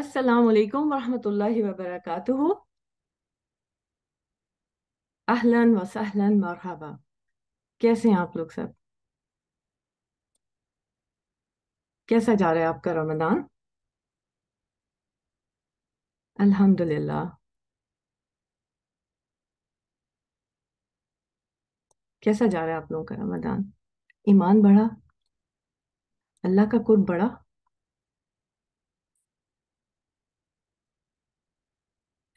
Assalamualaikum warahmatullahi wabarakatuh. अहलन वसहलन मरहबा कैसे हैं आप लोग सब कैसा जा रहा है आपका रमदान अल्हम्दुलिल्लाह कैसा जा रहा है आप लोगों का रमदान ईमान बढ़ा अल्लाह का कुर्ब बढ़ा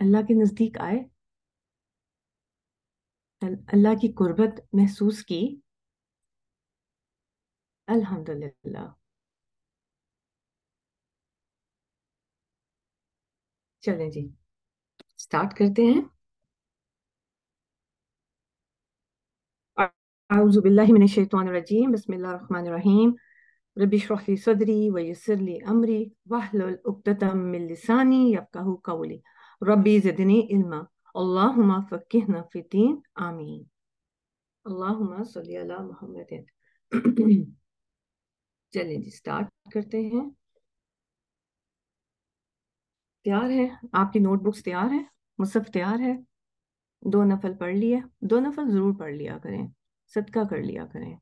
अल्लाह के नज़दीक आए अल्लाह की कुर्बत महसूस की अल्हम्दुलिल्लाह चलें जी स्टार्ट करते हैं आउज़ुबिल्लाहिमिनशैतानिर्रजीम बिस्मिल्लाहिर्रहमानिर्रहीम रब्बी ली सदरी व यस्सिर ली अमरी वहलुल उक्ततम मिन लिसानी कौली रबी ज़िदनी इल्मा अल्लाहुमा फ़क़िहना फितीन आमीन अल्लाहुमा सल्ली अला मोहम्मद चलिए जी स्टार्ट करते हैं तैयार है आपकी नोटबुक्स तैयार है मुसफ़ तैयार है दो नफल पढ़ लिए दो नफल ज़रूर पढ़ लिया करें सदका कर लिया करें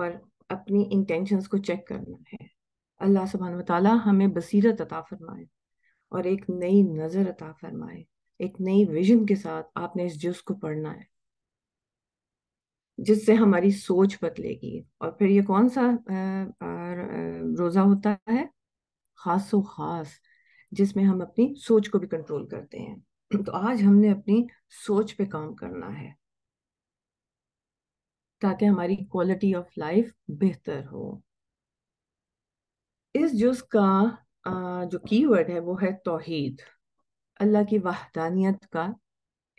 और अपनी इंटेंशंस को चेक करना है अल्लाह सुबहान वाली हमें बसीरत अता फरमाए और एक नई नजर अता फरमाए एक नई विजन के साथ आपने इस जुज को पढ़ना है जिससे हमारी सोच बदलेगी और फिर ये कौन सा रोज़ा होता है खासो खास जिसमें हम अपनी सोच को भी कंट्रोल करते हैं तो आज हमने अपनी सोच पे काम करना है ताकि हमारी क्वालिटी ऑफ लाइफ बेहतर हो इस जुज का जो कीवर्ड है वो है तोहीद अल्लाह की वाहदानियत का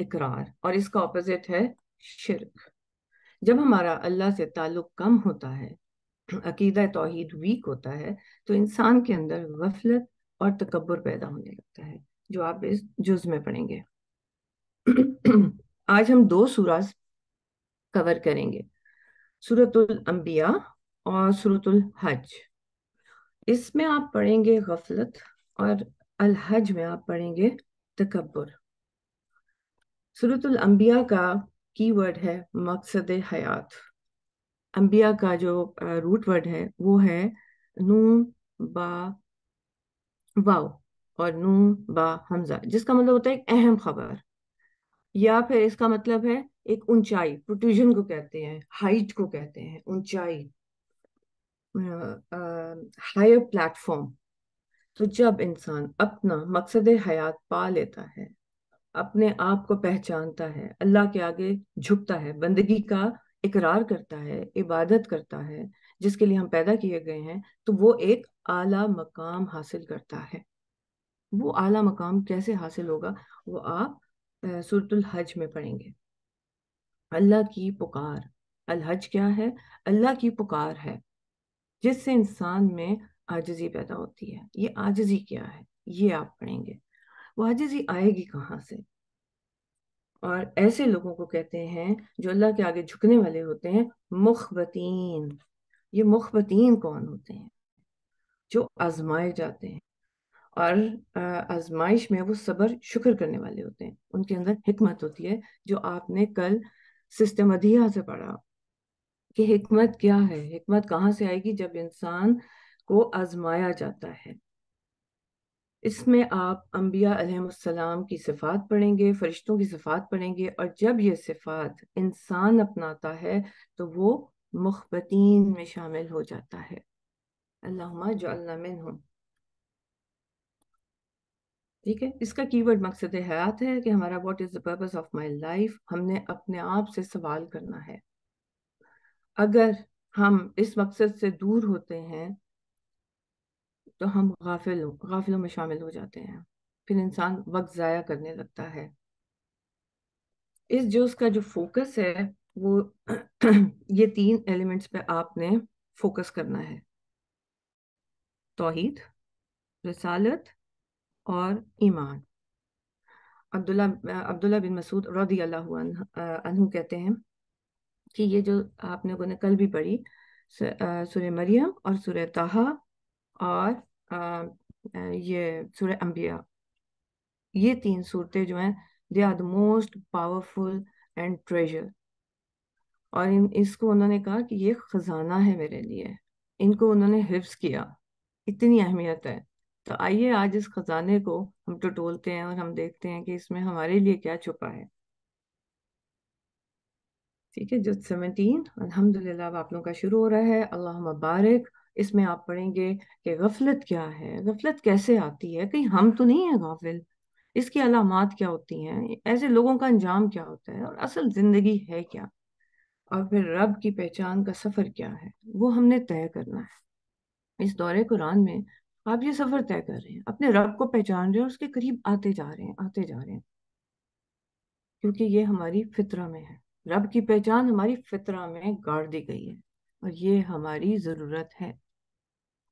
इकरार और इसका ऑपोजिट है शिरक जब हमारा अल्लाह से ताल्लुक कम होता है अकीदा तोहेद वीक होता है तो इंसान के अंदर गफलत और तकबर पैदा होने लगता है जो आप इस जुज में पढ़ेंगे आज हम दो सूरज कवर करेंगे सूरतुल अंबिया और सूरतुल हज इसमें आप पढ़ेंगे गफलत और अलहज में आप पढ़ेंगे तकबर सूरतुल अंबिया का कीवर्ड है मकसद हयात अंबिया का जो रूट वर्ड है वो है नून बा वाओ और नून बा हमजा जिसका मतलब होता है एक अहम खबर या फिर इसका मतलब है एक ऊंचाई प्रोट्यूजन को कहते हैं हाइट को कहते हैं ऊंचाई हायर प्लेटफॉर्म तो जब इंसान अपना मकसद हयात पा लेता है अपने आप को पहचानता है अल्लाह के आगे झुकता है बंदगी का इकरार करता है इबादत करता है जिसके लिए हम पैदा किए गए हैं तो वो एक आला मकाम हासिल करता है वो आला मकाम कैसे हासिल होगा वो आप सूरतुल हज में पढ़ेंगे अल्लाह की पुकार अल हज क्या है अल्लाह की पुकार है जिससे इंसान में आजजी पैदा होती है ये आजजी क्या है ये आप पढ़ेंगे वो आजजी आएगी कहाँ से और ऐसे लोगों को कहते हैं जो अल्लाह के आगे झुकने वाले होते हैं मुखबतीन ये मुखबतीन कौन होते हैं जो आजमाए जाते हैं और आजमाइश में वो सब्र शुक्र करने वाले होते हैं उनके अंदर हिकमत होती है जो आपने कल सिस्टम अधिया से पढ़ा कि हमत क्या है हमत कहाँ से आएगी जब इंसान को आजमाया जाता है इसमें आप अम्बिया की सिफात पढ़ेंगे फरिश्तों की सिफात पढ़ेंगे और जब ये सिफात इंसान अपनाता है तो वो मुखबतीन में शामिल हो जाता है अल्लाह जल्लामिन हूँ ठीक है इसका कीवर्ड मकसद हयात है कि हमारा what is the purpose of my life हमने अपने आप से सवाल करना है अगर हम इस मकसद से दूर होते हैं तो हम गाफिल गाफिलों में शामिल हो जाते हैं फिर इंसान वक्त ज़ाया करने लगता है इस जो उसका जो फोकस है वो ये तीन एलिमेंट्स पे आपने फोकस करना है तोहीद रसालत और ईमान अब्दुल्ला अब्दुल्ला बिन मसूद रदी अल्लाह कहते हैं कि ये जो आप लोगों ने कल भी पढ़ी सूर्य मरियम और सूर्य तहा और ये सूर्य अम्बिया ये तीन सूरतें जो हैं they are the most powerful and treasure और इन इसको उन्होंने कहा कि ये खजाना है मेरे लिए इनको उन्होंने हिफ्स किया इतनी अहमियत है तो आइए आज इस खजाने को हम टटोलते हैं और हम देखते हैं कि इसमें हमारे लिए क्या छुपा है ठीक है जो सेवनटीन अल्हम्दुलिल्लाह अब आप लोगों का शुरू हो रहा है अल्लाह मुबारक इसमें आप पढ़ेंगे कि गफलत क्या है गफलत कैसे आती है कहीं हम तो नहीं है गाफिल इसकी अलामत क्या होती हैं ऐसे लोगों का अंजाम क्या होता है और असल जिंदगी है क्या और फिर रब की पहचान का सफर क्या है वो हमने तय करना है इस दौरे कुरान में आप ये सफर तय कर रहे हैं अपने रब को पहचान रहे हैं और उसके करीब आते जा रहे हैं आते जा रहे हैं क्योंकि ये हमारी फितरा में है रब की पहचान हमारी फितरा में गाड़ दी गई है और ये हमारी ज़रूरत है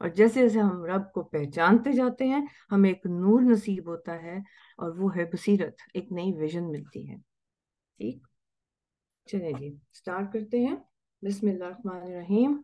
और जैसे जैसे हम रब को पहचानते जाते हैं हमें एक नूर नसीब होता है और वो है बसीरत एक नई विजन मिलती है ठीक चलिए जी स्टार्ट करते हैं बिस्मिल्लाह रहीम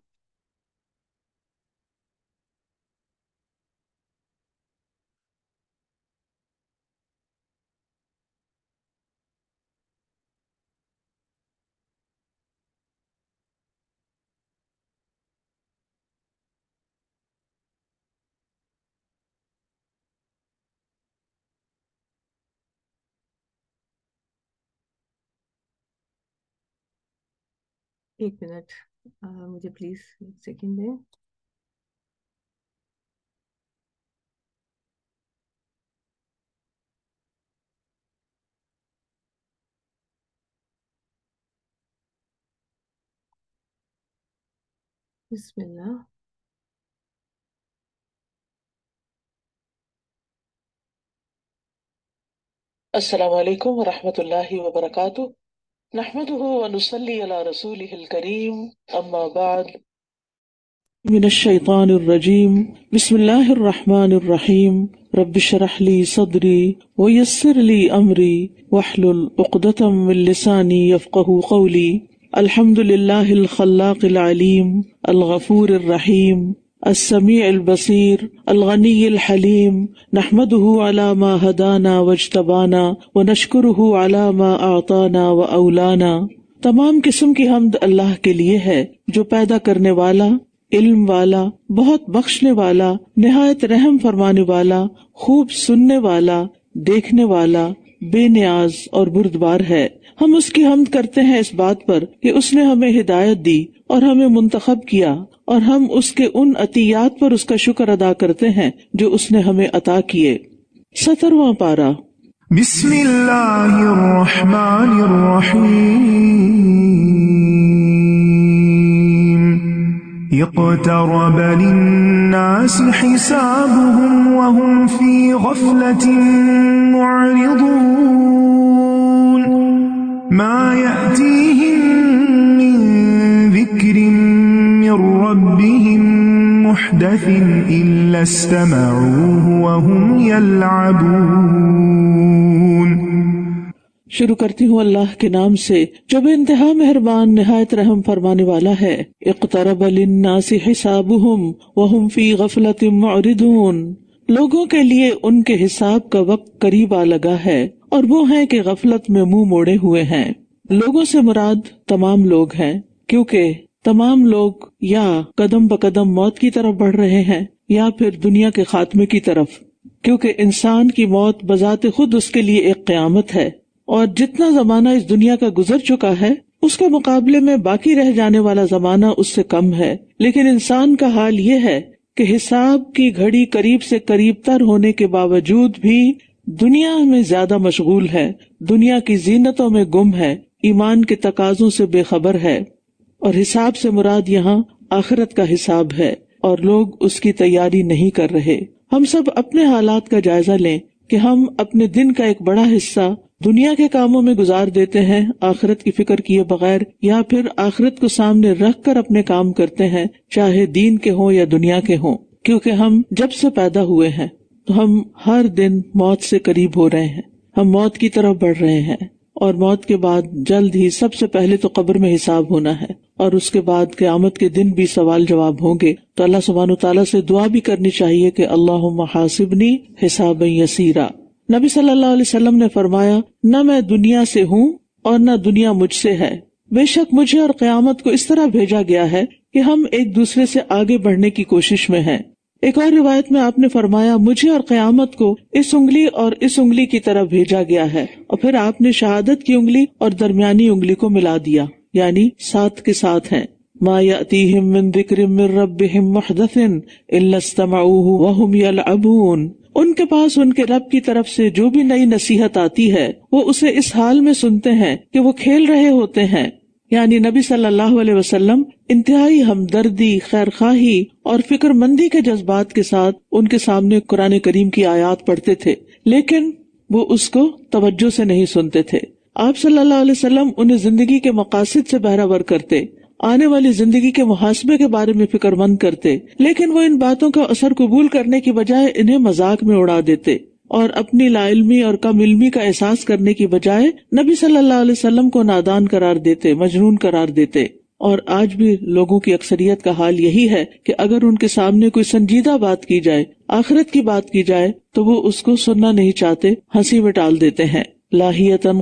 एक मिनट मुझे प्लीज एक सेकेंड दें बिस्मिल्लाह अस्सलाम वालेकुम वरहमतुल्लाहि वबरकातुह نحمده ونصلي على رسوله الكريم أما بعد من الشيطان الرجيم بسم الله الرحمن الرحيم رب اشرح لي صدري ويسر لي أمري واحلل عقدة من لساني يفقه قولي الحمد لله الخلاق العليم الغفور الرحيم السميع البصير الغني الحليم نحمده على ما هدانا واجتبانا ونشكره على ما أعطانا وأولانا तमाम किस्म की हमद अल्लाह के लिए है जो पैदा करने वाला इल्म वाला बहुत बख्शने वाला नहायत रहम फरमाने वाला खूब सुनने वाला देखने वाला बेनियाज और बुरदवार है हम उसकी हमद करते हैं इस बात पर कि उसने हमें हिदायत दी और हमें मुंतखब किया और हम उसके उन अतियात पर उसका शुक्र अदा करते हैं जो उसने हमें अता किए सतरवा पारा बिस्मिल्लाहिर्रहमानिर्रहीम اقترب للناس حسابهم وهم في غفلة معرضون ما يأتيهم من ذكر من ربهم محدث إلا استمعوه وهم يلعبون शुरू करती हूँ अल्लाह के नाम से जो इंतहा मेहरबान नहायत रहम फरमाने वाला है इकतरब नासी हिसाब वहम फी गफलत मरिदून लोगों के लिए उनके हिसाब का वक्त करीब आ लगा है और वो है कि गफलत में मुंह मोड़े हुए हैं लोगों से मुराद तमाम लोग हैं क्योंकि तमाम लोग या कदम ब कदम मौत की तरफ बढ़ रहे हैं या फिर दुनिया के खात्मे की तरफ क्योंकि इंसान की मौत बजाते खुद उसके लिए एक क्यामत है और जितना जमाना इस दुनिया का गुजर चुका है उसके मुकाबले में बाकी रह जाने वाला जमाना उससे कम है लेकिन इंसान का हाल यह है कि हिसाब की घड़ी करीब से करीब तर होने के बावजूद भी दुनिया में ज्यादा मशगूल है दुनिया की जीनतों में गुम है ईमान के तकाजों से बेखबर है और हिसाब से मुराद यहाँ आखिरत का हिसाब है और लोग उसकी तैयारी नहीं कर रहे हम सब अपने हालात का जायजा लें कि हम अपने दिन का एक बड़ा हिस्सा दुनिया के कामों में गुजार देते हैं आखिरत की फिक्र किए बगैर या फिर आखिरत को सामने रख कर अपने काम करते हैं चाहे दीन के हों या दुनिया के हों क्योंकि हम जब से पैदा हुए हैं तो हम हर दिन मौत से करीब हो रहे हैं हम मौत की तरफ बढ़ रहे हैं और मौत के बाद जल्द ही सबसे पहले तो कब्र में हिसाब होना है और उसके बाद क्यामत के दिन भी सवाल जवाब होंगे तो अल्लाह सुबह तला से दुआ भी करनी चाहिए कि अल्लाह हासिबनी हिसाब यसीरा नबी सल्लल्लाहु अलैहि वसल्लम ने फरमाया न मैं दुनिया से हूँ और न दुनिया मुझसे है बेशक मुझे और क्यामत को इस तरह भेजा गया है कि हम एक दूसरे से आगे बढ़ने की कोशिश में हैं। एक और रिवायत में आपने फरमाया मुझे और क्यामत को इस उंगली और इस उंगली की तरह भेजा गया है और फिर आपने शहादत की उंगली और दरमियानी उंगली को मिला दिया यानी साथ के साथ है माया रब हिम उनके पास उनके रब की तरफ से जो भी नई नसीहत आती है वो उसे इस हाल में सुनते हैं कि वो खेल रहे होते हैं यानी नबी सल्लल्लाहु अलैहि वसल्लम इंतहाई हमदर्दी खैर खाही और फिक्रमंदी के जज्बात के साथ उनके सामने कुरान करीम की आयात पढ़ते थे लेकिन वो उसको तवज्जो से नहीं सुनते थे आप सल्लल्लाहु अलैहि वसल्लम उन्हें जिंदगी के मकासद से बहरावर करते आने वाली जिंदगी के मुहासबे के बारे में फिक्रमंद करते लेकिन वो इन बातों का असर कबूल करने की बजाय इन्हें मजाक में उड़ा देते और अपनी लाइलमी और कम इलमी का एहसास करने की बजाय नबी सल्लल्लाहु अलैहि वसल्लम को नादान करार देते मजनून करार देते और आज भी लोगों की अक्सरियत का हाल यही है कि अगर उनके सामने कोई संजीदा बात की जाए आखिरत की बात की जाए तो वो उसको सुनना नहीं चाहते हंसी में टाल देते हैं लाहियतन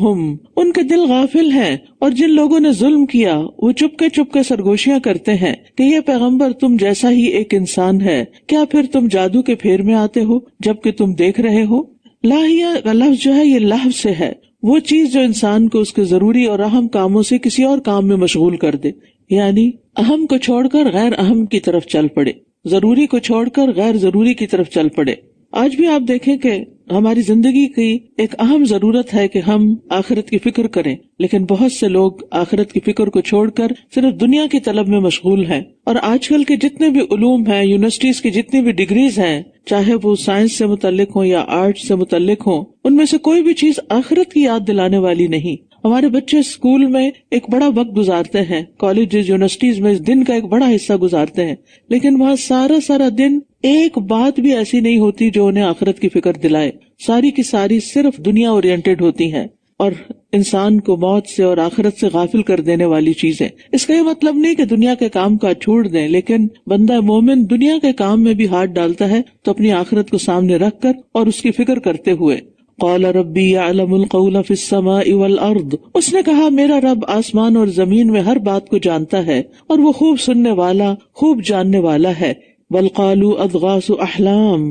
हम उनके दिल गाफिल हैं और जिन लोगों ने जुल्म किया वो चुपके चुपके सरगोशियाँ करते हैं कि ये पैगंबर तुम जैसा ही एक इंसान है क्या फिर तुम जादू के फेर में आते हो जबकि तुम देख रहे हो लाहिया का लफ्ज जो है ये लहव से है वो चीज जो इंसान को उसके जरूरी और अहम कामों से किसी और काम में मशगूल कर दे यानी अहम को छोड़कर गैर अहम की तरफ चल पड़े जरूरी को छोड़कर गैर जरूरी की तरफ चल पड़े आज भी आप देखें कि हमारी जिंदगी की एक अहम जरूरत है कि हम आखिरत की फिक्र करें लेकिन बहुत से लोग आखिरत की फिक्र को छोड़कर सिर्फ दुनिया की तलब में मशगूल हैं और आजकल के जितने भी उलूम हैं यूनिवर्सिटीज की जितनी भी डिग्रीज हैं चाहे वो साइंस से मुतल हो या आर्ट से मुतल हो उनमें से कोई भी चीज आखिरत की याद दिलाने वाली नहीं हमारे बच्चे स्कूल में एक बड़ा वक्त गुजारते हैं कॉलेज यूनिवर्सिटीज में इस दिन का एक बड़ा हिस्सा गुजारते हैं लेकिन वहाँ सारा सारा दिन एक बात भी ऐसी नहीं होती जो उन्हें आखिरत की फिक्र दिलाए सारी की सारी सिर्फ दुनिया ओरिएंटेड होती है और इंसान को मौत से और आखिरत से गाफिल कर देने वाली चीज है इसका ये मतलब नहीं कि दुनिया के काम का छोड़ दें लेकिन बंदा मोमिन दुनिया के काम में भी हाथ डालता है तो अपनी आखिरत को सामने रखकर और उसकी फिक्र करते हुए कौल रबी यालमकौल फिसमा इवल अर्द उसने कहा मेरा रब आसमान और जमीन में हर बात को जानता है और वो खूब सुनने वाला खूब जानने वाला है बलकालू अदगास अहलाम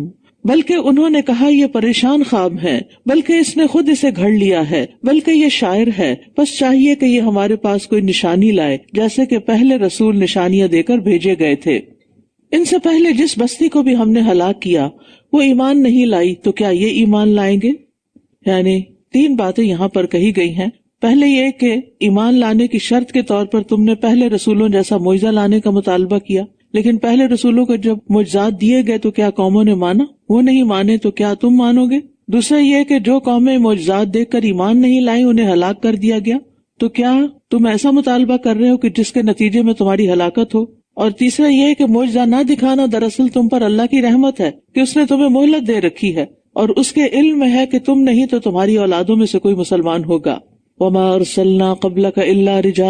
बल्कि उन्होंने कहा यह परेशान ख्वाब है बल्कि इसने खुद इसे घर लिया है बल्कि ये शायर है बस चाहिए कि ये हमारे पास कोई निशानी लाए जैसे कि पहले रसूल निशानियां देकर भेजे गए थे इनसे पहले जिस बस्ती को भी हमने हलाक किया वो ईमान नहीं लाई तो क्या ये ईमान लाएंगे यानी तीन बातें यहाँ पर कही गई हैं पहले ये कि ईमान लाने की शर्त के तौर पर तुमने पहले रसूलों जैसा मुआजा लाने का मुतालबा किया लेकिन पहले रसूलों को जब मुआजात दिए गए तो क्या कौमों ने माना वो नहीं माने तो क्या तुम मानोगे दूसरा ये कि जो कौमें मुआजात देकर ईमान नहीं लाई उन्हें हलाक कर दिया गया तो क्या तुम ऐसा मुतालबा कर रहे हो कि जिसके नतीजे में तुम्हारी हलाकत हो और तीसरा ये है कि मुआजा ना दिखाना दरअसल तुम पर अल्लाह की रहमत है कि उसने तुम्हें मोहलत दे रखी है और उसके इल्म है कि तुम नहीं तो तुम्हारी औलादों में से कोई मुसलमान होगा वमा कबल का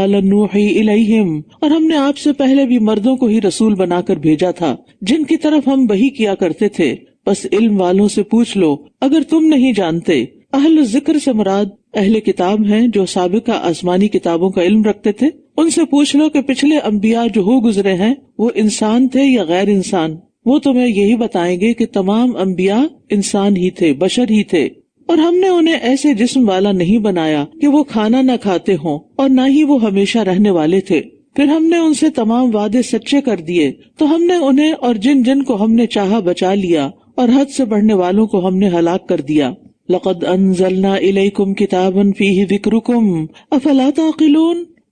और हमने आपसे पहले भी मर्दों को ही रसूल बनाकर भेजा था जिनकी तरफ हम वही किया करते थे बस इल्म वालों से पूछ लो अगर तुम नहीं जानते अहल जिक्र से मुराद अहले किताब हैं जो सबका आसमानी किताबों का इल्म रखते थे उनसे पूछ लो कि पिछले अम्बिया जो हो गुजरे हैं वो इंसान थे या गैर इंसान वो तुम्हें यही बताएंगे कि तमाम अम्बिया इंसान ही थे बशर ही थे और हमने उन्हें ऐसे जिस्म वाला नहीं बनाया कि वो खाना न खाते हों और न ही वो हमेशा रहने वाले थे फिर हमने उनसे तमाम वादे सच्चे कर दिए तो हमने उन्हें और जिन जिन को हमने चाहा बचा लिया और हद से बढ़ने वालों को हमने हलाक कर दिया लकद अनजलना इलेकुम किताबन फीही विक्रुकुम अफला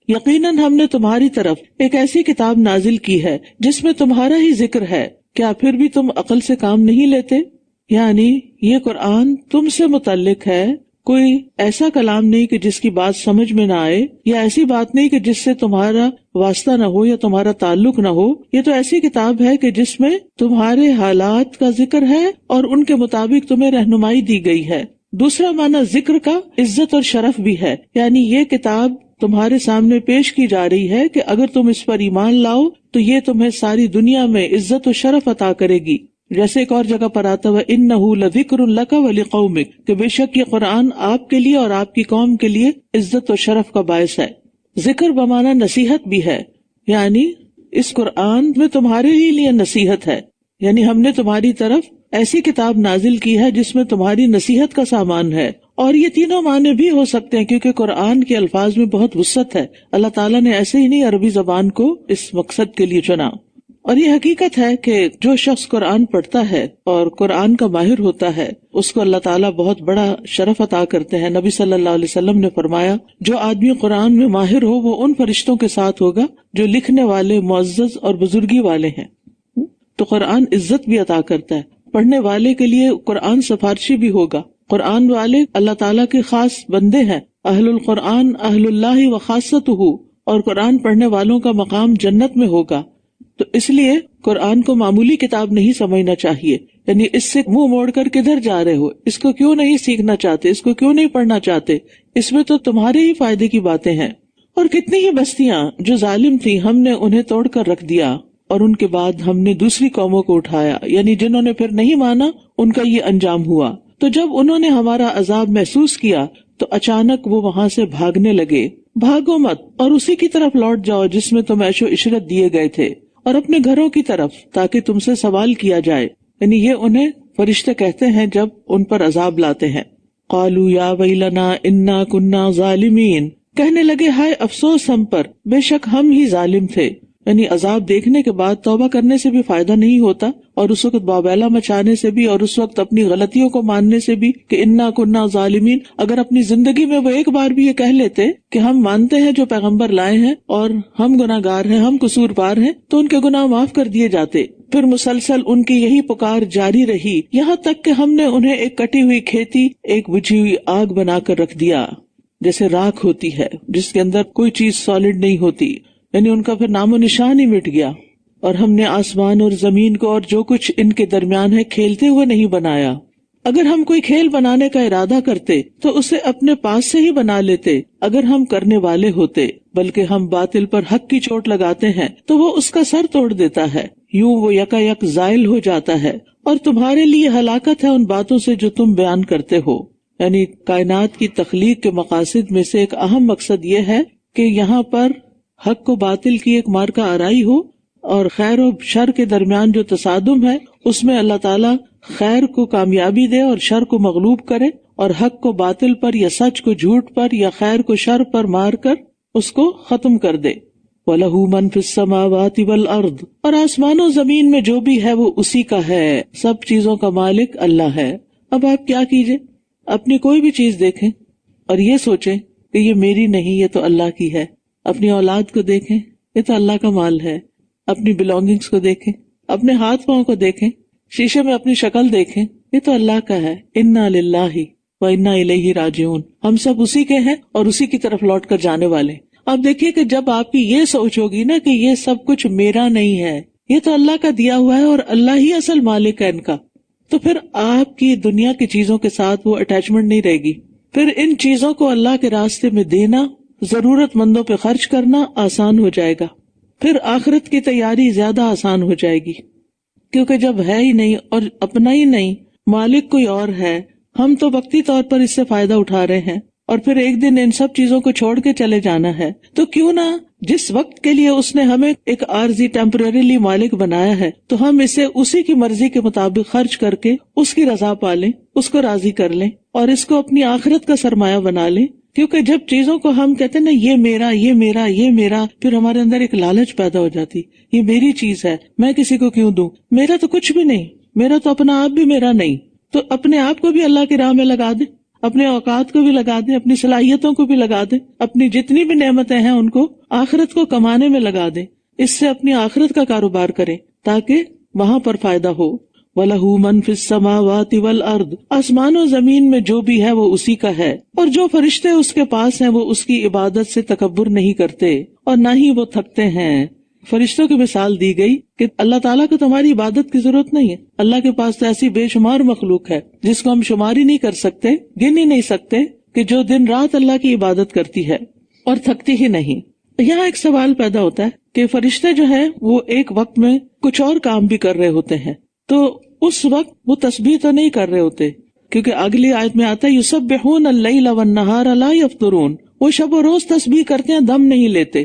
यकीनन हमने तुम्हारी तरफ एक ऐसी किताब नाजिल की है जिसमें तुम्हारा ही जिक्र है क्या फिर भी तुम अकल से काम नहीं लेते यानी ये कुरान तुमसे मुतालिक है कोई ऐसा कलाम नहीं कि जिसकी बात समझ में ना आए या ऐसी बात नहीं कि जिससे तुम्हारा वास्ता ना हो या तुम्हारा ताल्लुक ना हो ये तो ऐसी किताब है कि जिसमें तुम्हारे हालात का जिक्र है और उनके मुताबिक तुम्हें रहनुमाई दी गई है दूसरा माना जिक्र का इज्जत और शरफ भी है यानी ये किताब तुम्हारे सामने पेश की जा रही है कि अगर तुम इस पर ईमान लाओ तो ये तुम्हें सारी दुनिया में इज्जत और शरफ अता करेगी जैसे एक और जगह पर आता हुआ इन नदिक्रका वली कौमिक के बेशक ये कुरान आपके लिए और आपकी कौम के लिए इज्जत और शरफ का बायस है जिक्र बमाना नसीहत भी है यानी इस कुरान में तुम्हारे ही लिए नसीहत है यानी हमने तुम्हारी तरफ ऐसी किताब नाजिल की है जिसमें तुम्हारी नसीहत का सामान है और ये तीनों माने भी हो सकते हैं क्योंकि कुरान के अल्फाज में बहुत वसत है अल्लाह ताला ने ऐसे ही नहीं अरबी जबान को इस मकसद के लिए चुना और ये हकीकत है कि जो शख्स कुरान पढ़ता है और कुरान का माहिर होता है उसको अल्लाह ताला बहुत बड़ा शरफ अता करते हैं नबी सल्लल्लाहु अलैहि वसल्लम ने फरमाया जो आदमी कुरान में माहिर हो वो उन फरिश्तों के साथ होगा जो लिखने वाले मोज़ज और बुजुर्गी वाले हैं तो कुरान इज्जत भी अता करता है पढ़ने वाले के लिए कुरान सिफारशी भी होगा कुरान वाले अल्लाह ताला के खास बंदे हैं अहलुल कुरान अहलुल्लाह व खासत और कुरान पढ़ने वालों का मकाम जन्नत में होगा तो इसलिए कुरान को मामूली किताब नहीं समझना चाहिए यानी इससे मुंह मोड़ कर किधर जा रहे हो इसको क्यों नहीं सीखना चाहते इसको क्यों नहीं पढ़ना चाहते इसमें तो तुम्हारे ही फायदे की बातें हैं और कितनी ही बस्तियां जो जालिम थी हमने उन्हें तोड़ कर रख दिया और उनके बाद हमने दूसरी कौमों को उठाया यानी जिन्होंने फिर नहीं माना उनका ये अंजाम हुआ तो जब उन्होंने हमारा अजाब महसूस किया तो अचानक वो वहाँ से भागने लगे भागो मत और उसी की तरफ लौट जाओ जिसमें तुम ऐशो इशरत दिए गए थे और अपने घरों की तरफ ताकि तुमसे सवाल किया जाए यानी ये उन्हें फरिश्ते कहते हैं जब उन पर अजाब लाते हैं कालू या वैलना इन्ना कुन्ना जालिमीन कहने लगे हाय अफसोस हम पर बेशक हम ही जालिम थे यानी अजाब देखने के बाद तोबा करने से भी फायदा नहीं होता और उस वक्त बाबैला मचाने से भी और उस वक्त अपनी गलतियों को मानने से भी कि इन्ना कुन्ना जालिमीन अगर अपनी जिंदगी में वो एक बार भी ये कह लेते कि हम मानते हैं जो पैगंबर लाए हैं और हम गुनागार हैं हम कसूर पार हैं तो उनके गुनाह माफ कर दिए जाते फिर मुसलसल उनकी यही पुकार जारी रही यहाँ तक कि हमने उन्हें एक कटी हुई खेती एक बुझी हुई आग बनाकर रख दिया जैसे राख होती है जिसके अंदर कोई चीज सॉलिड नहीं होती यानी उनका फिर नामो निशान ही मिट गया और हमने आसमान और जमीन को और जो कुछ इनके दरमियान है खेलते हुए नहीं बनाया अगर हम कोई खेल बनाने का इरादा करते तो उसे अपने पास से ही बना लेते अगर हम करने वाले होते बल्कि हम बातिल पर हक की चोट लगाते हैं तो वो उसका सर तोड़ देता है यूं वो यकायक जायल हो जाता है और तुम्हारे लिए हलाकत है उन बातों से जो तुम बयान करते हो यानी कायनात की तखलीक के मकासद में से एक अहम मकसद ये है कि यहाँ पर हक को बातिल की एक मार का आरई हो और खैर और शर के दरमियान जो तसादम है उसमें अल्लाह ताला खैर को कामयाबी दे और शर को मगलूब करे और हक को बातिल पर या सच को झूठ पर या खैर को शर पर मार कर उसको खत्म कर दे वलहू मनफिसमावाति वल अर्द और आसमानों जमीन में जो भी है वो उसी का है सब चीजों का मालिक अल्लाह है अब आप क्या कीजिए अपनी कोई भी चीज देखें और ये सोचें कि ये मेरी नहीं ये तो अल्लाह की है अपनी औलाद को देखें ये तो अल्लाह का माल है अपनी बिलोंगिंग्स को देखें अपने हाथ पाओ को देखें शीशे में अपनी शक्ल देखें ये तो अल्लाह का है इन्ना ही व इन्ना ही राजून हम सब उसी के हैं और उसी की तरफ लौट कर जाने वाले अब देखिए कि जब आपकी ये सोच होगी ना कि ये सब कुछ मेरा नहीं है ये तो अल्लाह का दिया हुआ है और अल्लाह ही असल मालिक है इनका तो फिर आपकी दुनिया की चीजों के साथ वो अटैचमेंट नहीं रहेगी फिर इन चीजों को अल्लाह के रास्ते में देना जरूरतमंदों पर खर्च करना आसान हो जाएगा फिर आखिरत की तैयारी ज्यादा आसान हो जाएगी क्योंकि जब है ही नहीं और अपना ही नहीं मालिक कोई और है हम तो वक्ती तौर पर इससे फायदा उठा रहे हैं और फिर एक दिन इन सब चीजों को छोड़ के चले जाना है तो क्यों ना जिस वक्त के लिए उसने हमें एक आर्जी टेम्परेली मालिक बनाया है तो हम इसे उसी की मर्जी के मुताबिक खर्च करके उसकी रजा पा लें उसको राजी कर लें और इसको अपनी आखिरत का सरमाया बना लें क्योंकि जब चीजों को हम कहते हैं ना ये मेरा ये मेरा ये मेरा फिर हमारे अंदर एक लालच पैदा हो जाती ये मेरी चीज है मैं किसी को क्यों दू मेरा तो कुछ भी नहीं मेरा तो अपना आप भी मेरा नहीं तो अपने आप को भी अल्लाह की राह में लगा दे अपने औकात को भी लगा दे अपनी सलाहियतों को भी लगा दे अपनी जितनी भी नेमतें हैं उनको आखिरत को कमाने में लगा दे इससे अपनी आखिरत का कारोबार करें ताकि वहां पर फायदा हो वलहू मन फिस समावाति वल अर्द आसमान और जमीन में जो भी है वो उसी का है और जो फरिश्ते उसके पास हैं वो उसकी इबादत से तकबर नहीं करते और ना ही वो थकते हैं फरिश्तों की मिसाल दी गई कि अल्लाह ताला को तुम्हारी इबादत की जरूरत नहीं है अल्लाह के पास तो ऐसी बेशुमार मखलूक है जिसको हम शुमारी नहीं कर सकते गिन ही नहीं सकते कि जो दिन रात अल्लाह की इबादत करती है और थकती ही नहीं यहाँ एक सवाल पैदा होता है कि फरिश्ते जो है वो एक वक्त में कुछ और काम भी कर रहे होते हैं तो उस वक्त वो तस्बीह तो नहीं कर रहे होते क्योंकि अगली आयत में आता है यूसफ बेहून अल्लाहार अफ्तरून वो शब रोज तस्बीह करते हैं दम नहीं लेते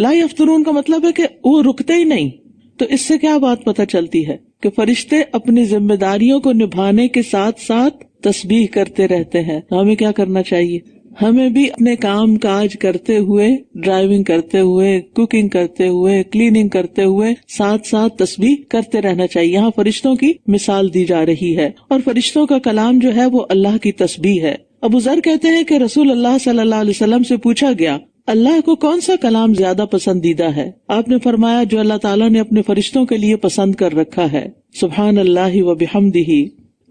लाई अफ्तरून का मतलब है कि वो रुकते ही नहीं तो इससे क्या बात पता चलती है कि फरिश्ते अपनी जिम्मेदारियों को निभाने के साथ साथ तस्बीह करते रहते हैं तो हमें क्या करना चाहिए हमें भी अपने काम काज करते हुए ड्राइविंग करते हुए कुकिंग करते हुए क्लीनिंग करते हुए साथ साथ तस्वीर करते रहना चाहिए यहाँ फरिश्तों की मिसाल दी जा रही है और फरिश्तों का कलाम जो है वो अल्लाह की तस्वीर है अबू जर कहते हैं कि रसूल अल्लाह सल्लल्लाहु अलैहि वसल्लम से पूछा गया अल्लाह को कौन सा कलाम ज्यादा पसंदीदा है आपने फरमाया जो अल्लाह ताला ने अपने फरिश्तों के लिए पसंद कर रखा है सुबहान अल्लाह वबिहमदी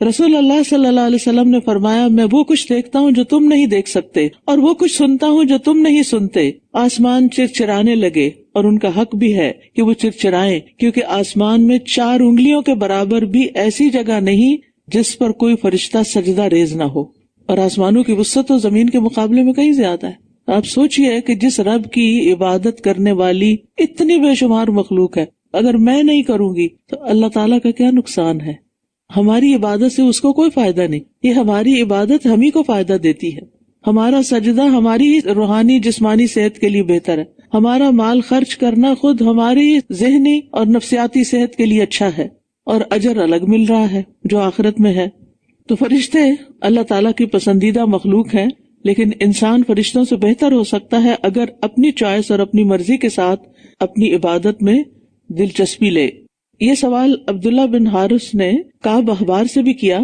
रसूल अल्लाह सल्लल्लाहु अलैहि वसल्लम ने फरमाया मैं वो कुछ देखता हूँ जो तुम नहीं देख सकते और वो कुछ सुनता हूँ जो तुम नहीं सुनते आसमान चिरचिराने लगे और उनका हक भी है कि वो चिरचिराएं क्योंकि आसमान में चार उंगलियों के बराबर भी ऐसी जगह नहीं जिस पर कोई फरिश्ता सजदा रेज ना हो और आसमानों की वसत तो जमीन के मुकाबले में कहीं ज्यादा है आप सोचिए कि जिस रब की इबादत करने वाली इतनी बेशुमार मखलूक है अगर मैं नहीं करूंगी तो अल्लाह ताला का क्या नुकसान है हमारी इबादत से उसको कोई फायदा नहीं ये हमारी इबादत हम ही को फायदा देती है हमारा सजदा हमारी रूहानी जिस्मानी सेहत के लिए बेहतर है हमारा माल खर्च करना खुद हमारी जहनी और नफसियाती सेहत के लिए अच्छा है और अजर अलग मिल रहा है जो आखिरत में है तो फरिश्ते अल्लाह ताला की पसंदीदा मखलूक है लेकिन इंसान फरिश्तों से बेहतर हो सकता है अगर अपनी चॉइस और अपनी मर्जी के साथ अपनी इबादत में दिलचस्पी ले ये सवाल अब्दुल्ला बिन हारिस ने काब अखबार से भी किया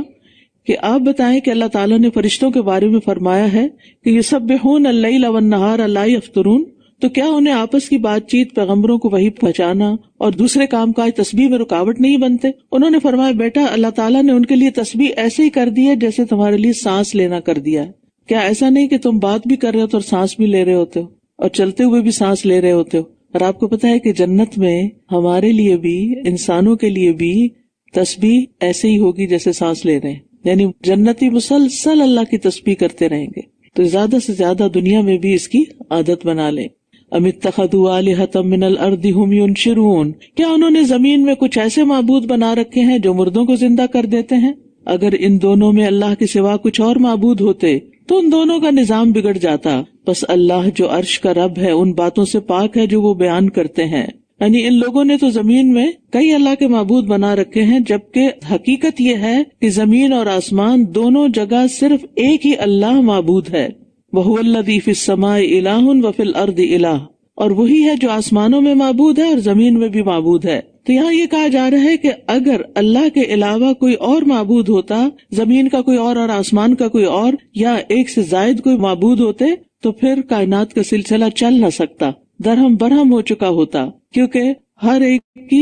कि आप बताएं कि अल्लाह ताला ने फरिश्तों के बारे में फरमाया है कि ये सब बेहून अल्लाहार अल्लाई अफ्तरून तो क्या उन्हें आपस की बातचीत पैगम्बरों को वही पहुँचाना और दूसरे काम काज तस्बीह में रुकावट नहीं बनते उन्होंने फरमाया बेटा अल्लाह ताला ने उनके लिए तस्बीह ऐसे ही कर दी है जैसे तुम्हारे लिए सांस लेना कर दिया है क्या ऐसा नहीं कि तुम बात भी कर रहे हो तो और सांस भी ले रहे होते हो और चलते हुए भी सांस ले रहे होते हो और आपको पता है कि जन्नत में हमारे लिए भी इंसानों के लिए भी तस्बी ऐसे ही होगी जैसे सांस ले रहे हैं यानी जन्नती मुसलसल अल्लाह की तस्बी करते रहेंगे तो ज्यादा से ज्यादा दुनिया में भी इसकी आदत बना लें अमित शिरून क्या उन्होंने जमीन में कुछ ऐसे मबूद बना रखे हैं जो मुर्दों को जिंदा कर देते हैं अगर इन दोनों में अल्लाह के सिवा कुछ और मबूद होते तो उन दोनों का निजाम बिगड़ जाता बस अल्लाह जो अर्श का रब है उन बातों से पाक है जो वो बयान करते हैं यानी इन लोगों ने तो जमीन में कई अल्लाह के मबूद बना रखे हैं जबकि हकीकत यह है कि जमीन और आसमान दोनों जगह सिर्फ एक ही अल्लाह मबूद है वह फिसमा इलाहन वफिल अर्द इलाह और वही है जो आसमानों में मबूद है और जमीन में भी मबूद है तो यहाँ ये कहा जा रहा है कि अगर अल्लाह के अलावा कोई और मबूद होता जमीन का कोई और और आसमान का कोई और या एक से जायद कोई मबूद होते तो फिर कायनात का सिलसिला चल न सकता दरहम बरहम हो चुका होता क्योंकि हर एक की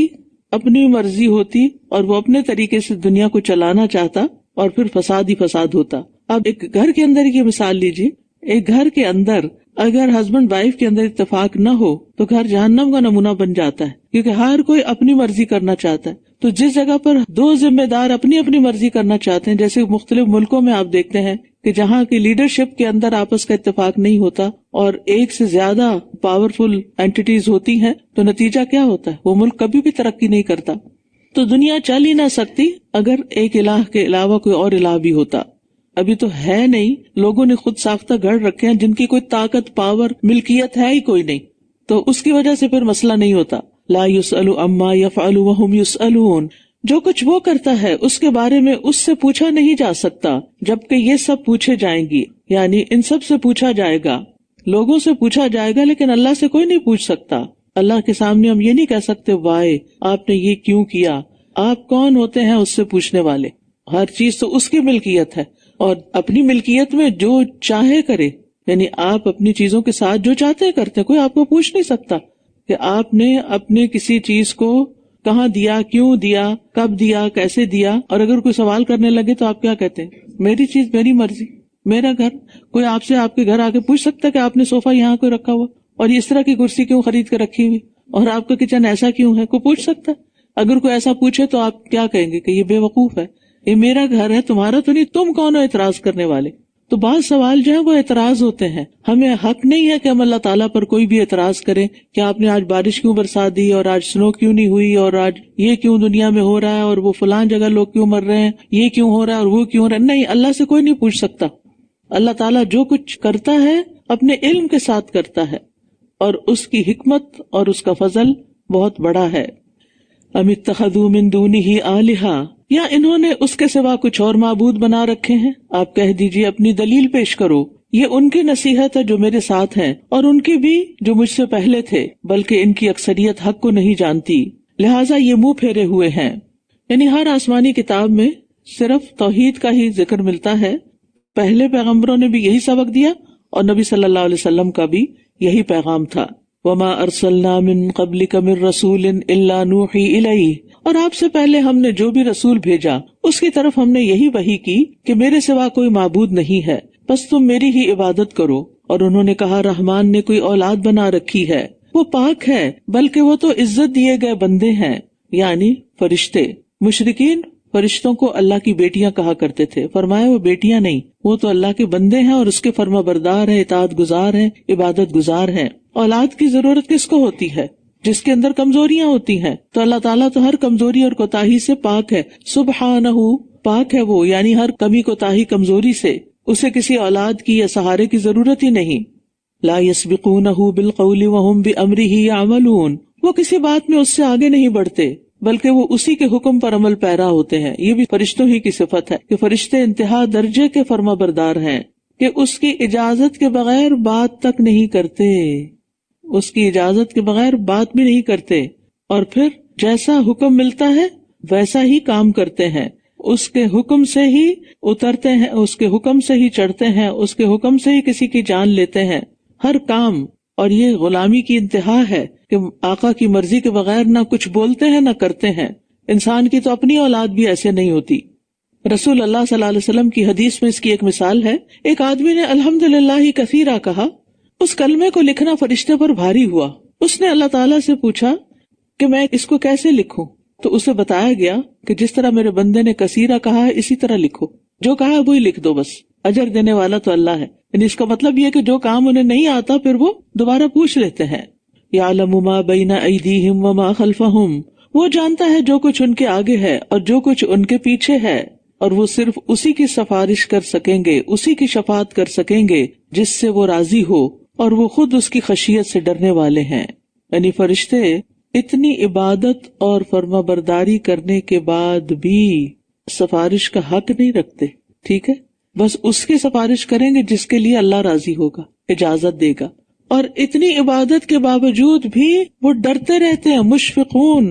अपनी मर्जी होती और वो अपने तरीके से दुनिया को चलाना चाहता और फिर फसाद ही फसाद होता अब एक घर के अंदर की मिसाल लीजिए एक घर के अंदर अगर हस्बैंड वाइफ के अंदर इतफाक न हो तो घर जहन्नम का नमूना बन जाता है क्योंकि हर कोई अपनी मर्जी करना चाहता है तो जिस जगह पर दो जिम्मेदार अपनी अपनी मर्जी करना चाहते हैं जैसे मुख्तलिफ मुल्कों में आप देखते हैं कि जहाँ की लीडरशिप के अंदर आपस का इतफाक नहीं होता और एक से ज्यादा पावरफुल एंटिटीज होती हैं तो नतीजा क्या होता है वो मुल्क कभी भी तरक्की नहीं करता तो दुनिया चल ही ना सकती अगर एक इलाह के अलावा कोई और इलाह भी होता अभी तो है नहीं लोगों ने खुद साख्ता गढ़ रखे हैं जिनकी कोई ताकत पावर मिल्कियत है ही कोई नहीं तो उसकी वजह से फिर मसला नहीं होता ला युसअलु अम्मा यफअलु वहुम अलून जो कुछ वो करता है उसके बारे में उससे पूछा नहीं जा सकता जबकि ये सब पूछे जाएंगी यानी इन सब से पूछा जाएगा लोगों से पूछा जाएगा लेकिन अल्लाह से कोई नहीं पूछ सकता अल्लाह के सामने हम ये नहीं कह सकते वाय आपने ये क्यों किया आप कौन होते हैं उससे पूछने वाले हर चीज तो उसकी मिल्कियत है और अपनी मिल्कियत में जो चाहे करे यानी आप अपनी चीजों के साथ जो चाहते हैं करते हैं कोई आपको पूछ नहीं सकता कि आपने अपने किसी चीज को कहा दिया क्यों दिया कब दिया कैसे दिया और अगर कोई सवाल करने लगे तो आप क्या कहते हैं मेरी चीज मेरी मर्जी मेरा घर कोई आपसे आपके घर आके पूछ सकता है कि आपने सोफा यहाँ को रखा हुआ और इस तरह की कुर्सी क्यों खरीद कर रखी हुई और आपका किचन ऐसा क्यों है कोई पूछ सकता है अगर कोई ऐसा पूछे तो आप क्या कहेंगे कि ये बेवकूफ है ये मेरा घर है तुम्हारा तो नहीं तुम कौन हो एतराज करने वाले तो बाद सवाल जो है वो एतराज होते हैं हमें हक नहीं है कि हम अल्लाह ताला पर कोई भी एतराज करें कि आपने आज बारिश क्यों बरसा दी और आज स्नो क्यों नहीं हुई और आज ये क्यों दुनिया में हो रहा है और वो फलान जगह लोग क्यों मर रहे हैं ये क्यों हो रहा है और वो क्यों हो रहा है नहीं अल्लाह से कोई नहीं पूछ सकता अल्लाह ताला जो कुछ करता है अपने इल्म के साथ करता है और उसकी हिकमत और उसका फजल बहुत बड़ा है अमित तखदू दूनी ही आलिहा या इन्होंने उसके सिवा कुछ और मबूद बना रखे हैं आप कह दीजिए अपनी दलील पेश करो ये उनकी नसीहत है जो मेरे साथ हैं और उनकी भी जो मुझसे पहले थे बल्कि इनकी अक्सरियत हक को नहीं जानती लिहाजा ये मुंह फेरे हुए हैं यानी हर आसमानी किताब में सिर्फ तोहहीद का ही जिक्र मिलता है पहले पैगम्बरों ने भी यही सबक दिया और नबी सल्लाम का भी यही पैगाम था वमा अरसलना मिन कबल कमिर रसूल इल्ला नूही इलई और आपसे पहले हमने जो भी रसूल भेजा उसकी तरफ हमने यही वही की कि मेरे सिवा कोई मबूद नहीं है बस तुम मेरी ही इबादत करो और उन्होंने कहा रहमान ने कोई औलाद बना रखी है वो पाक है बल्कि वो तो इज्जत दिए गए बंदे है यानी फरिश्ते मुशरकिन फरिश्तों को अल्लाह की बेटियां कहा करते थे फरमाए वो बेटियां नहीं वो तो अल्लाह के बंदे है और उसके फर्मा बरदार है इताद गुजार है इबादत गुजार है औलाद की जरूरत किसको होती है जिसके अंदर कमजोरियाँ होती हैं तो अल्लाह ताला तो हर कमजोरी और कोताही से पाक है सुबह पाक है वो यानी हर कमी कोताही कमजोरी से उसे किसी औलाद की या सहारे की जरूरत ही नहीं ला यसबिकून बिलकौली वहम भी अमरी ही अमल वो किसी बात में उससे आगे नहीं बढ़ते बल्कि वो उसी के हुक्म पर अमल पैरा होते हैं ये भी फरिश्तों ही की सिफत है कि फरिश्ते इंतहा दर्जे के फर्मा बरदार हैं कि उसकी इजाजत के बगैर बात तक नहीं करते उसकी इजाजत के बगैर बात भी नहीं करते और फिर जैसा हुक्म मिलता है वैसा ही काम करते हैं उसके हुक्म से ही उतरते हैं उसके हुक्म से ही चढ़ते हैं उसके हुक्म से ही किसी की जान लेते हैं हर काम और ये गुलामी की इंतहा है कि आका की मर्जी के बगैर ना कुछ बोलते हैं ना करते हैं इंसान की तो अपनी औलाद भी ऐसे नहीं होती रसूल अल्लाह सल्लल्लाहु अलैहि वसल्लम की हदीस में इसकी एक मिसाल है एक आदमी ने अल्हम्दुलिल्लाह कसीरा कहा उस कलमे को लिखना फरिश्ते पर भारी हुआ उसने अल्लाह ताला से पूछा कि मैं इसको कैसे लिखूं तो उसे बताया गया कि जिस तरह मेरे बंदे ने कसीरा कहा है इसी तरह लिखो जो कहा है ही लिख दो बस अजर देने वाला तो अल्लाह है इसका मतलब ये कि जो काम उन्हें नहीं आता फिर वो दोबारा पूछ लेते हैं या लमुमा बीना ईदी हिम वमा खलफा वो जानता है जो कुछ उनके आगे है और जो कुछ उनके पीछे है और वो सिर्फ उसी की सिफारिश कर सकेंगे उसी की शफात कर सकेंगे जिससे वो राजी हो और वो खुद उसकी खशियत से डरने वाले हैं यानी फरिश्ते इतनी इबादत और फर्मा बरदारी करने के बाद भी सिफारिश का हक नहीं रखते ठीक है बस उसकी सिफारिश करेंगे जिसके लिए अल्लाह राजी होगा इजाजत देगा और इतनी इबादत के बावजूद भी वो डरते रहते हैं मुशफिकून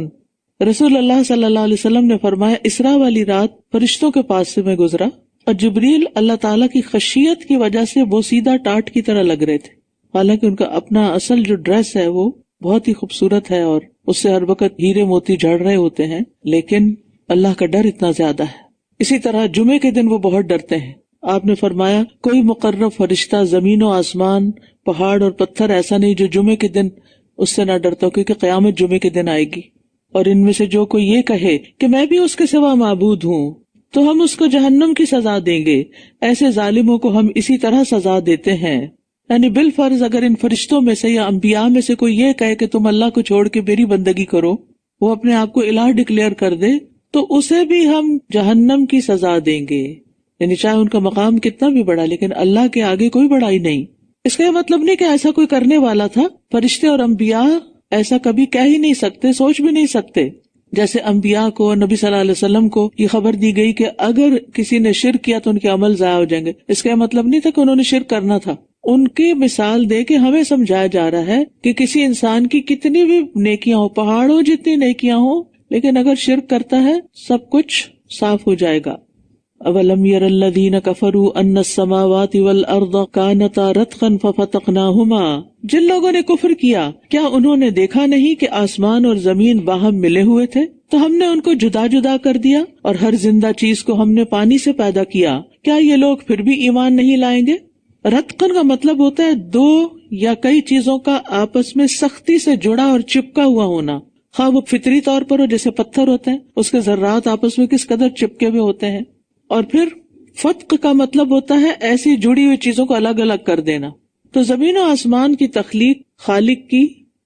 रसूल अल्लाह सल्लल्लाहु अलैहि वसल्लम ने फरमाया इसरा वाली रात फरिश्तों के पास से मैं गुजरा और जबरील अल्लाह ताला की खशियत की वजह से वो सीधा टाट की तरह लग रहे थे हालांकि उनका अपना असल जो ड्रेस है वो बहुत ही खूबसूरत है और उससे हर वक्त हीरे मोती झड़ रहे होते हैं लेकिन अल्लाह का डर इतना ज्यादा है इसी तरह जुमे के दिन वो बहुत डरते हैं आपने फरमाया कोई मुकर्र फरिश्ता जमीन और आसमान पहाड़ और पत्थर ऐसा नहीं जो जुमे के दिन उससे ना डरता क्योंकि क्यामत जुमे के दिन आएगी और इनमें से जो कोई ये कहे कि मैं भी उसके सिवा मबूद हूँ तो हम उसको जहन्नम की सजा देंगे ऐसे जालिमों को हम इसी तरह सजा देते हैं यानी बिल फर्ज अगर इन फरिश्तों में से या अम्बिया में से कोई ये कहे कि तुम अल्लाह को छोड़ के मेरी बंदगी करो वो अपने आप को इलाह डिक्लेयर कर दे तो उसे भी हम जहन्नम की सजा देंगे यानी चाहे उनका मकाम कितना भी बड़ा लेकिन अल्लाह के आगे कोई बड़ाई नहीं इसका मतलब नहीं कि ऐसा कोई करने वाला था फरिश्ते और अम्बिया ऐसा कभी कह ही नहीं सकते सोच भी नहीं सकते जैसे अम्बिया को नबी सल्लाम को ये खबर दी गई कि अगर किसी ने शिर किया तो उनके अमल जया हो जाएंगे इसका मतलब नहीं था कि उन्होंने शिर करना था उनकी मिसाल दे के हमें समझाया जा रहा है कि किसी इंसान की कितनी भी नेकियां हो पहाड़ों जितनी नेकियां हो लेकिन अगर शिरक करता है सब कुछ साफ हो जाएगा अवलम यरल्लदीन कफरू अन्न समावाति अर्द जिन लोगों ने कुफर किया क्या उन्होंने देखा नहीं कि आसमान और जमीन बाहम मिले हुए थे तो हमने उनको जुदा जुदा कर दिया और हर जिंदा चीज को हमने पानी से पैदा किया क्या ये लोग फिर भी ईमान नहीं लाएंगे रतकन का मतलब होता है दो या कई चीजों का आपस में सख्ती से जुड़ा और चिपका हुआ होना हाँ वो फितरी तौर पर हो जैसे पत्थर होते हैं उसके जर्रात आपस में किस कदर चिपके हुए होते हैं और फिर फतक का मतलब होता है ऐसी जुड़ी हुई चीजों को अलग अलग कर देना तो जमीन और आसमान की तखलीक खालिक की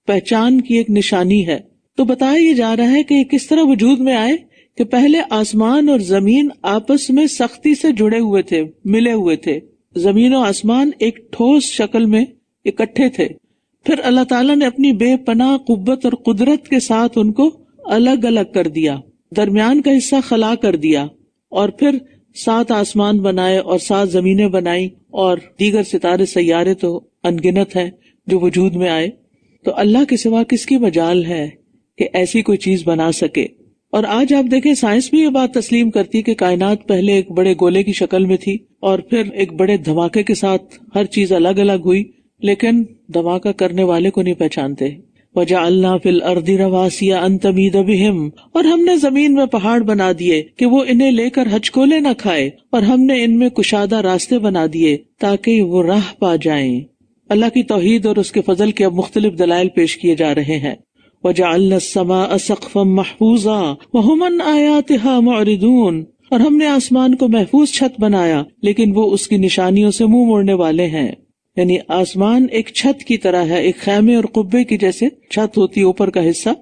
पहचान की एक निशानी है तो बताया ये जा रहा है कि किस तरह वजूद में आए कि पहले आसमान और जमीन आपस में सख्ती से जुड़े हुए थे मिले हुए थे जमीन और आसमान एक ठोस शक्ल में इकट्ठे थे फिर अल्लाह ताला ने अपनी बेपनाह कुब्बत और कुदरत के साथ उनको अलग अलग कर दिया दरमियान का हिस्सा खला कर दिया और फिर सात आसमान बनाए और सात जमीनें बनाई और दीगर सितारे सैारे तो अनगिनत हैं जो वजूद में आए तो अल्लाह के सिवा किसकी मजाल है कि ऐसी कोई चीज बना सके और आज आप देखें साइंस भी ये बात तस्लीम करती कि कायनात पहले एक बड़े गोले की शक्ल में थी और फिर एक बड़े धमाके के साथ हर चीज अलग अलग हुई लेकिन धमाका करने वाले को नहीं पहचानते वजा अल्लाह फिल अर्दी रवासिया अंतमीद बिहिम और हमने जमीन में पहाड़ बना दिए कि वो इन्हें लेकर हचकोले न खाए और हमने इनमें कुशादा रास्ते बना दिए ताकि वो राह पा जाए अल्लाह की तोहिद और उसके फजल के अब मुख्तलिफ दलाइल पेश किए जा रहे हैं वजासमा असकफम महफूजा वहमन आयातहा मरिदून और हमने आसमान को महफूज छत बनाया लेकिन वो उसकी निशानियों से मुंह मोड़ने वाले है यानी आसमान एक छत की तरह है एक खैमे और कुब्बे की जैसे छत होती है ऊपर का हिस्सा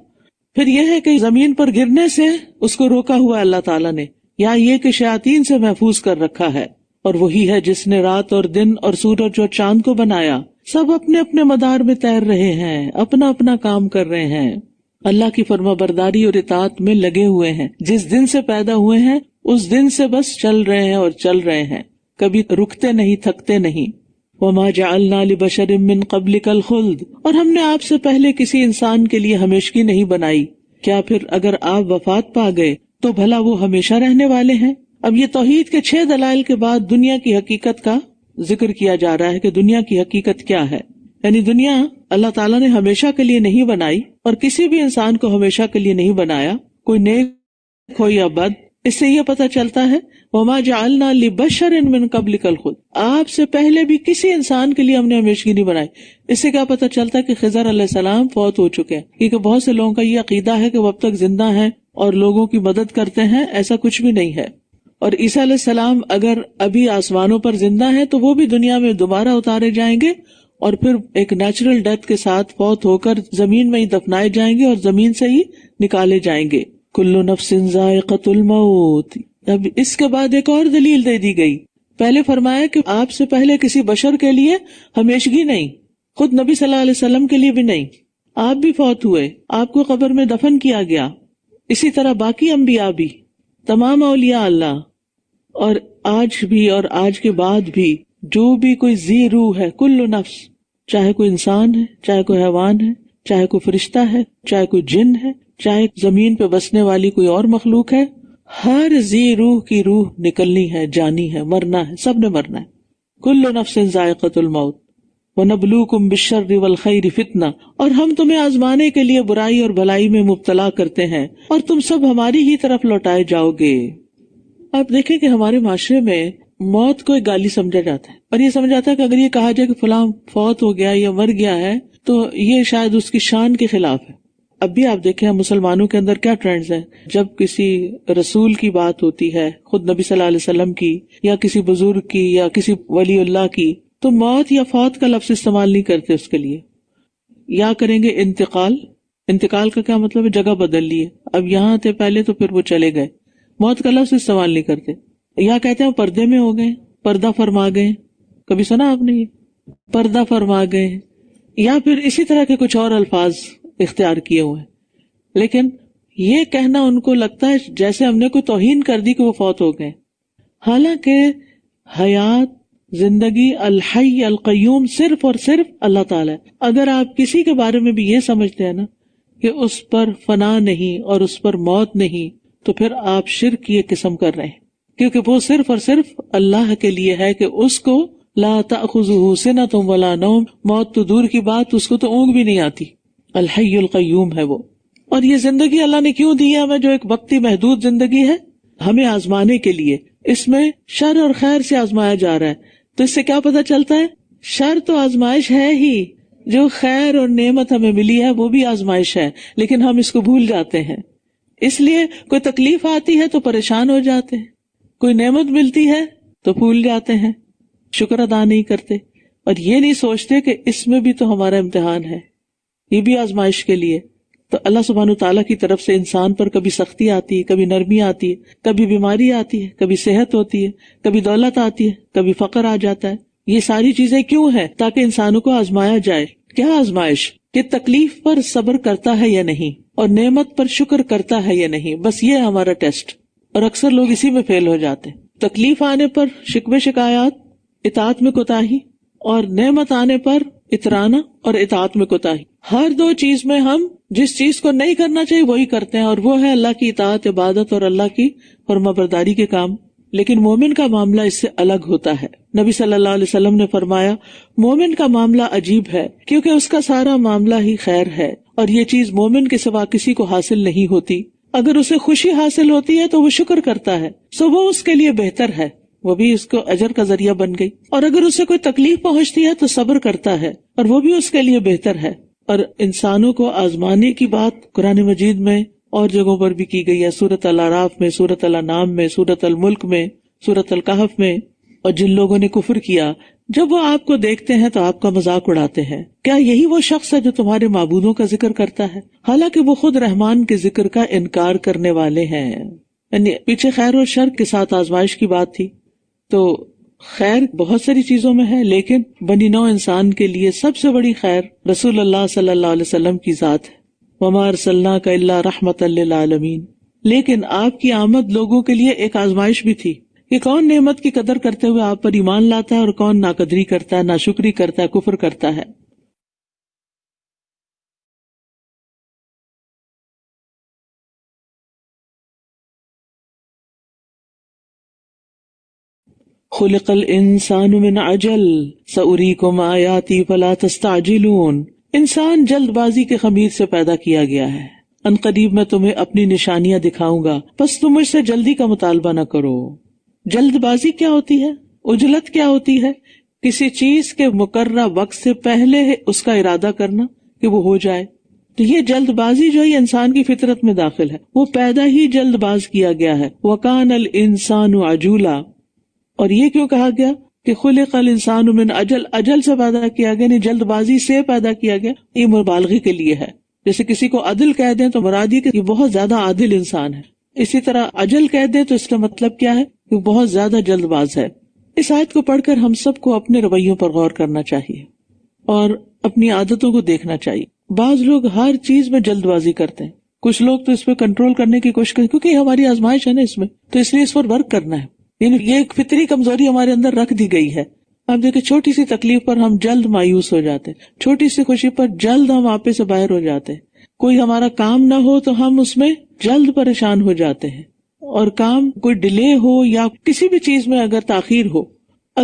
फिर यह है की जमीन पर गिरने से उसको रोका हुआ अल्लाह ताला ने या ये की शयातीन से महफूज कर रखा है और वही है जिसने रात और दिन और सूरज और चांद को बनाया सब अपने अपने मदार में तैर रहे हैं अपना अपना काम कर रहे हैं अल्लाह की फर्मा बरदारी और इतात में लगे हुए हैं जिस दिन से पैदा हुए हैं उस दिन से बस चल रहे हैं और चल रहे हैं कभी रुकते नहीं थकते नहीं वमा जाल बशर मिन कबल कल खुल्द और हमने आपसे पहले किसी इंसान के लिए हमेशगी नहीं बनाई क्या फिर अगर आप वफात पा गए तो भला वो हमेशा रहने वाले हैं अब ये तोहहीद के छह दलाइल के बाद दुनिया की हकीकत का जिक्र किया जा रहा है कि दुनिया की हकीकत क्या है यानी दुनिया अल्लाह ताला ने हमेशा के लिए नहीं बनाई और किसी भी इंसान को हमेशा के लिए नहीं बनाया कोई नेक हो या बद इससे यह पता चलता है वमा जालना बशर इनमिन कबल कल खुद आपसे पहले भी किसी इंसान के लिए हमने हमेशगी नहीं बनाई इससे क्या पता चलता है कि खजर अल्लाम फौत हो चुके हैं क्योंकि बहुत से लोगों का ये अकीदा है कि वह अब तक जिंदा है और लोगों की मदद करते हैं ऐसा कुछ भी नहीं है और ईसा सलाम अगर अभी आसमानों पर जिंदा है तो वो भी दुनिया में दोबारा उतारे जाएंगे और फिर एक नेचुरल डेथ के साथ फौत होकर जमीन में ही दफनाए जाएंगे और जमीन से ही निकाले जाएंगे कुल्लू नफसिन अब इसके बाद एक और दलील दे दी गई पहले फरमाया कि आपसे पहले किसी बशर के लिए हमेशगी नहीं खुद नबी सल्लल्लाहु अलैहि वसल्लम के लिए भी नहीं आप भी फौत हुए आपको कब्र में दफन किया गया इसी तरह बाकी अम्बिया भी तमाम अलिया अल्लाह और आज भी और आज के बाद भी जो भी कोई जी रूह है कुल्लु नफ्स चाहे कोई इंसान है चाहे कोई हैवान है चाहे कोई फरिश्ता है चाहे कोई जिन है चाहे जमीन पे बसने वाली कोई और मखलूक है हर जी रूह की रूह निकलनी है जानी है मरना है सबने मरना है कुल्लु नफ्स जायकतुल मौत व नबलू कुम बिशर वल खैर फितना और हम तुम्हे आजमाने के लिए बुराई और भलाई में मुबतला करते हैं और तुम सब हमारी ही तरफ लौटाए जाओगे आप देखे की हमारे माशरे में मौत को एक गाली समझा जाता है और ये समझ जाता है कि अगर ये कहा जाए कि फलाम फौत हो गया या मर गया है तो ये शायद उसकी शान के खिलाफ है अब भी आप देखें मुसलमानों के अंदर क्या ट्रेंड है जब किसी रसूल की बात होती है खुद नबी सल्लल्लाहु की या किसी बुजुर्ग की या किसी वली की तो मौत या फौत का लफ्ज इस्तेमाल नहीं करते उसके लिए या करेंगे इंतकाल इंतकाल का क्या मतलब है जगह बदल लिए अब यहां थे पहले तो फिर वो चले गए मौत का लफ्ज इस्तेमाल नहीं करते या कहते हैं पर्दे में हो गए पर्दा फरमा गए कभी सुना आपने ये पर्दा फरमा गए या फिर इसी तरह के कुछ और अल्फाज इख्तियार किए हुए हैं लेकिन ये कहना उनको लगता है जैसे हमने कोई तोहिन कर दी कि वो फौत हो गए हालांकि हयात जिंदगी अलहई अलकयूम सिर्फ और सिर्फ अल्लाह ताला है अगर आप किसी के बारे में भी ये समझते हैं ना कि उस पर फना नहीं और उस पर मौत नहीं तो फिर आप शिर की किस्म कर रहे हैं क्योंकि वो सिर्फ और सिर्फ अल्लाह के लिए है कि उसको लाता से ना तुम वला नोम मौत तो दूर की बात उसको तो ऊँग भी नहीं आती अलहयूम है वो और ये जिंदगी अल्लाह ने क्यों दी है हमें जो एक वक्ती महदूद जिंदगी है हमें आजमाने के लिए इसमें शर और खैर से आजमाया जा रहा है तो इससे क्या पता चलता है शर तो आजमाइश है ही जो खैर और नेमत हमें मिली है वो भी आजमाइश है लेकिन हम इसको भूल जाते हैं इसलिए कोई तकलीफ आती है तो परेशान हो जाते हैं कोई नेमत मिलती है तो भूल जाते हैं शुक्र अदा नहीं करते और ये नहीं सोचते कि इसमें भी तो हमारा इम्तिहान है ये भी आजमाइश के लिए तो अल्लाह सुबहान तला की तरफ से इंसान पर कभी सख्ती आती है कभी नरमी आती है कभी बीमारी आती है कभी सेहत होती है कभी दौलत आती है कभी फकर आ जाता है ये सारी चीजें क्यों है ताकि इंसानों को आजमाया जाए क्या आजमाइश कि तकलीफ पर सब्र करता है या नहीं और नेमत पर शुक्र करता है या नहीं बस ये हमारा टेस्ट और अक्सर लोग इसी में फेल हो जाते तकलीफ आने पर शिकवे शिकायत इतात में कोताही और नेमत आने पर इतराना और इतात में कोताही हर दो चीज में हम जिस चीज को नहीं करना चाहिए वही करते हैं और वो है अल्लाह की इतात इबादत और अल्लाह की फर्माबरदारी के काम लेकिन मोमिन का मामला इससे अलग होता है नबी सल्लल्लाहु अलैहि वसल्लम ने फरमाया मोमिन का मामला अजीब है क्योंकि उसका सारा मामला ही खैर है और ये चीज मोमिन के सिवा किसी को हासिल नहीं होती अगर उसे खुशी हासिल होती है तो वो शुक्र करता है सो वो उसके लिए बेहतर है वो भी उसको अजर का जरिया बन गई और अगर उसे कोई तकलीफ पहुंचती है तो सब्र करता है और वो भी उसके लिए बेहतर है और इंसानों को आजमाने की बात कुरान मजीद में और जगहों पर भी की गई है सूरत अल आराफ में सूरत अल नाम में सूरत अल मुल्क में सूरत अल कहफ में और जिन लोगों ने कुफर किया जब वो आपको देखते हैं तो आपका मजाक उड़ाते हैं क्या यही वो शख्स है जो तुम्हारे मबूदों का जिक्र करता है हालांकि वो खुद रहमान के जिक्र का इनकार करने वाले हैं पीछे खैर और शर्क के साथ आजमाइश की बात थी तो खैर बहुत सारी चीजों में है लेकिन बनी नौ इंसान के लिए सबसे बड़ी खैर रसूल अल्लाह सल्लल्लाहु अलैहि वसल्लम की जात है ममार सल्ला का रहमत आलमीन लेकिन आपकी आमद लोगों के लिए एक आजमाइश भी थी कि कौन नेमत की कदर करते हुए आप पर ईमान लाता है और कौन नाकदरी करता है शुक्री करता है कुफर करता है खुलकल इंसान मिन अजल सऊरी को मायाती फला तस्ताजिलून इंसान जल्दबाजी के खमीर से पैदा किया गया है अनकरीब मैं तुम्हें अपनी निशानियाँ दिखाऊंगा बस तुम मुझसे जल्दी का मुतालबा न करो जल्दबाजी क्या होती है उजलत क्या होती है किसी चीज के मुकर्रा वक्त से पहले उसका इरादा करना की वो हो जाए तो ये जल्दबाजी जो है इंसान की फितरत में दाखिल है वो पैदा ही जल्दबाज किया गया है वकान अल इंसान अजूला और ये क्यों कहा गया कि खुले कल इंसान उमिन अजल अजल से पैदा किया गया जल्दबाजी से पैदा किया गया ये मुबालगी के लिए है जैसे किसी को अदल कह दें तो मुरादी के बहुत ज्यादा आदिल इंसान है इसी तरह अजल कह दें तो इसका मतलब क्या है कि बहुत ज्यादा जल्दबाज है इस आयत को पढ़कर हम सबको अपने रवैयों पर गौर करना चाहिए और अपनी आदतों को देखना चाहिए बाज लोग हर चीज में जल्दबाजी करते हैं कुछ लोग तो इस पर कंट्रोल करने की कोशिश करते क्योंकि हमारी आजमाइश है ना इसमें तो इसलिए इस पर वर्क करना है यानी ये एक फितरी कमजोरी हमारे अंदर रख दी गई है अब देखिए छोटी सी तकलीफ पर हम जल्द मायूस हो जाते हैं छोटी सी खुशी पर जल्द हम आपे से बाहर हो जाते हैं कोई हमारा काम ना हो तो हम उसमें जल्द परेशान हो जाते हैं और काम कोई डिले हो या किसी भी चीज में अगर ताखिर हो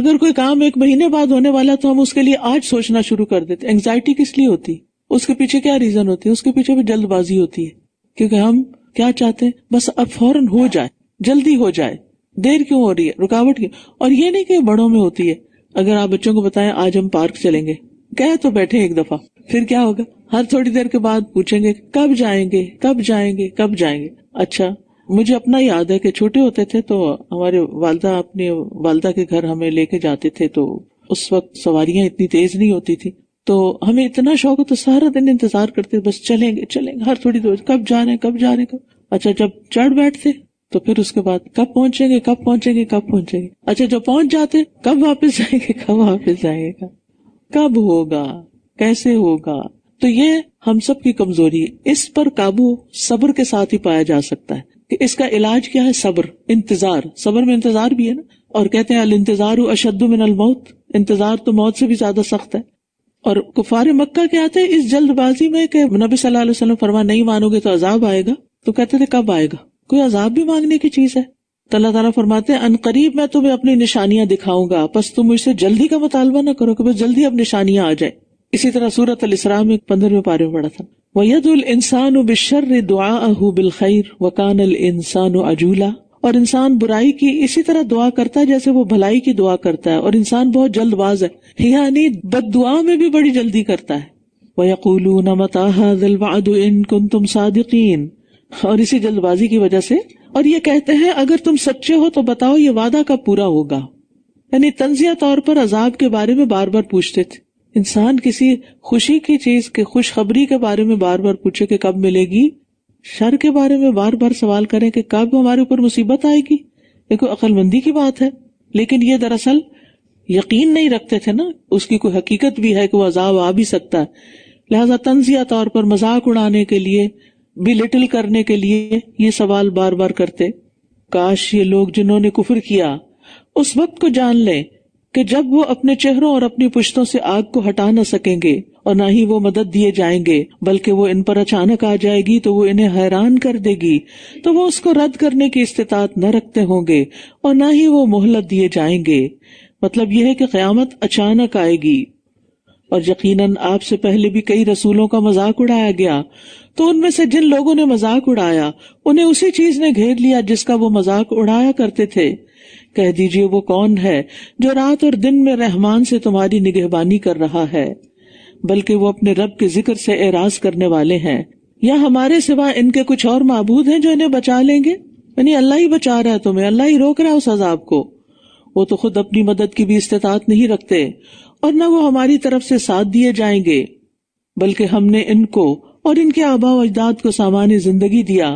अगर कोई काम एक महीने बाद होने वाला तो हम उसके लिए आज सोचना शुरू कर देते एंग्जाइटी किस लिए होती उसके पीछे क्या रीजन होती है उसके पीछे भी जल्दबाजी होती है क्योंकि हम क्या चाहते हैं बस अब फौरन हो जाए जल्दी हो जाए देर क्यों हो रही है रुकावट क्यों और ये नहीं कि बड़ों में होती है अगर आप बच्चों को बताएं आज हम पार्क चलेंगे कह तो बैठे एक दफा फिर क्या होगा हर थोड़ी देर के बाद पूछेंगे कब जाएंगे कब जाएंगे कब जाएंगे अच्छा मुझे अपना याद है कि छोटे होते थे तो हमारे वालदा अपने वालदा के घर हमें लेके जाते थे तो उस वक्त सवारियां इतनी तेज नहीं होती थी तो हमें इतना शौक होता तो सारा दिन इंतजार करते बस चलेंगे चलेंगे हर थोड़ी देर कब जा रहे हैं कब जा रहे हैं कब अच्छा जब चढ़ बैठते तो फिर उसके बाद कब पहुंचेंगे कब पहुंचेंगे कब पहुंचेंगे अच्छा जो पहुंच जाते कब वापस जाएंगे कब वापस जाएगा कब होगा कैसे होगा तो ये हम सब की कमजोरी है इस पर काबू सब्र के साथ ही पाया जा सकता है कि इसका इलाज क्या है सब्र इंतजार सब्र में इंतजार भी है ना और कहते हैं अल इंतजार अशद मिन अल मौत इंतजार तो मौत से भी ज्यादा सख्त है और कुफार मक्का क्या थे इस जल्दबाजी में कि नबी सल्लल्लाहु अलैहि वसल्लम फरमा नहीं मानोगे तो अजाब आएगा तो कहते थे कब आएगा कोई अजाब भी मांगने की चीज है तो अल्लाह ताला फरमाते हैं अनकरीब मैं तुम्हें अपनी निशानियां दिखाऊंगा बस तुम मुझसे जल्दी का मुतालबा ना करो कि बस जल्दी अब निशानियां आ जाए इसी तरह सूरत अल में पंद्रहवें पारे में पड़ा था वयदुल इंसान बिशर दुआ बिल खैर वकान अल इंसान अजूला और इंसान बुराई की इसी तरह दुआ करता है जैसे वो भलाई की दुआ करता है और इंसान बहुत जल्दबाज है यानी बद दुआ में भी बड़ी जल्दी करता है वयकूलू नमता इन कुन तुम सादिकीन और इसी जल्दबाजी की वजह से और ये कहते हैं अगर तुम सच्चे हो तो बताओ ये वादा कब पूरा होगा यानी तंजिया तौर पर अजाब के बारे में बार बार पूछते थे इंसान किसी खुशी की चीज के खुशखबरी के बारे में बार बार पूछे कि कब मिलेगी शर के बारे में बार बार सवाल करें कि कब हमारे ऊपर मुसीबत आएगी ये कोई अक्लमंदी की बात है लेकिन ये दरअसल यकीन नहीं रखते थे ना उसकी कोई हकीकत भी है कि वो अजाब आ भी सकता है लिहाजा तंजिया तौर पर मजाक उड़ाने के लिए बिलिटल करने के लिए ये सवाल बार बार करते काश ये लोग जिन्होंने कुफर किया उस वक्त को जान ले कि जब वो अपने चेहरों और अपनी पुश्तों से आग को हटा न सकेंगे और ना ही वो मदद दिए जाएंगे बल्कि वो इन पर अचानक आ जाएगी तो वो इन्हें हैरान कर देगी तो वो उसको रद्द करने की इस्तात न रखते होंगे और ना ही वो मोहलत दिए जाएंगे मतलब यह है कि क्यामत अचानक आएगी और यकीनन आपसे पहले भी कई रसूलों का मजाक उड़ाया गया तो उनमें से जिन लोगों ने मजाक उड़ाया उन्हें उसी चीज ने घेर लिया जिसका वो मजाक उड़ाया करते थे कह दीजिए वो कौन है जो रात और दिन में रहमान से तुम्हारी निगहबानी कर रहा है बल्कि वो अपने रब के जिक्र से एराज करने वाले हैं या हमारे सिवा इनके कुछ और मबूद हैं जो इन्हें बचा लेंगे यानी अल्लाह ही बचा रहा है तुम्हें अल्लाह ही रोक रहा है उस अजाब को वो तो खुद अपनी मदद की भी इस्तात नहीं रखते और न वो हमारी तरफ से साथ दिए जाएंगे बल्कि हमने इनको और इनके आबाव अजदाद को सामान्य जिंदगी दिया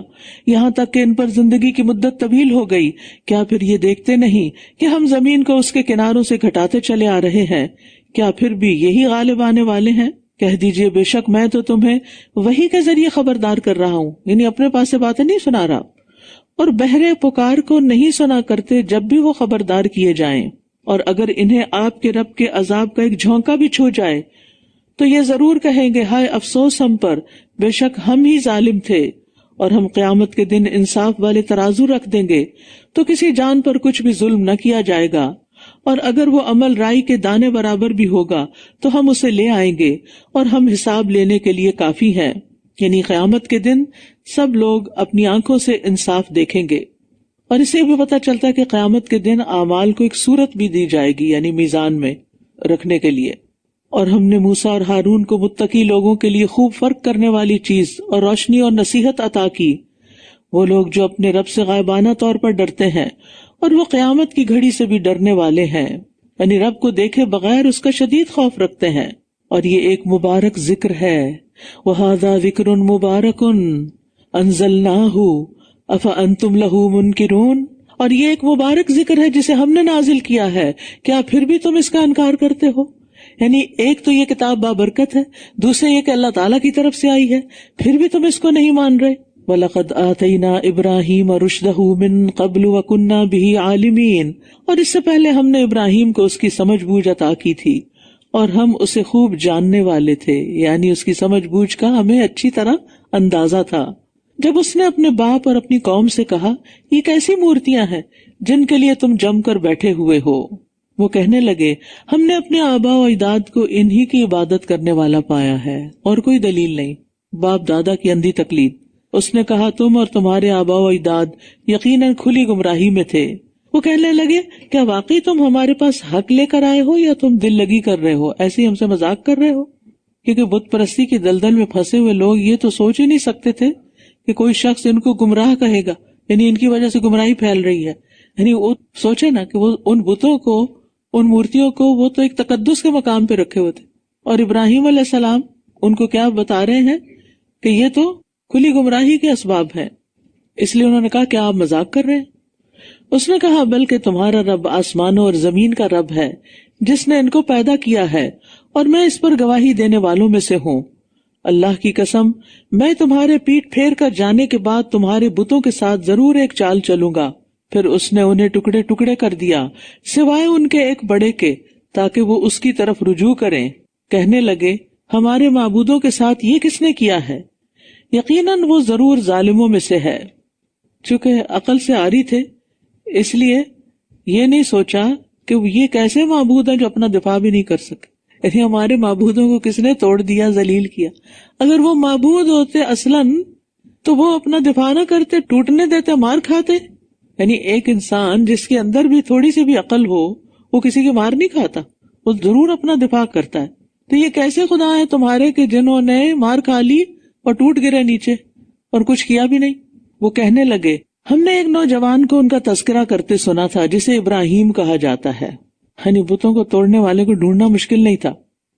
यहाँ तक कि इन पर जिंदगी की मुद्दत तबील हो गई क्या फिर ये देखते नहीं कि हम जमीन को उसके किनारों से घटाते चले आ रहे हैं क्या फिर भी यही गालिब आने वाले हैं कह दीजिए बेशक मैं तो तुम्हें वही के जरिए खबरदार कर रहा हूँ यानी अपने पास से बातें नहीं सुना रहा और बहरे पुकार को नहीं सुना करते जब भी वो खबरदार किए जाएं और अगर इन्हें आपके रब के अजाब का एक झोंका भी छू जाए तो ये जरूर कहेंगे हाय अफसोस हम पर बेशक हम ही जालिम थे और हम क्यामत के दिन इंसाफ वाले तराजू रख देंगे तो किसी जान पर कुछ भी जुल्म न किया जाएगा और अगर वो अमल राय के दाने बराबर भी होगा तो हम उसे ले आएंगे और हम हिसाब लेने के लिए काफी है यानी क्यामत के दिन सब लोग अपनी आंखों से इंसाफ देखेंगे और इससे भी पता चलता है कि क्यामत के दिन अमाल को एक सूरत भी दी जाएगी यानी मीजान में रखने के लिए और हमने मूसा और हारून को मुत्तकी लोगों के लिए खूब फर्क करने वाली चीज और रोशनी और नसीहत अता की वो लोग जो अपने रब से गायबाना तौर पर डरते हैं और वो क्यामत की घड़ी से भी डरने वाले हैं यानी रब को देखे बगैर उसका शदीद खौफ रखते हैं और ये एक मुबारक जिक्र है वहादा जिक्र मुबारक अनजल ना अफा तुम लहू रोन और ये एक मुबारक जिक्र है जिसे हमने नाजिल किया है क्या फिर भी तुम इसका इनकार करते हो यानी एक तो ये किताब बाबरकत है दूसरे ये अल्लाह ताला की तरफ से आई है फिर भी तुम इसको नहीं मान रहे वलकद आतना इब्राहिम मिन कबल वकुन्ना भी आलिमीन और इससे पहले हमने इब्राहिम को उसकी समझ बूझ अता की थी और हम उसे खूब जानने वाले थे यानी उसकी समझ बूझ का हमें अच्छी तरह अंदाजा था जब उसने अपने बाप और अपनी कौम से कहा ये कैसी मूर्तियां हैं जिनके लिए तुम जमकर बैठे हुए हो वो कहने लगे हमने अपने आबा और इदाद को इन्हीं की इबादत करने वाला पाया है और कोई दलील नहीं बाप दादा की अंधी तकलीद उसने कहा तुम और तुम्हारे आबा व इदाद यकीनन खुली गुमराही में थे वो कहने लगे क्या वाकई तुम हमारे पास हक लेकर आए हो या तुम दिल लगी कर रहे हो ऐसे हमसे मजाक कर रहे हो क्योंकि बुत परस्ती की दलदल में फंसे हुए लोग ये तो सोच ही नहीं सकते थे कि कोई शख्स इनको गुमराह कहेगा यानी इनकी वजह से गुमराही फैल रही है यानी वो सोचे ना कि वो उन बुतों को उन मूर्तियों को वो तो एक तकदस के मकाम पे रखे हुए थे और इब्राहिम सलाम उनको क्या बता रहे हैं कि ये तो खुली गुमराही के असबाब है इसलिए उन्होंने कहा कि आप मजाक कर रहे हैं उसने कहा बल्कि तुम्हारा रब आसमानों और जमीन का रब है जिसने इनको पैदा किया है और मैं इस पर गवाही देने वालों में से हूँ अल्लाह की कसम मैं तुम्हारे पीठ फेर कर जाने के बाद तुम्हारे बुतों के साथ जरूर एक चाल चलूंगा फिर उसने उन्हें टुकड़े टुकड़े कर दिया सिवाय उनके एक बड़े के ताकि वो उसकी तरफ रुजू करें कहने लगे हमारे मबूदों के साथ ये किसने किया है यकीनन वो जरूर जालिमों में से है चूंकि अकल से आ रही थे इसलिए ये नहीं सोचा कि ये कैसे मबूद है जो अपना दिफा भी नहीं कर सके यानी हमारे मबूदों को किसने तोड़ दिया जलील किया अगर वो मबूद होते असलन तो वो अपना दिफा ना करते टूटने देते मार खाते यानी एक इंसान जिसके अंदर भी थोड़ी सी भी अकल हो वो किसी की मार नहीं खाता वो जरूर अपना दिफा करता है तो ये कैसे खुदा है तुम्हारे के जिन्होंने मार खा ली और टूट गिरे नीचे और कुछ किया भी नहीं वो कहने लगे हमने एक नौजवान को उनका तस्करा करते सुना था जिसे इब्राहिम कहा जाता है यानी हाँ, बुतों को तोड़ने वाले को ढूंढना मुश्किल नहीं था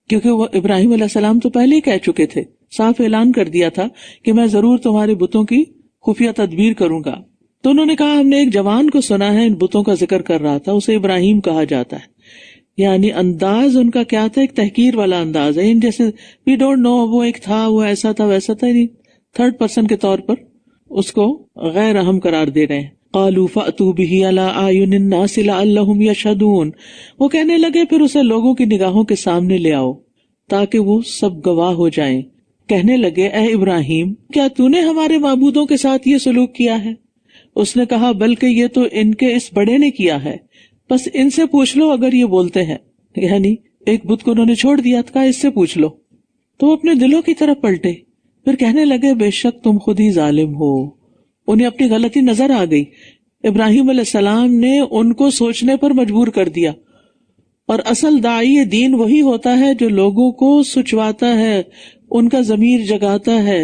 क्योंकि वो इब्राहिम सलाम तो पहले ही कह चुके थे साफ ऐलान कर दिया था कि मैं जरूर तुम्हारे बुतों की खुफिया तदबीर करूंगा तो उन्होंने कहा हमने एक जवान को सुना है इन बुतों का जिक्र कर रहा था उसे इब्राहिम कहा जाता है यानी अंदाज उनका क्या था एक तहकीर वाला अंदाज है इन जैसे वी डोंट नो वो एक था वो ऐसा था वैसा था थर्ड पर्सन के तौर पर उसको गैर अहम करार दे रहे हैं कालू फातू बिही अलायुन यशदून वो कहने लगे फिर उसे लोगों की निगाहों के सामने ले आओ ताकि वो सब गवाह हो जाए कहने लगे ए इब्राहिम क्या तूने हमारे मबूदों के साथ ये सलूक किया है उसने कहा बल्कि ये तो इनके इस बड़े ने किया है बस इनसे पूछ लो अगर ये बोलते हैं यानी एक बुद्ध को उन्होंने छोड़ दिया था इससे पूछ लो तो अपने दिलों की तरफ पलटे फिर कहने लगे बेशक तुम खुद ही जालिम हो उन्हें अपनी गलती नजर आ गई इब्राहिम ने उनको सोचने पर मजबूर कर दिया और असल दाई दीन वही होता है जो लोगों को सुचवाता है उनका जमीर जगाता है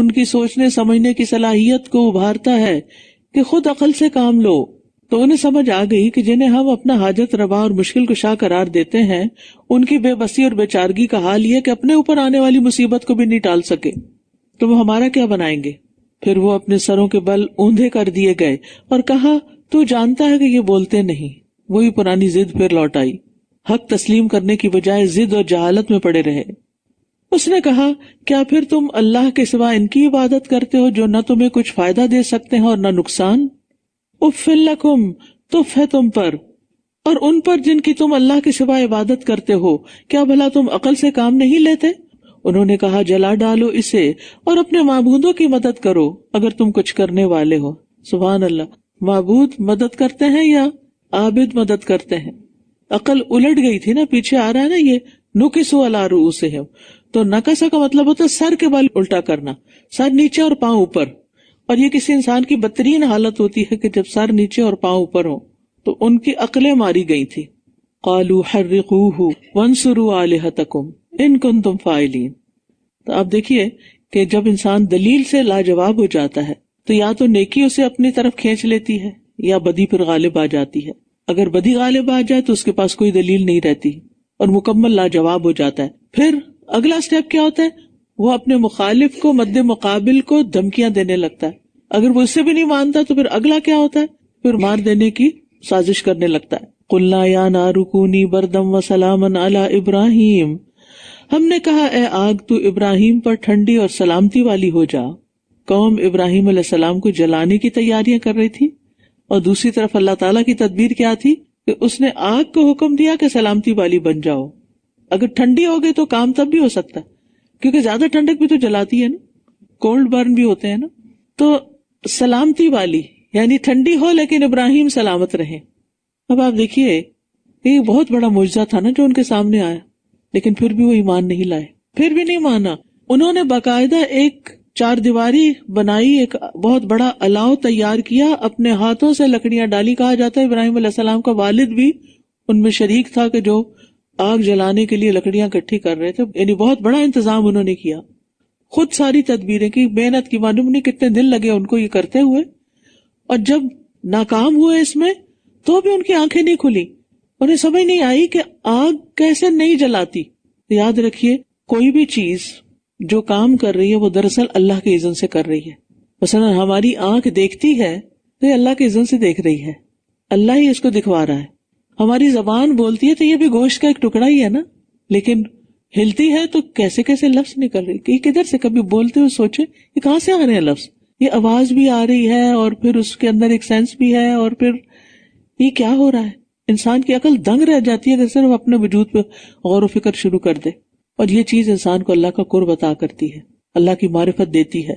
उनकी सोचने समझने की सलाहियत को उभारता है कि खुद अकल से काम लो तो उन्हें समझ आ गई कि जिन्हें हम अपना हाजत रवा और मुश्किल को शाह करार देते हैं उनकी बेबसी और बेचारगी का हाल यह कि अपने ऊपर आने वाली मुसीबत को भी नहीं टाल सके तो वो हमारा क्या बनाएंगे फिर वो अपने सरों के बल ऊंधे कर दिए गए और कहा तू जानता है कि ये बोलते नहीं वही पुरानी जिद फिर लौट आई हक तस्लीम करने की बजाय जिद और जहालत में पड़े रहे उसने कहा क्या फिर तुम अल्लाह के सिवा इनकी इबादत करते हो जो न तुम्हें कुछ फायदा दे सकते हैं और न नुकसान उफिल्लकुम तुफ है तुम पर और उन पर जिनकी तुम अल्लाह के सिवा इबादत करते हो क्या भला तुम अकल से काम नहीं लेते उन्होंने कहा जला डालो इसे और अपने माबूदों की मदद करो अगर तुम कुछ करने वाले हो सुबह अल्लाह मबूद मदद करते हैं या आबिद मदद करते हैं अकल उलट गई थी ना पीछे आ रहा है ना ये नुकिस अलारू से है तो नकसा का मतलब होता है सर के बल उल्टा करना सर नीचे और पाँव ऊपर और ये किसी इंसान की बदतरीन हालत होती है कि जब सर नीचे और पाँव ऊपर हो तो उनकी अकलें मारी गई थी कालू हर सुरु वंसुरु तकुम इन कुन तुम फाइलिन तो आप देखिए कि जब इंसान दलील से लाजवाब हो जाता है तो या तो नेकी उसे अपनी तरफ खींच लेती है या बदी पर गालिब आ जाती है अगर बदी गालिब आ जाए तो उसके पास कोई दलील नहीं रहती और मुकम्मल लाजवाब हो जाता है फिर अगला स्टेप क्या होता है वो अपने मुखालिफ को मद मुकाबिल को धमकियां देने लगता है अगर वो इससे भी नहीं मानता तो फिर अगला क्या होता है फिर मार देने की साजिश करने लगता है कुल्ला या नारुकूनी बरदम व सलामन अला इब्राहिम हमने कहा ए आग तू इब्राहिम पर ठंडी और सलामती वाली हो जा कौम इब्राहिम सलाम को जलाने की तैयारियां कर रही थी और दूसरी तरफ अल्लाह ताला की तदबीर क्या थी कि उसने आग को हुक्म दिया कि सलामती वाली बन जाओ अगर ठंडी हो गई तो काम तब भी हो सकता है क्योंकि ज्यादा ठंडक भी तो जलाती है ना कोल्ड बर्न भी होते हैं ना तो सलामती वाली यानी ठंडी हो लेकिन इब्राहिम सलामत रहे अब आप देखिए ये बहुत बड़ा मुआवजा था ना जो उनके सामने आया लेकिन फिर भी वो ईमान नहीं लाए फिर भी नहीं माना उन्होंने बाकायदा एक चार दीवारी बनाई एक बहुत बड़ा अलाव तैयार किया अपने हाथों से लकड़ियां डाली कहा जाता है इब्राहिम सलाम का वालिद भी उनमें शरीक था कि जो आग जलाने के लिए लकड़ियां इकट्ठी कर रहे थे यानी बहुत बड़ा इंतजाम उन्होंने किया खुद सारी तदबीरें की मेहनत की मालूम नहीं कितने दिन लगे उनको ये करते हुए और जब नाकाम हुए इसमें तो भी उनकी आंखें नहीं खुली उन्हें समझ नहीं आई कि आग कैसे नहीं जलाती याद रखिए कोई भी चीज जो काम कर रही है वो दरअसल अल्लाह के इजन से कर रही है मसलन हमारी आंख देखती है तो ये अल्लाह के इजन से देख रही है अल्लाह ही इसको दिखवा रहा है हमारी जबान बोलती है तो ये भी गोश्त का एक टुकड़ा ही है ना लेकिन हिलती है तो कैसे कैसे लफ्ज निकल रही कि किधर से कभी बोलते हुए सोचे ये कहाँ से आ रहे हैं लफ्ज ये आवाज भी आ रही है और फिर उसके अंदर एक सेंस भी है और फिर ये क्या हो रहा है इंसान की अकल दंग रह जाती है अगर सिर्फ अपने वजूद पर गौर फिक्र शुरू कर दे और ये चीज इंसान को अल्लाह का कुर्ब अता करती है अल्लाह की मारिफत देती है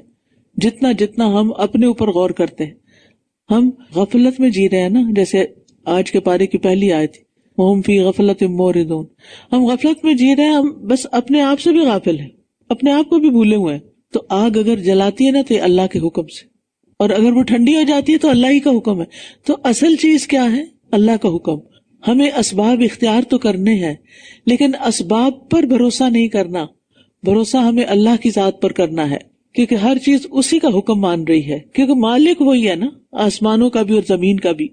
जितना जितना हम अपने ऊपर गौर करते हैं हम गफलत में जी रहे हैं ना जैसे आज के पारे की पहली आय थी फी गफलत मोरिदोन हम गफलत में जी रहे हैं हम बस अपने आप से भी गाफिल हैं अपने आप को भी भूले हुए हैं तो आग अगर जलाती है ना तो अल्लाह के हुक्म से और अगर वो ठंडी हो जाती है तो अल्लाह ही का हुक्म है तो असल चीज क्या है अल्लाह का हुक्म हमें असबाब इख्तियार तो करने हैं लेकिन असबाब पर भरोसा नहीं करना भरोसा हमें अल्लाह की जात पर करना है क्योंकि हर चीज उसी का हुक्म मान रही है क्योंकि मालिक वही है ना आसमानों का भी और जमीन का भी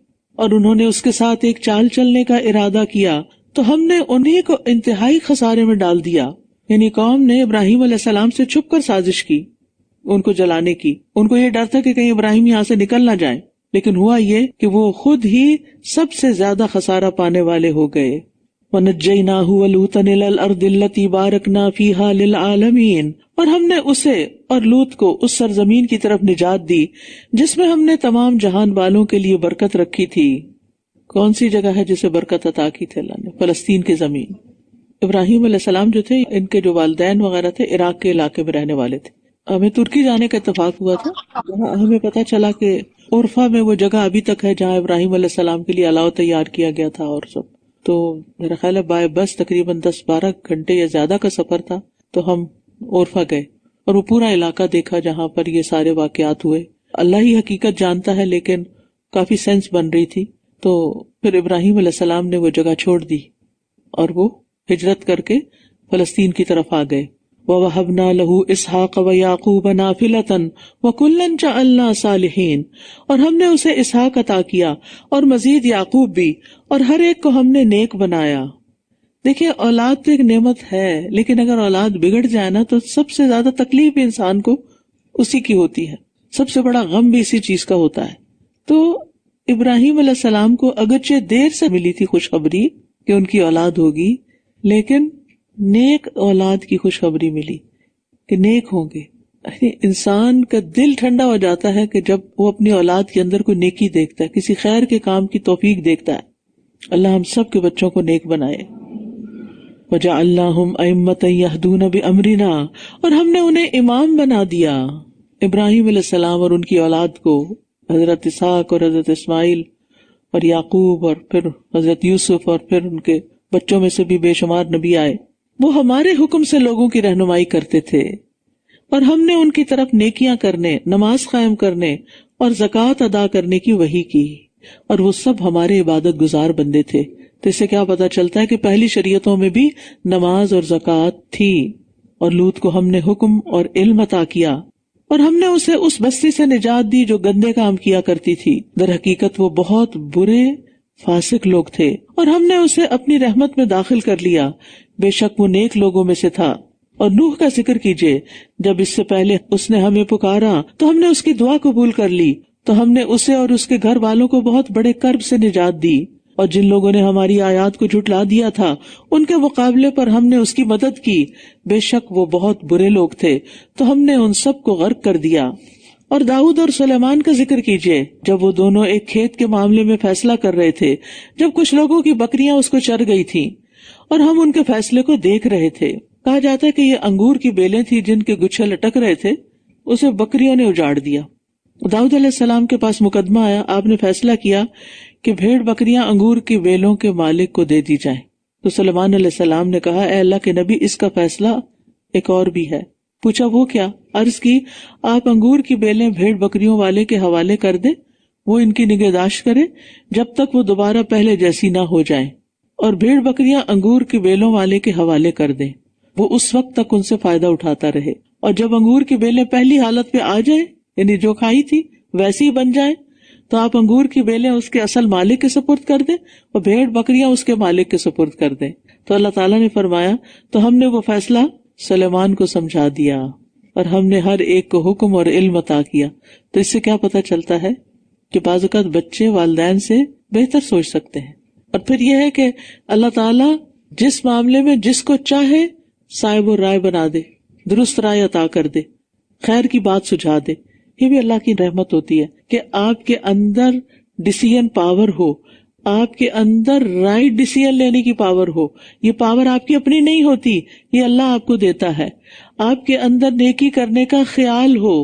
और उन्होंने उसके साथ एक चाल चलने का इरादा किया तो हमने उन्हीं को इंतहाई खसारे में डाल दिया यानी कौम ने इब्राहिम सलाम से छुप कर साजिश की उनको जलाने की उनको ये डर था कि कहीं इब्राहिम यहाँ से निकल ना जाए लेकिन हुआ ये कि वो खुद ही सबसे ज्यादा खसारा पाने वाले हो गए और हमने उसे और लूत को उस सरजमीन की तरफ निजात दी जिसमें हमने तमाम जहान वालों के लिए बरकत रखी थी कौन सी जगह है जिसे बरकत अता की थी अल्लाह ने फलस्तीन की जमीन इब्राहिम सलाम जो थे इनके जो वालदेन वगैरह थे इराक के इलाके में रहने वाले थे हमें तुर्की जाने का इतफाक हुआ था हाँ, हमें पता चला कि उर्फा में वो जगह अभी तक है जहाँ इब्राहिम सलाम के लिए अलाव तैयार किया गया था और सब तो मेरा ख्याल है बाय बस तकरीबन दस बारह घंटे या ज्यादा का सफर था तो हम उर्फा गए और वो पूरा इलाका देखा जहाँ पर ये सारे वाकयात हुए अल्लाह ही हकीकत जानता है लेकिन काफी सेंस बन रही थी तो फिर इब्राहिम सलाम ने वो जगह छोड़ दी और वो हिजरत करके फलस्तीन की तरफ आ गए वहबना लहू इसहाक व याकूब नाफिलतन व कुल्लन चालना सालहीन और हमने उसे इसहाक अता किया और मजीद याकूब भी और हर एक को हमने नेक बनाया देखिये औलाद तो एक नेमत है लेकिन अगर औलाद बिगड़ जाए ना तो सबसे ज्यादा तकलीफ भी इंसान को उसी की होती है सबसे बड़ा गम भी इसी चीज का होता है तो इब्राहिम सलाम को अगरचे देर से मिली थी खुशखबरी कि उनकी औलाद होगी लेकिन नेक औलाद की खुशखबरी मिली कि नेक होंगे इंसान का दिल ठंडा हो जाता है कि जब वो अपनी औलाद के अंदर कोई नेकी देखता है किसी खैर के काम की तोफीक देखता है अल्लाह हम सब के बच्चों को नेक बनाए वजा अल्लाह अम्मत यहदून भी अमरीना और हमने उन्हें इमाम बना दिया इब्राहिम सलाम और उनकी औलाद को हजरत इसाक और हजरत इस्माइल और याकूब और फिर हजरत यूसुफ और फिर उनके बच्चों में से भी बेशुमार नबी आए वो हमारे हुक्म से लोगों की रहनुमाई करते थे और हमने उनकी तरफ नेकियां करने नमाज कायम करने और जक़ात अदा करने की वही की और वो सब हमारे इबादत गुजार बंदे थे तो इससे क्या पता चलता है कि पहली शरीयतों में भी नमाज और जक़ात थी और लूत को हमने हुक्म और इल्म अता किया और हमने उसे उस बस्ती से निजात दी जो गंदे काम किया करती थी दर हकीकत वो बहुत बुरे फासिक लोग थे और हमने उसे अपनी रहमत में दाखिल कर लिया बेशक वो नेक लोगों में से था और नूह का जिक्र कीजिए जब इससे पहले उसने हमें पुकारा तो हमने उसकी दुआ कबूल कर ली तो हमने उसे और उसके घर वालों को बहुत बड़े कर्ब से निजात दी और जिन लोगों ने हमारी आयात को झुटला दिया था उनके मुकाबले पर हमने उसकी मदद की बेशक वो बहुत बुरे लोग थे तो हमने उन सबको गर्क कर दिया और दाऊद और सलेमान का जिक्र कीजिए जब वो दोनों एक खेत के मामले में फैसला कर रहे थे जब कुछ लोगों की बकरियां उसको चर गई थीं और हम उनके फैसले को देख रहे थे कहा जाता है कि ये अंगूर की बेलें थी जिनके गुच्छे लटक रहे थे उसे बकरियों ने उजाड़ दिया दाऊद सलाम के पास मुकदमा आया आपने फैसला किया कि भेड़ बकरियां अंगूर की बेलों के मालिक को दे दी जाए तो सलमान सलाम ने कहा अल्लाह के नबी इसका फैसला एक और भी है पूछा वो क्या अर्ज की आप अंगूर की बेलें भेड़ बकरियों वाले के हवाले कर दे वो इनकी निगहदाश्त करे जब तक वो दोबारा पहले जैसी ना हो जाए और भेड़ बकरियां अंगूर की बेलों वाले के हवाले कर दें वो उस वक्त तक उनसे फायदा उठाता रहे और जब अंगूर की बेलें पहली हालत पे आ जाए यानी जो खाई थी वैसी ही बन जाए तो आप अंगूर की बेलें उसके असल मालिक के सपुर्द कर दें और भेड़ बकरियां उसके मालिक के सपुर्द कर दें तो अल्लाह ताला ने फरमाया तो हमने वो फैसला सलेमान को समझा दिया और हमने हर एक को हुक्म और इल्म अता किया तो इससे क्या पता चलता है कि बाजुकात बच्चे वालदेन से बेहतर सोच सकते हैं और फिर यह है कि अल्लाह ताला जिस मामले में जिसको चाहे साहिब और राय बना दे दुरुस्त राय अता कर दे खैर की बात सुझा दे ये भी अल्लाह की रहमत होती है कि आपके अंदर डिसीजन पावर हो आपके अंदर राइट डिसीजन लेने की पावर हो ये पावर आपकी अपनी नहीं होती ये अल्लाह आपको देता है आपके अंदर नेकी करने का ख्याल हो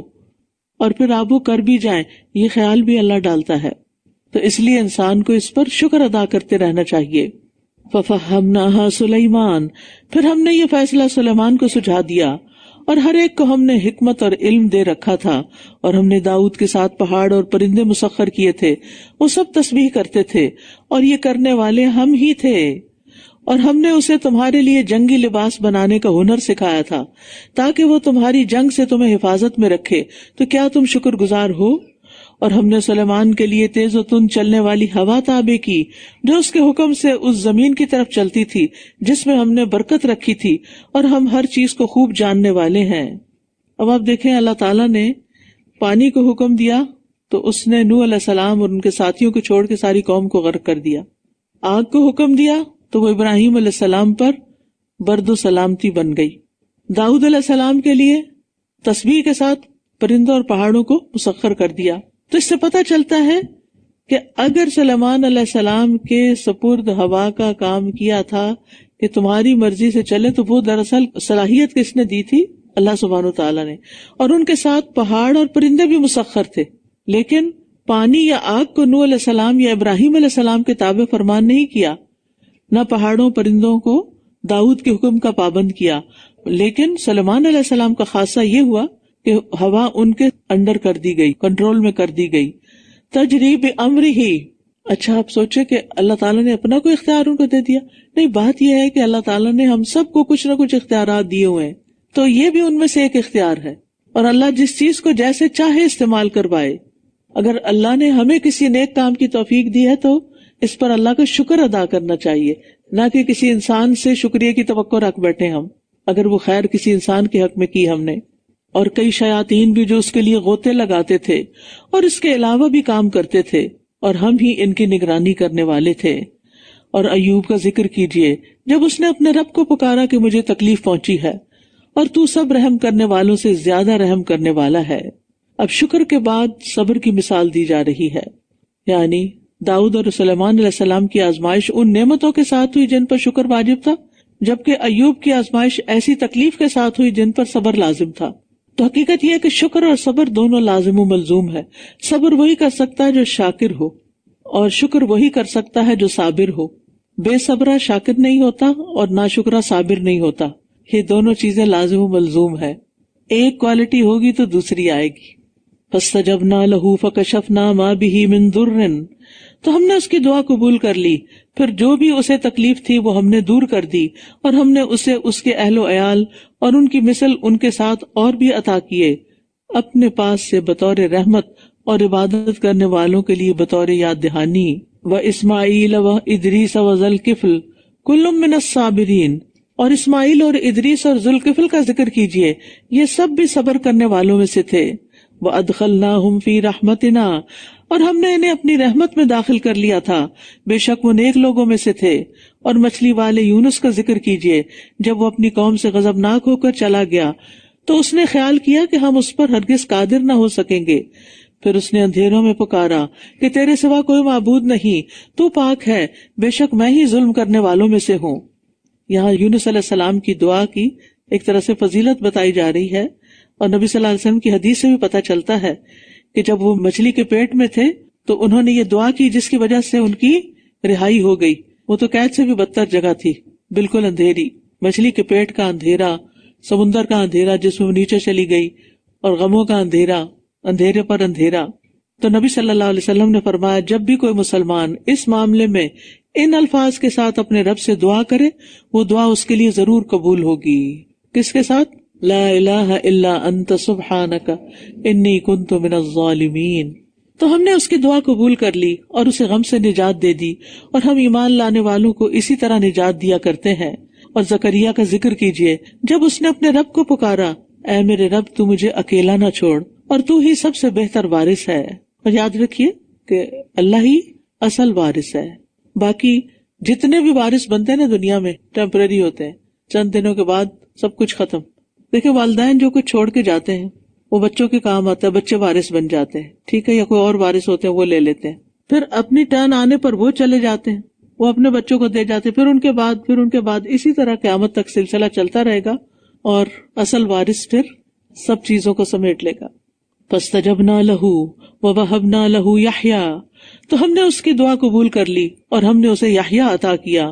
और फिर आप वो कर भी जाए ये ख्याल भी अल्लाह डालता है तो इसलिए इंसान को इस पर शुक्र अदा करते रहना चाहिए फफा हम नहा सुलेमान फिर हमने ये फैसला सुलेमान को सुझा दिया और हर एक को हमने हिकमत और इल्म दे रखा था और हमने दाऊद के साथ पहाड़ और परिंदे मुसखर किए थे वो सब तस्बीह करते थे और ये करने वाले हम ही थे और हमने उसे तुम्हारे लिए जंगी लिबास बनाने का हुनर सिखाया था ताकि वो तुम्हारी जंग से तुम्हें हिफाजत में रखे तो क्या तुम शुक्रगुजार हो और हमने सुलेमान के लिए तेज तुन चलने वाली हवा ताबे की जो उसके हुक्म से उस जमीन की तरफ चलती थी जिसमें हमने बरकत रखी थी और हम हर चीज को खूब जानने वाले हैं अब आप देखें अल्लाह ताला ने पानी को हुक्म दिया तो उसने नू सलाम और उनके साथियों को छोड़ के सारी कौम को गर्क कर दिया आग को हुक्म दिया तो वो इब्राहिम सलाम पर बर्दो सलामती बन गई दाऊद के लिए तस्वीर के साथ परिंदों और पहाड़ों को मुसखर कर दिया तो इससे पता चलता है कि अगर सलमान सलाम के सपुर्द हवा का काम किया था कि तुम्हारी मर्जी से चले तो वो दरअसल सलाहियत किसने दी थी अल्लाह सुबहान तला ने और उनके साथ पहाड़ और परिंदे भी मुसखर थे लेकिन पानी या आग को नू सलाम या इब्राहिम सलाम के ताबे फरमान नहीं किया न पहाड़ों परिंदों को दाऊद के हुक्म का पाबंद किया लेकिन सलमान सलाम का खासा ये हुआ कि हवा उनके अंडर कर दी गई कंट्रोल में कर दी गई तजरीब अम्र ही अच्छा आप सोचे कि अल्लाह ताला ने अपना कोई इख्तियार उनको दे दिया नहीं बात यह है कि अल्लाह ताला ने हम सबको कुछ ना कुछ इख्तियार दिए हुए हैं तो ये भी उनमें से एक इख्तियार है और अल्लाह जिस चीज को जैसे चाहे इस्तेमाल करवाए अगर अल्लाह ने हमें किसी नेक काम की तोफीक दी है तो इस पर अल्लाह का शुक्र अदा करना चाहिए ना कि किसी इंसान से शुक्रिया की तो रख बैठे हम अगर वो खैर किसी इंसान के हक में की हमने और कई शयातीन भी जो उसके लिए गोते लगाते थे और इसके अलावा भी काम करते थे और हम ही इनकी निगरानी करने वाले थे और अयूब का जिक्र कीजिए जब उसने अपने रब को पुकारा कि मुझे तकलीफ पहुंची है और तू सब रहम करने वालों से ज्यादा रहम करने वाला है अब शुक्र के बाद सब्र की मिसाल दी जा रही है यानी दाऊद और सलेमान की आजमाइश उन नेमतों के साथ हुई जिन पर शुक्र वाजिब था जबकि अयूब की आजमाइश ऐसी तकलीफ के साथ हुई जिन पर सबर लाजिम था तो हकीकत यह है कि शुक्र और सबर दोनों लाजिम मलजूम है सब्र वही कर सकता है जो शाकिर हो और शुक्र वही कर सकता है जो साबिर हो बेसबरा शाकिर नहीं होता और ना शुक्र साबिर नहीं होता ये दोनों चीजें लाजिम मलजूम है एक क्वालिटी होगी तो दूसरी आएगी फस्तजब ना लहू फकशफ ना माँ बिही मिन दुर्रन तो हमने उसकी दुआ कबूल कर ली फिर जो भी उसे तकलीफ थी वो हमने दूर कर दी और हमने उसे उसके अहलो अयाल और उनकी मिसल उनके साथ और भी अता किए अपने पास से बतौर रहमत और इबादत करने वालों के लिए बतौर याद दहानी व इसमाइल व इदरीस व जलकिफल कुल्लुम मिन साबिरीन और इस्माइल और इदरीस और जुल्किफल का जिक्र कीजिए ये सब भी सबर करने वालों में से थे अदखल ना हम फी ना और हमने इन्हें अपनी रहमत में दाखिल कर लिया था बेशक वो नेक लोगों में से थे और मछली वाले यूनुस का जिक्र कीजिए जब वो अपनी कौम से गजबनाक होकर चला गया तो उसने ख्याल किया कि हम उस पर हरगिज कादिर न हो सकेंगे फिर उसने अंधेरों में पुकारा कि तेरे सिवा कोई मबूद नहीं तू पाक है बेशक मैं ही जुल्म करने वालों में से हूँ यहाँ यूनुस सलाम की दुआ की एक तरह से फजीलत बताई जा रही है और नबी सल्लल्लाहु अलैहि वसल्लम की हदीस से भी पता चलता है कि जब वो मछली के पेट में थे तो उन्होंने ये दुआ की जिसकी वजह से उनकी रिहाई हो गई वो तो कैद से भी बदतर जगह थी बिल्कुल अंधेरी मछली के पेट का अंधेरा समुन्दर का अंधेरा जिसमें नीचे चली गई और गमों का अंधेरा अंधेरे पर अंधेरा तो नबी सल्लल्लाहु अलैहि वसल्लम ने फरमाया जब भी कोई मुसलमान इस मामले में इन अल्फाज के साथ अपने रब से दुआ करे वो दुआ उसके लिए जरूर कबूल होगी किसके साथ ला इलाहा तो हमने उसकी दुआ कबूल कर ली और उसे गम से निजात दे दी और हम ईमान लाने वालों को इसी तरह निजात दिया करते हैं और जकरिया का जिक्र कीजिए जब उसने अपने रब को पुकारा ऐ मेरे रब तू मुझे अकेला ना छोड़ और तू ही सबसे बेहतर वारिस है और याद रखिये कि अल्लाह ही असल वारिस है बाकी जितने भी वारिस बनते हैं ना दुनिया में टेम्पररी होते हैं चंद दिनों के बाद सब कुछ खत्म देखिए वालदेन जो कुछ छोड़ के जाते हैं वो बच्चों के काम आता है बच्चे वारिस बन जाते हैं ठीक है या कोई और वारिस होते हैं वो ले लेते हैं फिर अपनी टर्न आने पर वो चले जाते हैं वो अपने बच्चों को दे जाते हैं फिर उनके बाद फिर उनके बाद इसी तरह क्यामत तक सिलसिला चलता रहेगा और असल वारिस फिर सब चीजों को समेट लेगा फस्तजब ना लहू व वहब ना लहू याहिया तो हमने उसकी दुआ कबूल कर ली और हमने उसे याहिया अता किया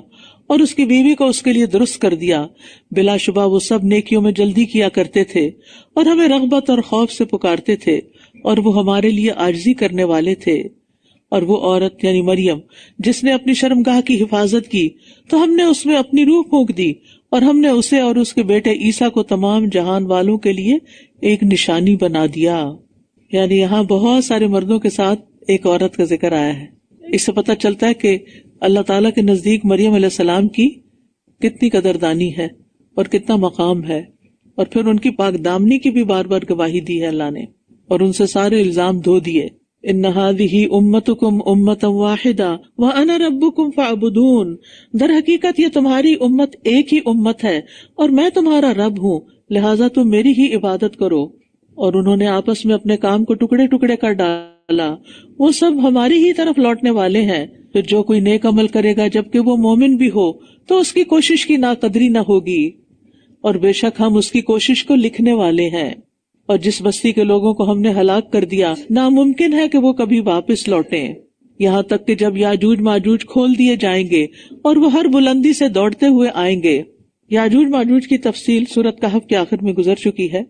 और उसकी बीवी को उसके लिए दुरुस्त कर दिया बिलाशुबा वो सब नेकियों में जल्दी किया करते थे और हमें रगबत और खौफ से पुकारते थे और वो हमारे लिए आर्जी करने वाले थे और वो औरत यानी मरियम जिसने अपनी शर्मगाह की हिफाजत की तो हमने उसमें अपनी रूह फूक दी और हमने उसे और उसके बेटे ईसा को तमाम जहान वालों के लिए एक निशानी बना दिया यानी यहाँ बहुत सारे मर्दों के साथ एक औरत का जिक्र आया है इससे पता चलता है कि अल्लाह ताला के नज़दीक मरियम सलाम की कितनी कदरदानी है और कितना मकाम है और फिर उनकी पाक दामनी की भी बार बार गवाही दी है अल्लाह ने और उनसे सारे इल्जाम धो दिए इन नहादी ही उम्मत कुम उम्मत वाहिदा व अना रबू फाबुदून दर हकीकत ये तुम्हारी उम्मत एक ही उम्मत है और मैं तुम्हारा रब हूँ लिहाजा तुम मेरी ही इबादत करो और उन्होंने आपस में अपने काम को टुकड़े टुकड़े कर डाला वो सब हमारी ही तरफ लौटने वाले हैं फिर जो कोई नेक अमल करेगा जबकि वो मोमिन भी हो तो उसकी कोशिश की नाकदरी न ना होगी और बेशक हम उसकी कोशिश को लिखने वाले हैं और जिस बस्ती के लोगों को हमने हलाक कर दिया नामुमकिन है कि वो कभी वापस लौटे यहाँ तक कि जब याजूज माजूज खोल दिए जाएंगे और वो हर बुलंदी से दौड़ते हुए आएंगे याजूज माजूज की तफसील सूरत कहफ के आखिर में गुजर चुकी है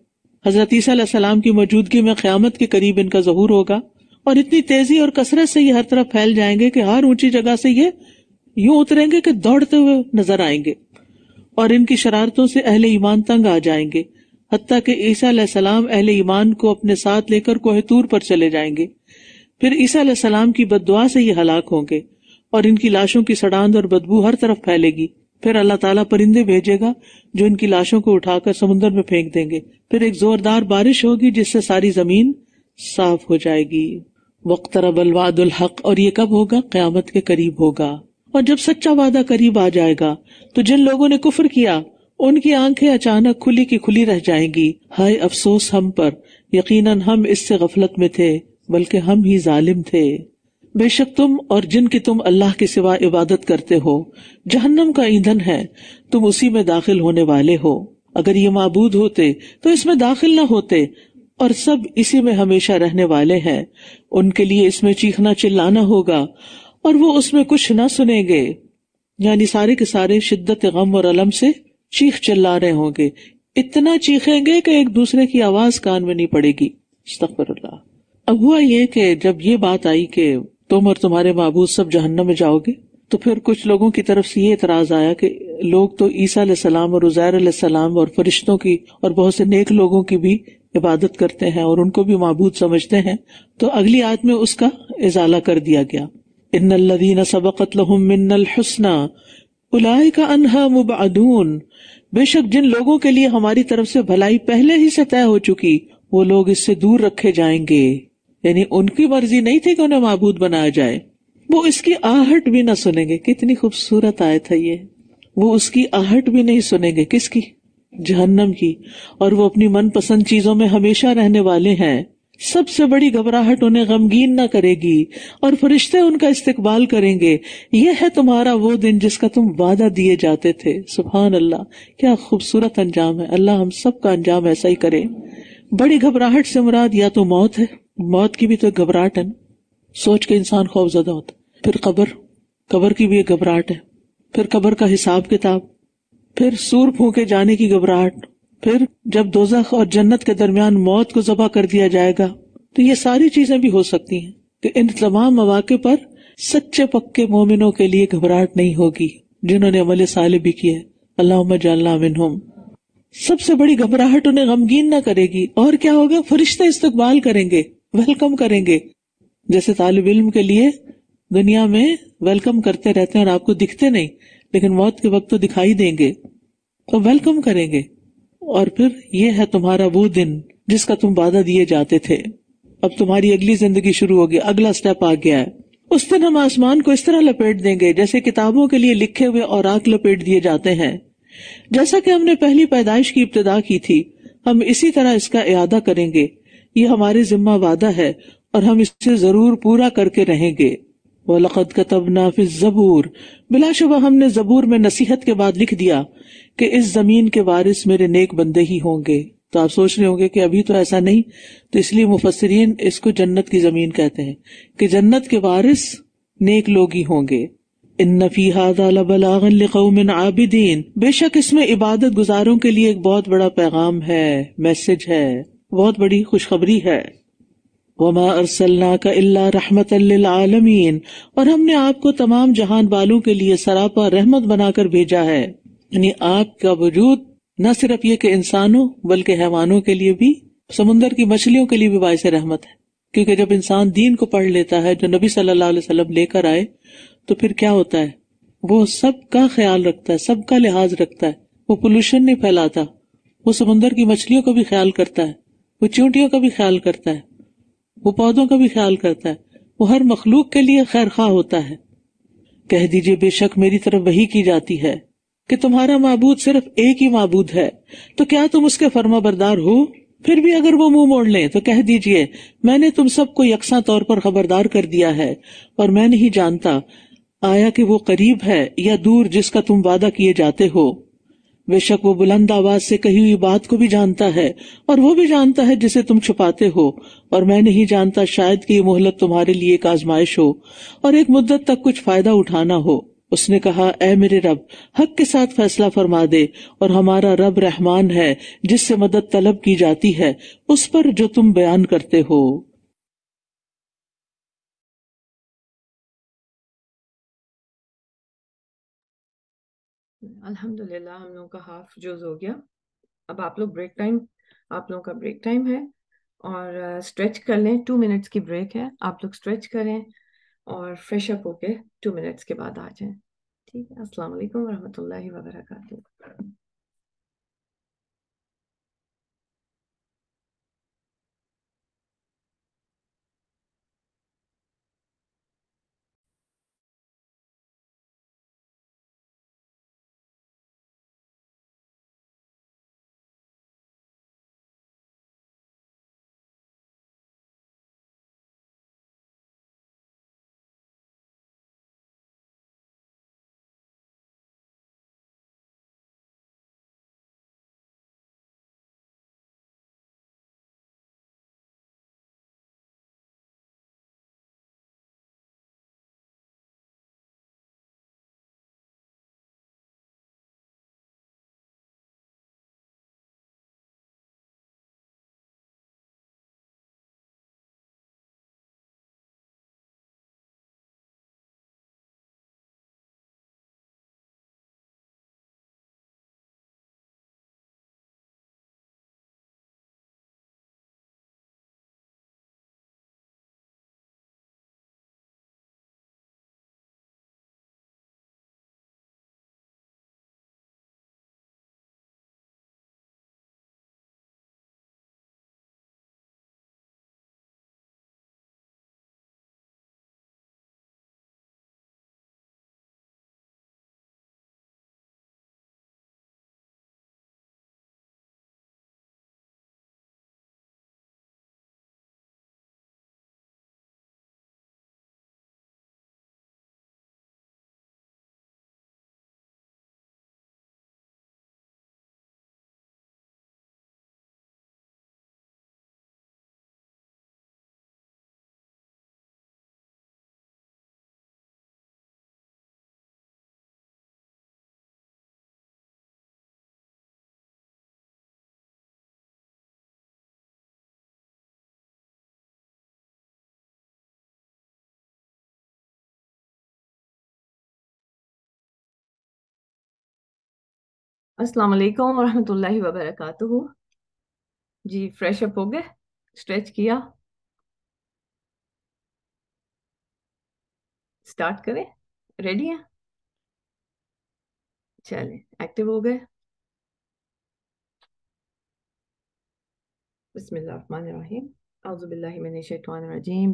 हजरत ईसा की मौजूदगी में क्यामत के करीब इनका जहूर होगा और इतनी तेजी और कसरत से ये हर तरफ फैल जाएंगे कि हर ऊंची जगह से ये यूं उतरेंगे कि दौड़ते हुए नजर आएंगे और इनकी शरारतों से अहले ईमान तंग आ जाएंगे हती ईसा सलाम अहले ईमान को अपने साथ लेकर कोहतूर पर चले जाएंगे फिर ईसा सलाम की बददुआ से ये हलाक होंगे और इनकी लाशों की सड़ांद और बदबू हर तरफ फैलेगी फिर अल्लाह ताला परिंदे भेजेगा जो इनकी लाशों को उठाकर समुन्द्र में फेंक देंगे फिर एक जोरदार बारिश होगी जिससे सारी जमीन साफ हो जाएगी वक्त अलवादुल हक और ये कब होगा क्यामत के करीब होगा और जब सच्चा वादा करीब आ जाएगा तो जिन लोगों ने कुफर किया उनकी आंखें अचानक खुली की खुली रह जाएंगी हाय अफसोस हम पर यकीनन हम इससे गफलत में थे बल्कि हम ही जालिम थे बेशक तुम और जिनकी तुम अल्लाह के सिवा इबादत करते हो जहन्नम का ईंधन है तुम उसी में दाखिल होने वाले हो अगर ये मबूद होते तो इसमें दाखिल न होते और सब इसी में हमेशा रहने वाले हैं उनके लिए इसमें चीखना चिल्लाना होगा और वो उसमें कुछ ना सुनेंगे यानी सारे के सारे शिद्दत गम और अलम से चीख चिल्ला रहे होंगे इतना चीखेंगे कि एक दूसरे की आवाज कान में नहीं पड़ेगी अब हुआ ये कि जब ये बात आई कि तुम और तुम्हारे महबूज सब जहन्नम में जाओगे तो फिर कुछ लोगों की तरफ से ये इतराज आया कि लोग तो ईसा सलाम और उजैर सलाम और फरिश्तों की और बहुत से नेक लोगों की भी इबादत करते हैं और उनको भी मबूद समझते हैं तो अगली आयत में उसका इजाला कर दिया गया इन लदीन सबकत मिन्नलहसना उलाय का अनहा मुबादून बेशक जिन लोगों के लिए हमारी तरफ से भलाई पहले ही से तय हो चुकी वो लोग इससे दूर रखे जाएंगे यानी उनकी मर्जी नहीं थी कि उन्हें महबूद बनाया जाए वो इसकी आहट भी ना सुनेंगे कितनी खूबसूरत आयत है ये वो उसकी आहट भी नहीं सुनेंगे किसकी जहन्नम की और वो अपनी मनपसंद चीजों में हमेशा रहने वाले हैं सबसे बड़ी घबराहट उन्हें गमगीन न करेगी और फरिश्ते उनका इस्तेकबाल करेंगे यह है तुम्हारा वो दिन जिसका तुम वादा दिए जाते थे सुबहान अल्लाह क्या खूबसूरत अंजाम है अल्लाह हम सबका अंजाम ऐसा ही करे बड़ी घबराहट से मुराद या तो मौत है मौत की भी तो घबराहट है सोच के इंसान खौफजदा होता फिर कबर कबर की भी एक घबराहट है फिर कबर का हिसाब किताब फिर सूर फूके जाने की घबराहट फिर जब दोजख और जन्नत के दरमियान मौत को जबा कर दिया जाएगा तो ये सारी चीजें भी हो सकती हैं कि इन तमाम मौाक़े पर सच्चे पक्के मोमिनों के लिए घबराहट नहीं होगी जिन्होंने अमल साल भी किए अल्लाह जल्लाम सबसे बड़ी घबराहट उन्हें गमगीन ना करेगी और क्या होगा फरिश्ते इस्तकबाल करेंगे वेलकम करेंगे जैसे तालब इलम के लिए दुनिया में वेलकम करते रहते हैं और आपको दिखते नहीं लेकिन मौत के वक्त तो दिखाई देंगे तो वेलकम करेंगे और फिर यह है तुम्हारा वो दिन जिसका तुम वादा दिए जाते थे अब तुम्हारी अगली जिंदगी शुरू होगी अगला स्टेप आ गया है उस दिन हम आसमान को इस तरह लपेट देंगे जैसे किताबों के लिए लिखे हुए और आग लपेट दिए जाते हैं जैसा कि हमने पहली पैदाइश की इब्तदा की थी हम इसी तरह इसका इरादा करेंगे ये हमारे जिम्मा वादा है और हम इससे जरूर पूरा करके रहेंगे वलकद कतब नाफिज जबूर बिलाशुबा हमने जबूर में नसीहत के बाद लिख दिया कि इस जमीन के वारिस मेरे नेक बंदे ही होंगे तो आप सोच रहे होंगे कि अभी तो ऐसा नहीं तो इसलिए मुफसरीन इसको जन्नत की जमीन कहते हैं कि जन्नत के वारिस नेक लोग ही होंगे इन नफीहादीन बेशक इसमें इबादत गुजारों के लिए एक बहुत बड़ा पैगाम है मैसेज है बहुत बड़ी खुशखबरी है वमा अरसल्ला का अल्ला रहमत आलमीन और हमने आपको तमाम जहान वालों के लिए सरापा रहमत बनाकर भेजा है यानी आपका वजूद न सिर्फ ये के इंसानों बल्कि हैवानों के लिए भी समुन्दर की मछलियों के लिए भी बायस रहमत है क्योंकि जब इंसान दीन को पढ़ लेता है जो नबी सल्लल्लाहु अलैहि वसल्लम लेकर आए तो फिर क्या होता है वो सबका ख्याल रखता है सबका लिहाज रखता है वो पोल्यूशन नहीं फैलाता वो समुन्दर की मछलियों का भी ख्याल करता है वो चूंटियों का भी ख्याल करता है वो पौधों का भी ख्याल करता है वो हर मखलूक के लिए खैर खा होता है कह दीजिए बेशक मेरी तरफ वही की जाती है कि तुम्हारा मबूद सिर्फ एक ही मबूद है तो क्या तुम उसके फर्मा बरदार हो फिर भी अगर वो मुंह मोड़ ले तो कह दीजिए मैंने तुम सबको यकसा तौर पर खबरदार कर दिया है और मैं नहीं जानता आया कि वो करीब है या दूर जिसका तुम वादा किए जाते हो बेशक वो बुलंद आवाज से कही हुई बात को भी जानता है और वो भी जानता है जिसे तुम छुपाते हो और मैं नहीं जानता शायद कि ये मोहलत तुम्हारे लिए एक आजमाइश हो और एक मुद्दत तक कुछ फायदा उठाना हो उसने कहा ए मेरे रब हक के साथ फैसला फरमा दे और हमारा रब रहमान है जिससे मदद तलब की जाती है उस पर जो तुम बयान करते हो अल्हम्दुलिल्लाह हम लोगों का हाफ जूज हो गया अब आप लोग ब्रेक टाइम आप लोगों का ब्रेक टाइम है और स्ट्रेच uh, कर लें टू मिनट्स की ब्रेक है आप लोग स्ट्रेच करें और फ्रेश अप होके टू मिनट्स के बाद आ जाएं ठीक है अस्सलाम वालेकुम वरहमतुल्लाहि व बरकातहू अस्सलाम वालेकुम वरहमतुल्लाहि जी फ्रेश अप हो गए स्ट्रेच किया स्टार्ट करें रेडी हैं चलें एक्टिव हो गए बिस्मिल्लाहिर्रहमानिर्रहीम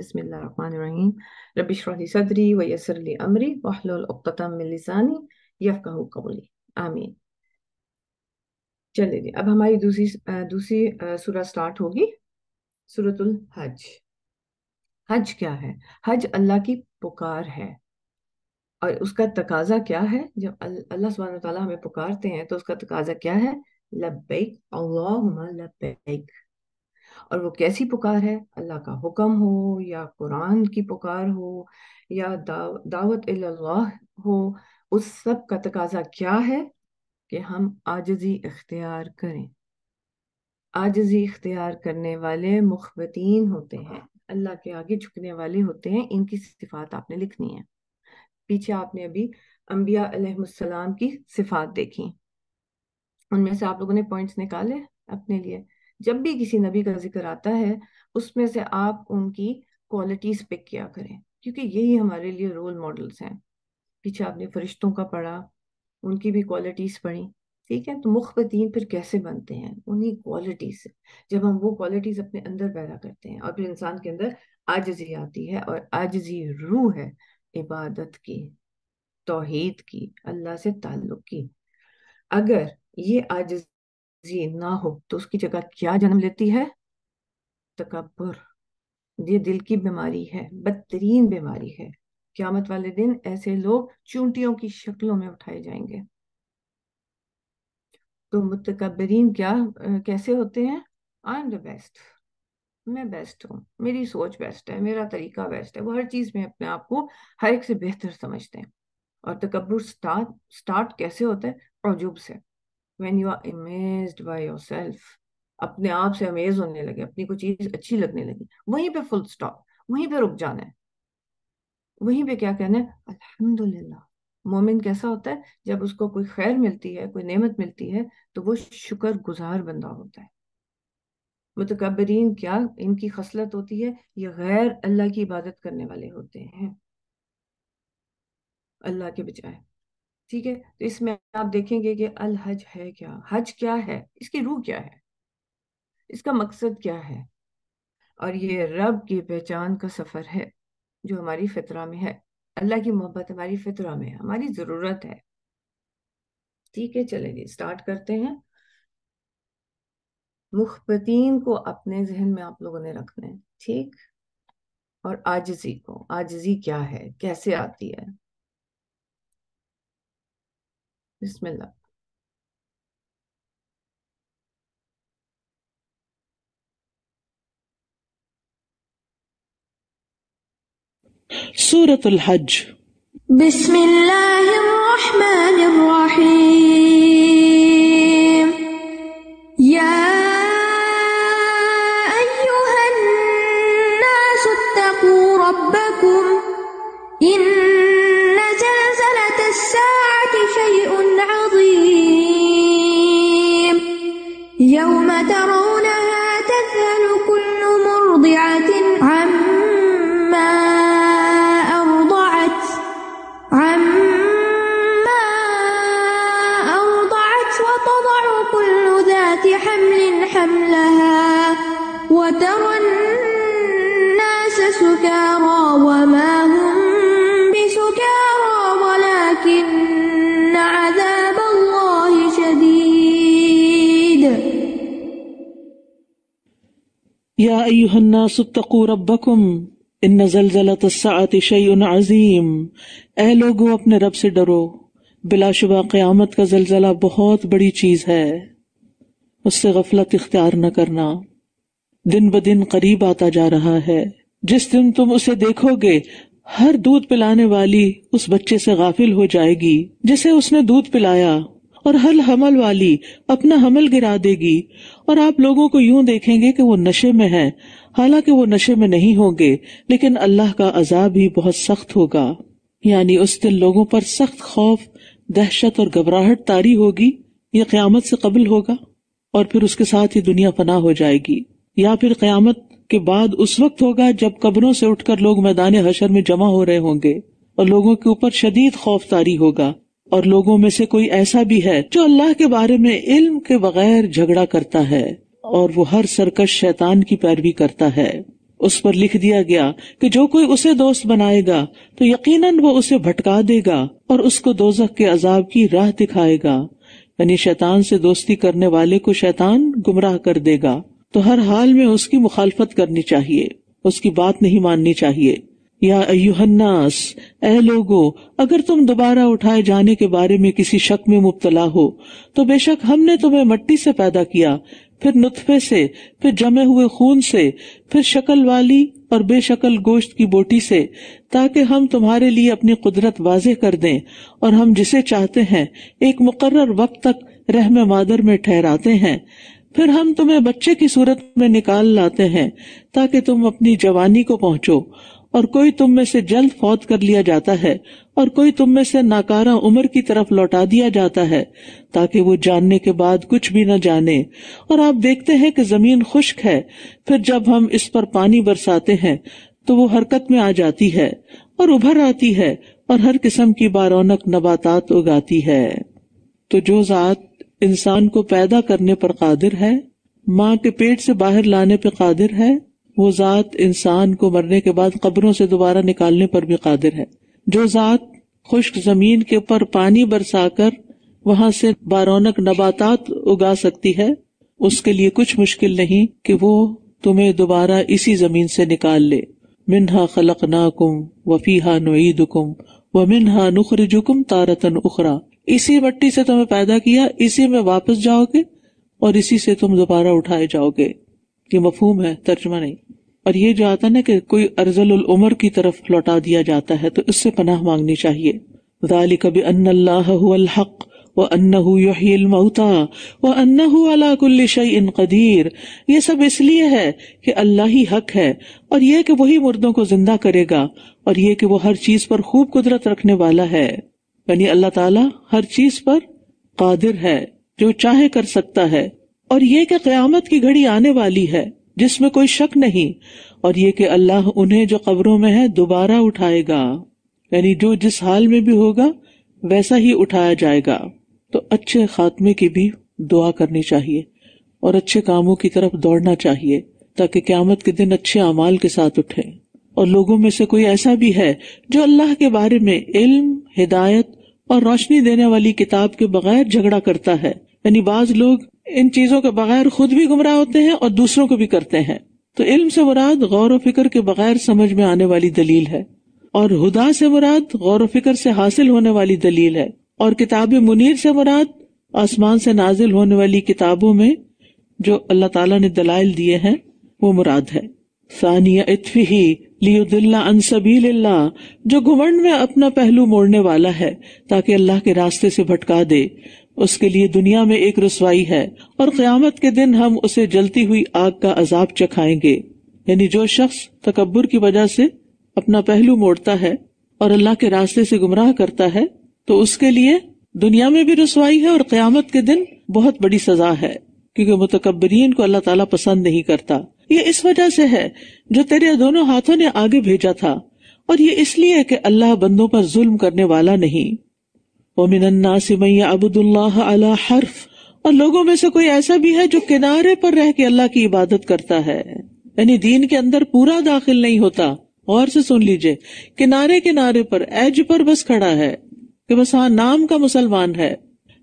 बिस्मिल्लाहिर्रहमानिर्रहीम सदरी व अमरी वहलुल उक़दतम मिन लिसानी यफ़क़हू क़ौली आमीन चलिए अब हमारी दूसरी दूसरी सूरह स्टार्ट होगी सूरतुल हज हज क्या है हज अल्लाह की पुकार है और उसका तकाजा क्या है जब अल्लाह सुबहान तला हमें पुकारते हैं तो उसका तकाजा क्या है लबैक लबैक और वो कैसी पुकार है अल्लाह का हुक्म हो या कुरान की पुकार हो या दाव, दावत हो उस सब का तकाजा क्या है कि हम आजजी इख्तियार करें आजजी इख्तियार करने वाले मुखबतीन होते हैं अल्लाह के आगे झुकने वाले होते हैं इनकी सिफात आपने लिखनी है पीछे आपने अभी अम्बिया अलैहिस्सलाम की सिफात देखी उनमें से आप लोगों ने पॉइंट्स निकाले अपने लिए जब भी किसी नबी का जिक्र आता है उसमें से आप उनकी क्वालिटीज पिक किया करें क्योंकि यही हमारे लिए रोल मॉडल्स हैं पीछे आपने फरिश्तों का पढ़ा उनकी भी क्वालिटीज़ पढ़ी ठीक है तो मुखबतीन फिर कैसे बनते हैं उन्हीं क्वालिटी से जब हम वो क्वालिटीज़ अपने अंदर पैदा करते हैं और फिर इंसान के अंदर आजजी आती है और आजजी रूह है इबादत की तोहेद की अल्लाह से ताल्लुक की अगर ये आजजी ना हो तो उसकी जगह क्या जन्म लेती है तकबर ये दिल की बीमारी है बदतरीन बीमारी है क्यामत वाले दिन ऐसे लोग चूंटियों की शक्लों में उठाए जाएंगे तो मुतकबरीन क्या कैसे होते हैं आई एम द बेस्ट मैं बेस्ट हूँ मेरी सोच बेस्ट है मेरा तरीका बेस्ट है वो हर चीज़ में अपने आप को हर एक से बेहतर समझते हैं और तकबर स्टार्ट स्टार्ट कैसे होता है अजूब से when you are amaze by yourself अपने आप से अमेज होने लगे अपनी कोई चीज़ अच्छी लगने लगी वहीं पे फुल स्टॉप वहीं पे रुक जाना है वहीं पे क्या कहना है अल्हम्दुलिल्लाह मोमिन कैसा होता है जब उसको कोई खैर मिलती है कोई नेमत मिलती है तो वो शुक्र गुजार बंदा होता है मुतकबरीन क्या इनकी खसलत होती है ये गैर अल्लाह की इबादत करने वाले होते हैं अल्लाह के बजाय ठीक है तो इसमें आप देखेंगे कि अल हज है क्या हज क्या है इसकी रूह क्या है इसका मकसद क्या है और ये रब की पहचान का सफर है जो हमारी फितरा में है अल्लाह की मोहब्बत हमारी फितरा में है हमारी जरूरत है ठीक है चलेंगे स्टार्ट करते हैं मुखबतीन को अपने जहन में आप लोगों ने रखना है ठीक और आजजी को आजजी क्या है कैसे आती है बिस्मिल्लाह سورة الحج بسم الله الرحمن الرحيم يا ए लोगो अपने रब से डरो बिलाशुबा क्यामत का जलजला बहुत बड़ी चीज है उससे गफलत इख्तियार न करना दिन ब दिन करीब आता जा रहा है जिस दिन तुम उसे देखोगे हर दूध पिलाने वाली उस बच्चे से गाफिल हो जाएगी जिसे उसने दूध पिलाया और हल हमल वाली अपना हमल गिरा देगी और आप लोगों को यूं देखेंगे कि वो नशे में हैं हालांकि वो नशे में नहीं होंगे लेकिन अल्लाह का अजाब भी बहुत सख्त होगा यानी उस दिन लोगों पर सख्त खौफ दहशत और घबराहट तारी होगी या क्यामत से कबल होगा और फिर उसके साथ ही दुनिया फना हो जाएगी या फिर क्यामत के बाद उस वक्त होगा जब कब्रों से उठकर लोग मैदान हशर में जमा हो रहे होंगे और लोगों के ऊपर शदीद खौफ तारी होगा और लोगों में से कोई ऐसा भी है जो अल्लाह के बारे में इल्म के बगैर झगड़ा करता है और वो हर सरकश शैतान की पैरवी करता है उस पर लिख दिया गया कि जो कोई उसे दोस्त बनाएगा तो यकीनन वो उसे भटका देगा और उसको दोजक के अजाब की राह दिखाएगा यानी शैतान से दोस्ती करने वाले को शैतान गुमराह कर देगा तो हर हाल में उसकी मुखालफत करनी चाहिए उसकी बात नहीं माननी चाहिए या अयुहन्नास ए लोगो अगर तुम दोबारा उठाए जाने के बारे में किसी शक में मुबतला हो तो बेशक हमने तुम्हें मट्टी से पैदा किया फिर नुतफे से फिर जमे हुए खून से फिर शक्ल वाली और बेशकल गोश्त की बोटी से ताकि हम तुम्हारे लिए अपनी कुदरत वाजे कर दें और हम जिसे चाहते हैं एक मुकर्र वक्त तक रहम मादर में ठहराते हैं फिर हम तुम्हें बच्चे की सूरत में निकाल लाते हैं ताकि तुम अपनी जवानी को पहुंचो और कोई तुम में से जल्द फौत कर लिया जाता है और कोई तुम में से नाकारा उम्र की तरफ लौटा दिया जाता है ताकि वो जानने के बाद कुछ भी न जाने और आप देखते हैं कि जमीन खुश्क है फिर जब हम इस पर पानी बरसाते हैं तो वो हरकत में आ जाती है और उभर आती है और हर किस्म की बारौनक नबातात उगाती है तो जो जात इंसान को पैदा करने पर कादिर है माँ के पेट से बाहर लाने पर कादिर है वो ज़ात इंसान को मरने के बाद कब्रों से दोबारा निकालने पर भी कादिर है जो ज़ात खुश्क जमीन के ऊपर पानी बरसा कर वहाँ से बारौनक नबातात उगा सकती है उसके लिए कुछ मुश्किल नहीं कि वो तुम्हे दोबारा इसी जमीन से निकाल ले मिनहा खलक नाकुम वफीहा नुईदुकुम व नुखर जुकुम तारतन उखरा इसी मट्टी से तुम्हें पैदा किया इसी में वापस जाओगे और इसी से तुम दोबारा उठाए जाओगे ये मफहूम है तर्जमा नहीं और ये जो आता ना कि कोई अर्जल उम्र की तरफ लौटा दिया जाता है तो इससे पनाह मांगनी चाहिए कदीर ये सब इसलिए है की अल्लाह ही हक है और यह की वही मुर्दों को जिंदा करेगा और ये की वो हर चीज पर खूब कुदरत रखने वाला है यानी अल्लाह ताला हर चीज पर कादिर है जो चाहे कर सकता है और ये कि क्यामत की घड़ी आने वाली है जिसमें कोई शक नहीं और ये कि अल्लाह उन्हें जो कब्रों में है दोबारा उठाएगा यानी जो जिस हाल में भी होगा वैसा ही उठाया जाएगा तो अच्छे खात्मे की भी दुआ करनी चाहिए और अच्छे कामों की तरफ दौड़ना चाहिए ताकि क्यामत के दिन अच्छे अमाल के साथ उठे और लोगों में से कोई ऐसा भी है जो अल्लाह के बारे में इल्म हिदायत और रोशनी देने वाली किताब के बगैर झगड़ा करता है यानी बाज लोग इन चीजों के बगैर खुद भी गुमराह होते हैं और दूसरों को भी करते हैं तो इल्म से मुराद गौर व फिक्र के बगैर समझ में आने वाली दलील है और हुदा से मुराद गौर व फिक्र से हासिल होने वाली दलील है और किताब मुनीर से मुराद आसमान से नाजिल होने वाली किताबों में जो अल्लाह ताला ने दलाइल दिए हैं वो मुराद है सानिया इतफी लियुदिल्ला अनसबील जो घुमंड में अपना पहलू मोड़ने वाला है ताकि अल्लाह के रास्ते से भटका दे उसके लिए दुनिया में एक रसवाई है और क्यामत के दिन हम उसे जलती हुई आग का अजाब चखाएंगे यानी जो शख्स तकबर की वजह से अपना पहलू मोड़ता है और अल्लाह के रास्ते से गुमराह करता है तो उसके लिए दुनिया में भी रसवाई है और क्यामत के दिन बहुत बड़ी सजा है क्योंकि मुतकबरीन को अल्लाह ताला पसंद नहीं करता ये इस वजह से है जो तेरे दोनों हाथों ने आगे भेजा था और ये इसलिए कि अल्लाह बंदों पर जुल्म करने वाला नहीं वो वमिनन्नासी मैया अबुदुल्लाह अला हर्फ और लोगों में से कोई ऐसा भी है जो किनारे पर रह के अल्लाह की इबादत करता है यानी दीन के अंदर पूरा दाखिल नहीं होता और से सुन लीजिए किनारे किनारे पर एज पर बस खड़ा है कि बस हाँ नाम का मुसलमान है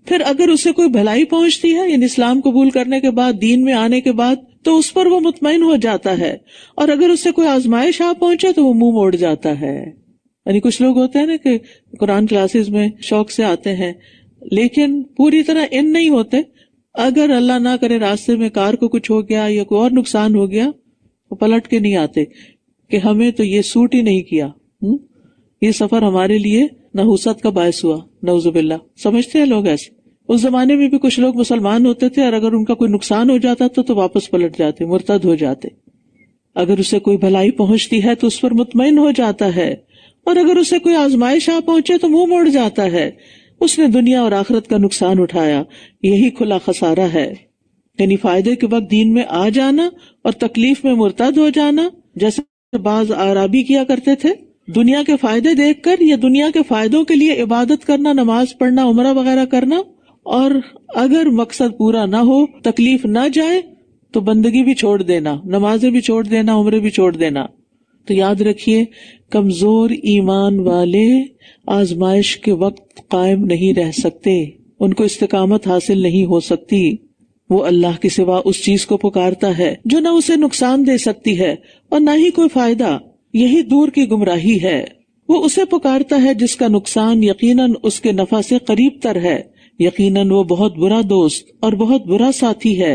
फिर अगर उसे कोई भलाई पहुंचती है यानी इस्लाम कबूल करने के बाद दीन में आने के बाद तो उस पर वो मुतमिन हो जाता है और अगर उससे कोई आजमाइश आ पहुंचे तो वो मुंह मोड़ जाता है અને કુછ લોગ હોતે હે ને કે કુરાન ક્લાસીસ મે શોક સે આતે હે લેકિન પૂરી તરહ ઇન નહી હોતે અગર અલ્લાહ ના કરે રાસ્તે મે કાર કો કુછ હો ગયા يا કોઈ ઓર નુકસાન હો ગયા વો પલટ કે નહી આતે કે હમે તો યે સૂટ ही નહી કિયા હમ યે સફર હમારે લિયે નહૂસત કા બાયસ ہوا નવઝુ બિલ્લા સમજતે હે લોગસ ઉસ જમાને મે ભી કુછ લોગ મુસલમાન હોતે થે અગર ઉનકા કોઈ નુકસાન હો જાતા તો તો વાપસ પલટ જાતે મુરતદ હો જાતે અગર ઉસે કોઈ ભલાઈ પહોંચતી હૈ તો ઉસ પર મુતમાઇન હો જાતા હૈ और अगर उसे कोई आजमाइश आ पहुंचे तो मुंह मोड़ जाता है उसने दुनिया और आखरत का नुकसान उठाया यही खुला खसारा है यानी फायदे के वक्त दीन में आ जाना और तकलीफ में मुर्तद हो जाना जैसे बाज आराबी किया करते थे दुनिया के फायदे देखकर या दुनिया के फायदों के लिए इबादत करना नमाज पढ़ना उम्र वगैरह करना और अगर मकसद पूरा ना हो तकलीफ ना जाए तो बंदगी भी छोड़ देना नमाजें भी छोड़ देना उम्र भी छोड़ देना तो याद रखिए कमजोर ईमान वाले आजमाइश के वक्त कायम नहीं रह सकते उनको इस्तकामत हासिल नहीं हो सकती वो अल्लाह के सिवा उस चीज को पुकारता है जो न उसे नुकसान दे सकती है और न ही कोई फायदा यही दूर की गुमराही है वो उसे पुकारता है जिसका नुकसान यकीनन उसके नफा से करीब तर है यकीनन वो बहुत बुरा दोस्त और बहुत बुरा साथी है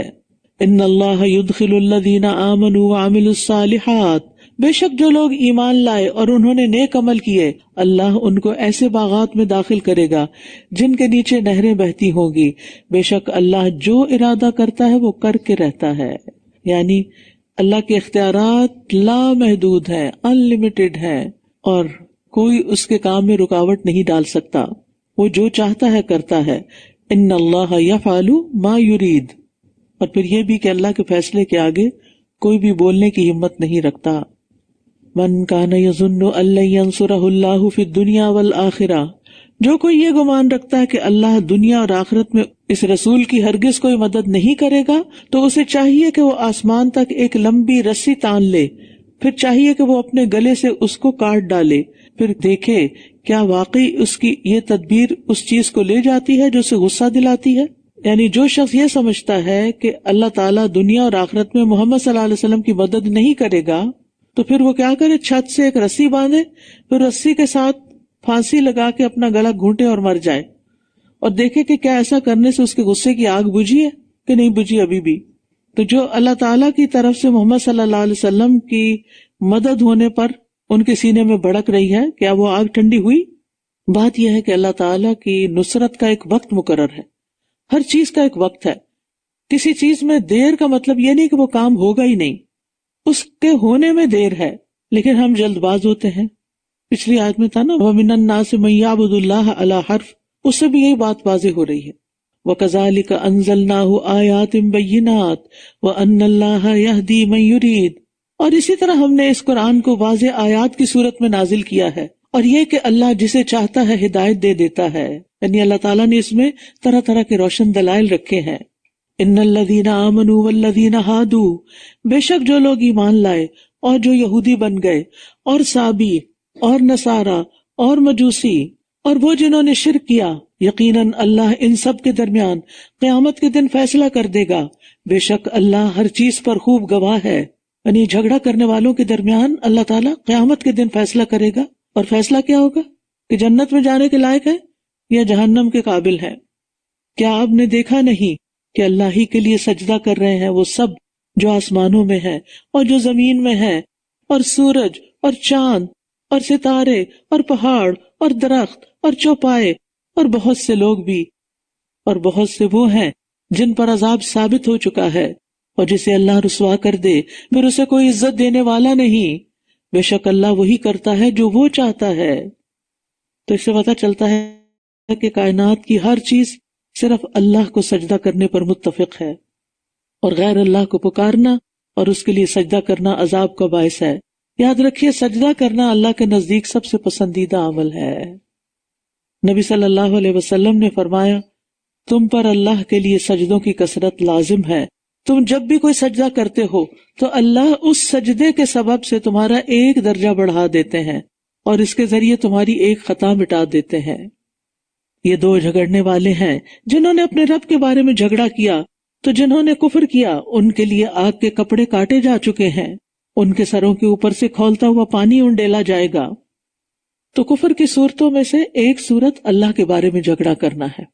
इन अल्लाह युद्दीना आमन आमिलसालिहात बेशक जो लोग ईमान लाए और उन्होंने नेक अमल किए अल्लाह उनको ऐसे बागात में दाखिल करेगा जिनके नीचे नहरें बहती होंगी बेशक अल्लाह जो इरादा करता है वो करके रहता है यानी अल्लाह के अख्तियार लामहदूद हैं अनलिमिटेड हैं और कोई उसके काम में रुकावट नहीं डाल सकता वो जो चाहता है करता है इन अल्लाह या फालू मा यूरीद और फिर यह भी कि अल्लाह के फैसले के आगे कोई भी बोलने की हिम्मत नहीं रखता मन कान फिर दुनिया वल आखिरा जो कोई ये गुमान रखता है कि अल्लाह दुनिया और आखिरत में इस रसूल की हरगिज कोई मदद नहीं करेगा तो उसे चाहिए कि वो आसमान तक एक लंबी रस्सी तान ले फिर चाहिए कि वो अपने गले से उसको काट डाले फिर देखे क्या वाकई उसकी ये तदबीर उस चीज को ले जाती है जो उसे गुस्सा दिलाती है यानी जो शख्स ये समझता है कि अल्लाह ताला दुनिया और आखिरत में मोहम्मद सल्लल्लाहु अलैहि वसल्लम की मदद नहीं करेगा तो फिर वो क्या करे छत से एक रस्सी बांधे फिर रस्सी के साथ फांसी लगा के अपना गला घूटे और मर जाए और देखे कि क्या ऐसा करने से उसके गुस्से की आग बुझी है कि नहीं बुझी अभी भी तो जो अल्लाह ताला की तरफ से मोहम्मद सल्लल्लाहु अलैहि वसल्लम की मदद होने पर उनके सीने में भड़क रही है क्या वो आग ठंडी हुई बात यह है कि अल्लाह ताला की नुसरत का एक वक्त मुकर है हर चीज का एक वक्त है किसी चीज में देर का मतलब यह नहीं कि वो काम होगा ही नहीं उसके होने में देर है लेकिन हम जल्दबाज होते हैं पिछली आयत में था ना वमिनन्ना से मैयाबुल्लाह अला हर्फ उससे भी यही बात वाजे हो रही है वकजालिका कजाली का अनजल व हो यहदी मन युरीद मयूरीद और इसी तरह हमने इस कुरान को वाज आयात की सूरत में नाजिल किया है और ये कि अल्लाह जिसे चाहता है हिदायत दे देता है यानी अल्लाह ताला ने इसमें तरह तरह के रोशन दलाइल रखे हैं इन्नल्लदीना आमनू वल्लदीना हादू बेशक जो लोग ईमान लाए और जो यहूदी बन गए और साबी और नसारा और मजूसी और वो जिन्होंने शिर किया यकीनन अल्लाह इन सब के दरमियान क्यामत के दिन फैसला कर देगा बेशक अल्लाह हर चीज पर खूब गवाह है यानी झगड़ा करने वालों के दरमियान अल्लाह ताला क्यामत के दिन फैसला करेगा और फैसला क्या होगा कि जन्नत में जाने के लायक है या जहन्नम के काबिल है क्या आपने देखा नहीं कि अल्लाह ही के लिए सजदा कर रहे हैं वो सब जो आसमानों में है और जो जमीन में है और सूरज और चांद और सितारे और पहाड़ और दरख्त और चौपाए और बहुत से लोग भी और बहुत से वो हैं जिन पर अजाब साबित हो चुका है और जिसे अल्लाह रसवा कर दे फिर उसे कोई इज्जत देने वाला नहीं बेशक अल्लाह वही करता है जो वो चाहता है तो इससे पता चलता है कि कायनात की हर चीज सिर्फ अल्लाह को सजदा करने पर मुतफिक है और गैर अल्लाह को पुकारना और उसके लिए सजदा करना अजाब का बायस है याद रखिए सजदा करना अल्लाह के नजदीक सबसे पसंदीदा अमल है नबी सल्लल्लाहु अलैहि वसल्लम ने फरमाया तुम पर अल्लाह के लिए सजदों की कसरत लाजिम है तुम जब भी कोई सजदा करते हो तो अल्लाह उस सजदे के सबब से तुम्हारा एक दर्जा बढ़ा देते हैं और इसके जरिए तुम्हारी एक खता मिटा देते हैं ये दो झगड़ने वाले हैं जिन्होंने अपने रब के बारे में झगड़ा किया तो जिन्होंने कुफर किया उनके लिए आग के कपड़े काटे जा चुके हैं उनके सरों के ऊपर से खोलता हुआ पानी उंडेला जाएगा तो कुफर की सूरतों में से एक सूरत अल्लाह के बारे में झगड़ा करना है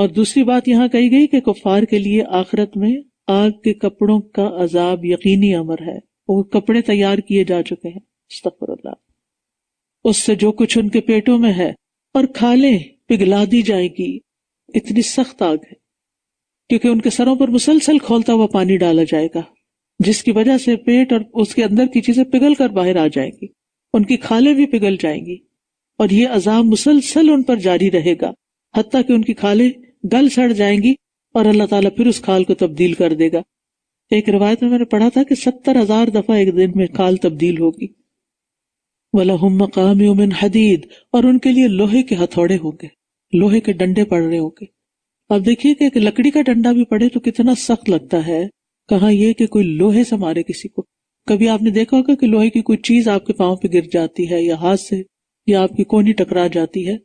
और दूसरी बात यहाँ कही गई कि कुफार के लिए आखिरत में आग के कपड़ों का अजाब यकीनी अमर है वो कपड़े तैयार किए जा चुके हैं उससे जो कुछ उनके पेटों में है और खा लें पिघला दी जाएगी इतनी सख्त आग है क्योंकि उनके सरों पर मुसलसल खोलता हुआ पानी डाला जाएगा जिसकी वजह से पेट और उसके अंदर की चीजें पिघल कर बाहर आ जाएंगी उनकी खालें भी पिघल जाएंगी और ये अजाब मुसलसल उन पर जारी रहेगा हती कि उनकी खालें गल सड़ जाएंगी और अल्लाह ताला फिर उस खाल को तब्दील कर देगा एक रिवायत में मैंने पढ़ा था कि सत्तर हजार दफा एक दिन में खाल तब्दील होगी वाला हम मकाम हदीद और उनके लिए लोहे के हथौड़े होंगे लोहे के डंडे पड़ रहे होंगे अब देखिए कि एक लकड़ी का डंडा भी पड़े तो कितना सख्त लगता है कहा यह कि कोई लोहे से मारे किसी को कभी आपने देखा होगा कि लोहे की कोई चीज आपके पाँव पे गिर जाती है या हाथ से या आपकी कोनी टकरा जाती है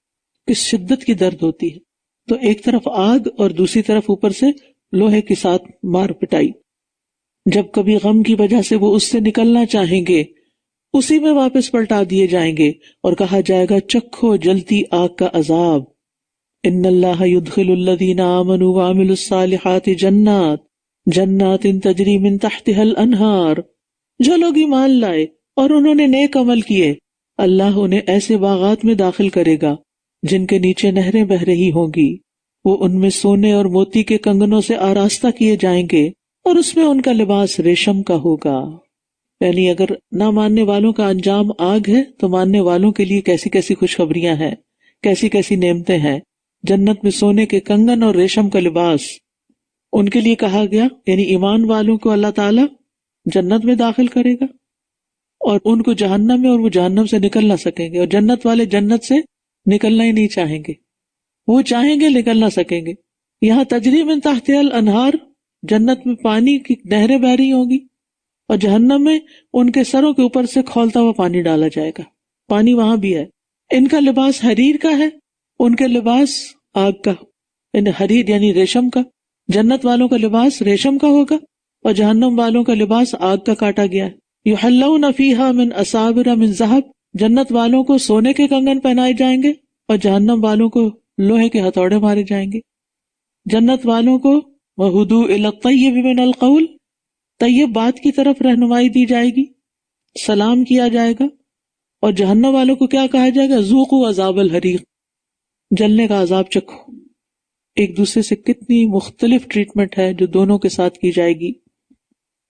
किस शिद्दत की दर्द होती है तो एक तरफ आग और दूसरी तरफ ऊपर से लोहे के साथ मार पिटाई जब कभी गम की वजह से वो उससे निकलना चाहेंगे उसी में वापस पलटा दिए जाएंगे और कहा जाएगा चखो जलती आग का अजाब इन जन्नात इन तजरी और उन्होंने नेक अमल किए अल्लाह उन्हें ऐसे बागात में दाखिल करेगा जिनके नीचे नहरें बह रही होंगी वो उनमें सोने और मोती के कंगनों से आरास्ता किए जाएंगे और उसमें उनका लिबास रेशम का होगा यानी अगर न मानने वालों का अंजाम आग है तो मानने वालों के लिए कैसी कैसी खुशखबरियां हैं कैसी कैसी नेमतें हैं जन्नत में सोने के कंगन और रेशम का लिबास उनके लिए कहा गया यानी ईमान वालों को अल्लाह ताला जन्नत में दाखिल करेगा और उनको जहन्नम में और वो जहन्नम से निकल ना सकेंगे और जन्नत वाले जन्नत से निकलना ही नहीं चाहेंगे वो चाहेंगे निकल ना सकेंगे यहाँ में ताहतल अनहार जन्नत में पानी की नहरें बह रही होंगी और जहन्नम में उनके सरों के ऊपर से खोलता हुआ पानी डाला जाएगा पानी वहां भी है इनका लिबास हरीर का है उनके लिबास आग का यानी हरीद यानी रेशम का जन्नत वालों का लिबास रेशम का होगा और जहन्नम वालों का लिबास आग का काटा गया है युहल्लाउ नफीहा मिन असाबिर मिन जहब जन्नत वालों को सोने के कंगन पहनाए जाएंगे और जहन्नम वालों को लोहे के हथौड़े मारे जाएंगे जन्नत वालों को वहदू तय्यब मिन अलकौल बात की तरफ रहनुमाई दी जाएगी सलाम किया जाएगा और जहन्नम वालों को क्या कहा जाएगा जूकू अजाबल हरीक जलने का अजाब चखो एक दूसरे से कितनी मुख्तलिफ ट्रीटमेंट है जो दोनों के साथ की जाएगी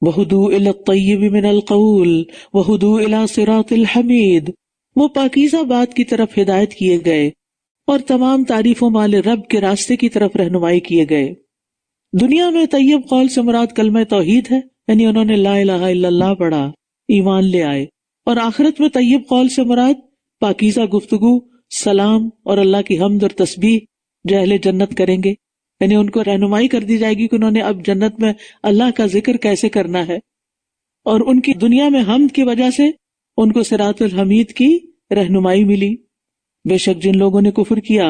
वहदू अलतबीमिनकूल वहदू अला सिरातहमीद वो पाकिजाबाद की तरफ हिदायत किए गए और तमाम तारीफों वाले रब के रास्ते की तरफ रहनुमाई किए गए दुनिया में तय्यब कौल से मुराद कलम तोहहीद है यानी उन्होंने ला पढ़ा ईमान ले आए और आखिरत में तय्यब कौल से मुराद पाकिजा गुफ्तगु सलाम और अल्लाह की हमद और तस्बी जो अहले जन्नत करेंगे यानी उनको रहनुमाई कर दी जाएगी कि उन्होंने अब जन्नत में अल्लाह का जिक्र कैसे करना है और उनकी दुनिया में हमद की वजह से उनको सिरातुल हमीद की रहनुमाई मिली बेशक जिन लोगों ने कुफर किया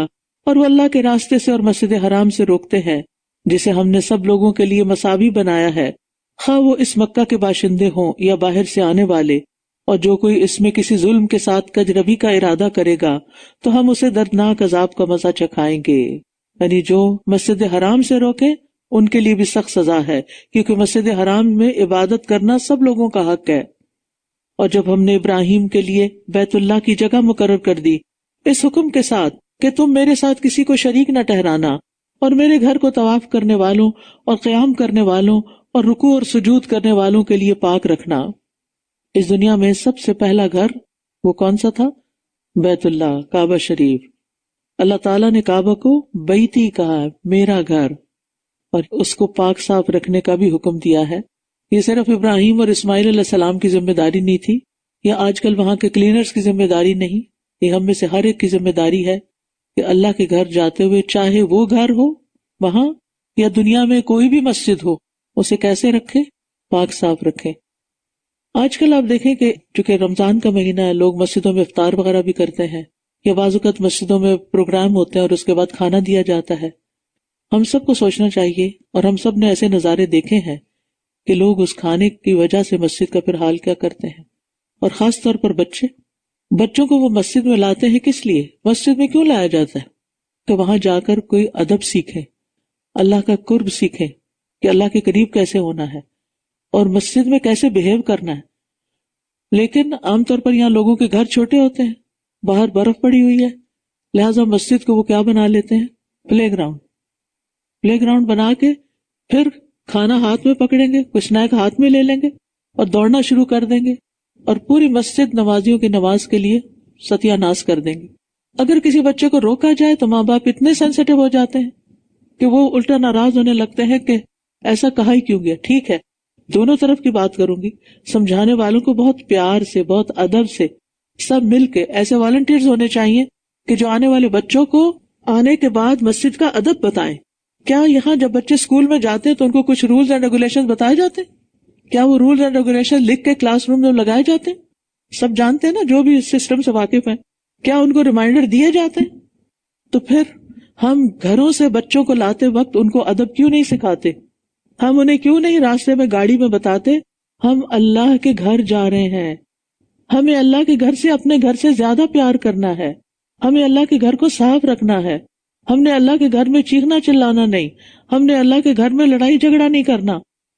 और वो अल्लाह के रास्ते से और मस्जिद हराम से रोकते हैं जिसे हमने सब लोगों के लिए मसावी बनाया है खा वो इस मक्का के बाशिंदे हों या बाहर से आने वाले और जो कोई इसमें किसी जुल्म के साथ कजरबी का इरादा करेगा तो हम उसे दर्दनाक अजाब का मजा चखाएंगे यानी जो मस्जिद हराम से रोके उनके लिए भी सख्त सजा है क्योंकि मस्जिद हराम में इबादत करना सब लोगों का हक है और जब हमने इब्राहिम के लिए बैतुल्ला की जगह मुकर कर दी इस हुक्म के साथ कि तुम मेरे साथ किसी को शरीक न ठहराना और मेरे घर को तवाफ करने वालों और क्याम करने वालों और रुकू और सुजूद करने वालों के लिए पाक रखना इस दुनिया में सबसे पहला घर वो कौन सा था बैतुल्ला काबा शरीफ अल्लाह ताला ने काबा को बैती कहा है मेरा घर और उसको पाक साफ रखने का भी हुक्म दिया है ये सिर्फ इब्राहिम और इस्माइल सलाम की जिम्मेदारी नहीं थी या आजकल वहां के क्लीनर्स की जिम्मेदारी नहीं ये हम में से हर एक की जिम्मेदारी है कि अल्लाह के घर जाते हुए चाहे वो घर हो वहां या दुनिया में कोई भी मस्जिद हो उसे कैसे रखे पाक साफ रखें आजकल आप देखें कि चूंकि रमजान का महीना है लोग मस्जिदों में इफ्तार वगैरह भी करते हैं या बाजुकत मस्जिदों में प्रोग्राम होते हैं और उसके बाद खाना दिया जाता है हम सबको सोचना चाहिए और हम सब ने ऐसे नज़ारे देखे हैं कि लोग उस खाने की वजह से मस्जिद का फिर हाल क्या करते हैं और ख़ास तौर पर बच्चे बच्चों को वो मस्जिद में लाते हैं किस लिए मस्जिद में क्यों लाया जाता है कि वहां जाकर कोई अदब सीखे अल्लाह का कुर्ब सीखे कि अल्लाह के करीब कैसे होना है और मस्जिद में कैसे बिहेव करना है लेकिन आमतौर पर यहाँ लोगों के घर छोटे होते हैं बाहर बर्फ पड़ी हुई है लिहाजा मस्जिद को वो क्या बना लेते हैं प्ले ग्राउंड प्ले ग्राउंड बना के फिर खाना हाथ में पकड़ेंगे कुछ नायक हाथ में ले लेंगे और दौड़ना शुरू कर देंगे और पूरी मस्जिद नमाजियों की नमाज के लिए सत्यानाश कर देंगे अगर किसी बच्चे को रोका जाए तो माँ बाप इतने सेंसिटिव हो जाते हैं कि वो उल्टा नाराज होने लगते हैं कि ऐसा कहा ही क्यों गया ठीक है दोनों तरफ की बात करूंगी समझाने वालों को बहुत प्यार से बहुत अदब से सब मिलके ऐसे वॉलंटियर्स होने चाहिए कि जो आने वाले बच्चों को आने के बाद मस्जिद का अदब बताएं क्या यहाँ जब बच्चे स्कूल में जाते हैं तो उनको कुछ रूल्स एंड रेगुलेशन बताए जाते हैं क्या वो रूल्स एंड रेगुलेशन लिख के क्लासरूम में लगाए जाते हैं सब जानते हैं ना जो भी इस सिस्टम से वाकिफ है क्या उनको रिमाइंडर दिए जाते हैं तो फिर हम घरों से बच्चों को लाते वक्त उनको अदब क्यों नहीं सिखाते हम उन्हें क्यों नहीं रास्ते में गाड़ी में बताते हम अल्लाह के घर जा रहे हैं हमें अल्लाह के घर से अपने घर से ज्यादा प्यार करना है हमें अल्लाह के घर को साफ रखना है हमने अल्लाह के घर में चीखना चिल्लाना नहीं हमने अल्लाह के घर में लड़ाई झगड़ा नहीं करना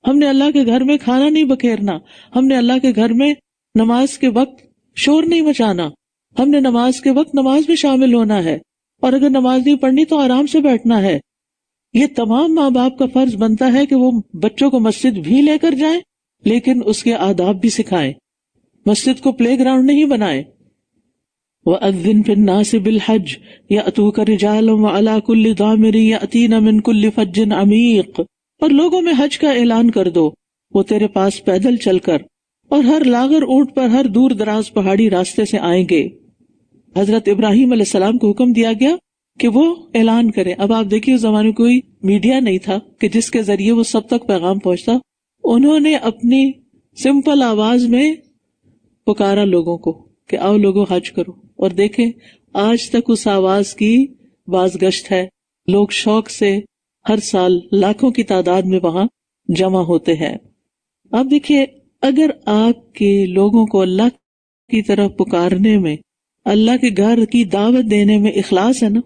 हमने अल्लाह के घर में खाना नहीं बखेरना हमने अल्लाह के घर में नमाज के वक्त शोर नहीं मचाना हमने नमाज के वक्त नमाज में शामिल होना है और अगर नमाज नहीं पढ़नी तो आराम से बैठना है ये तमाम माँ बाप का फर्ज बनता है कि वो बच्चों को मस्जिद भी लेकर जाए लेकिन उसके आदाब भी सिखाएं मस्जिद को प्ले ग्राउंड नहीं बनाए वह अदिन फिर नासिबिल हज या अतूकर अलाकुल्ल दामिरी या अतीना मिनकुल्ल अमीक और लोगों में हज का ऐलान कर दो वो तेरे पास पैदल चलकर और हर लागर ऊंट पर हर दूर दराज पहाड़ी रास्ते से आएंगे हजरत इब्राहिम को हुक्म दिया गया कि वो ऐलान करें अब आप देखिए उस जमाने कोई मीडिया नहीं था कि जिसके जरिए वो सब तक पैगाम पहुंचता उन्होंने अपनी सिंपल आवाज में पुकारा लोगों को कि आओ लोगों हज करो और देखें आज तक उस आवाज की बाजगश्त है लोग शौक से हर साल लाखों की तादाद में वहां जमा होते हैं अब देखिए अगर आपके लोगों को अल्लाह की तरफ पुकारने में अल्लाह के घर की दावत देने में इखलास है ना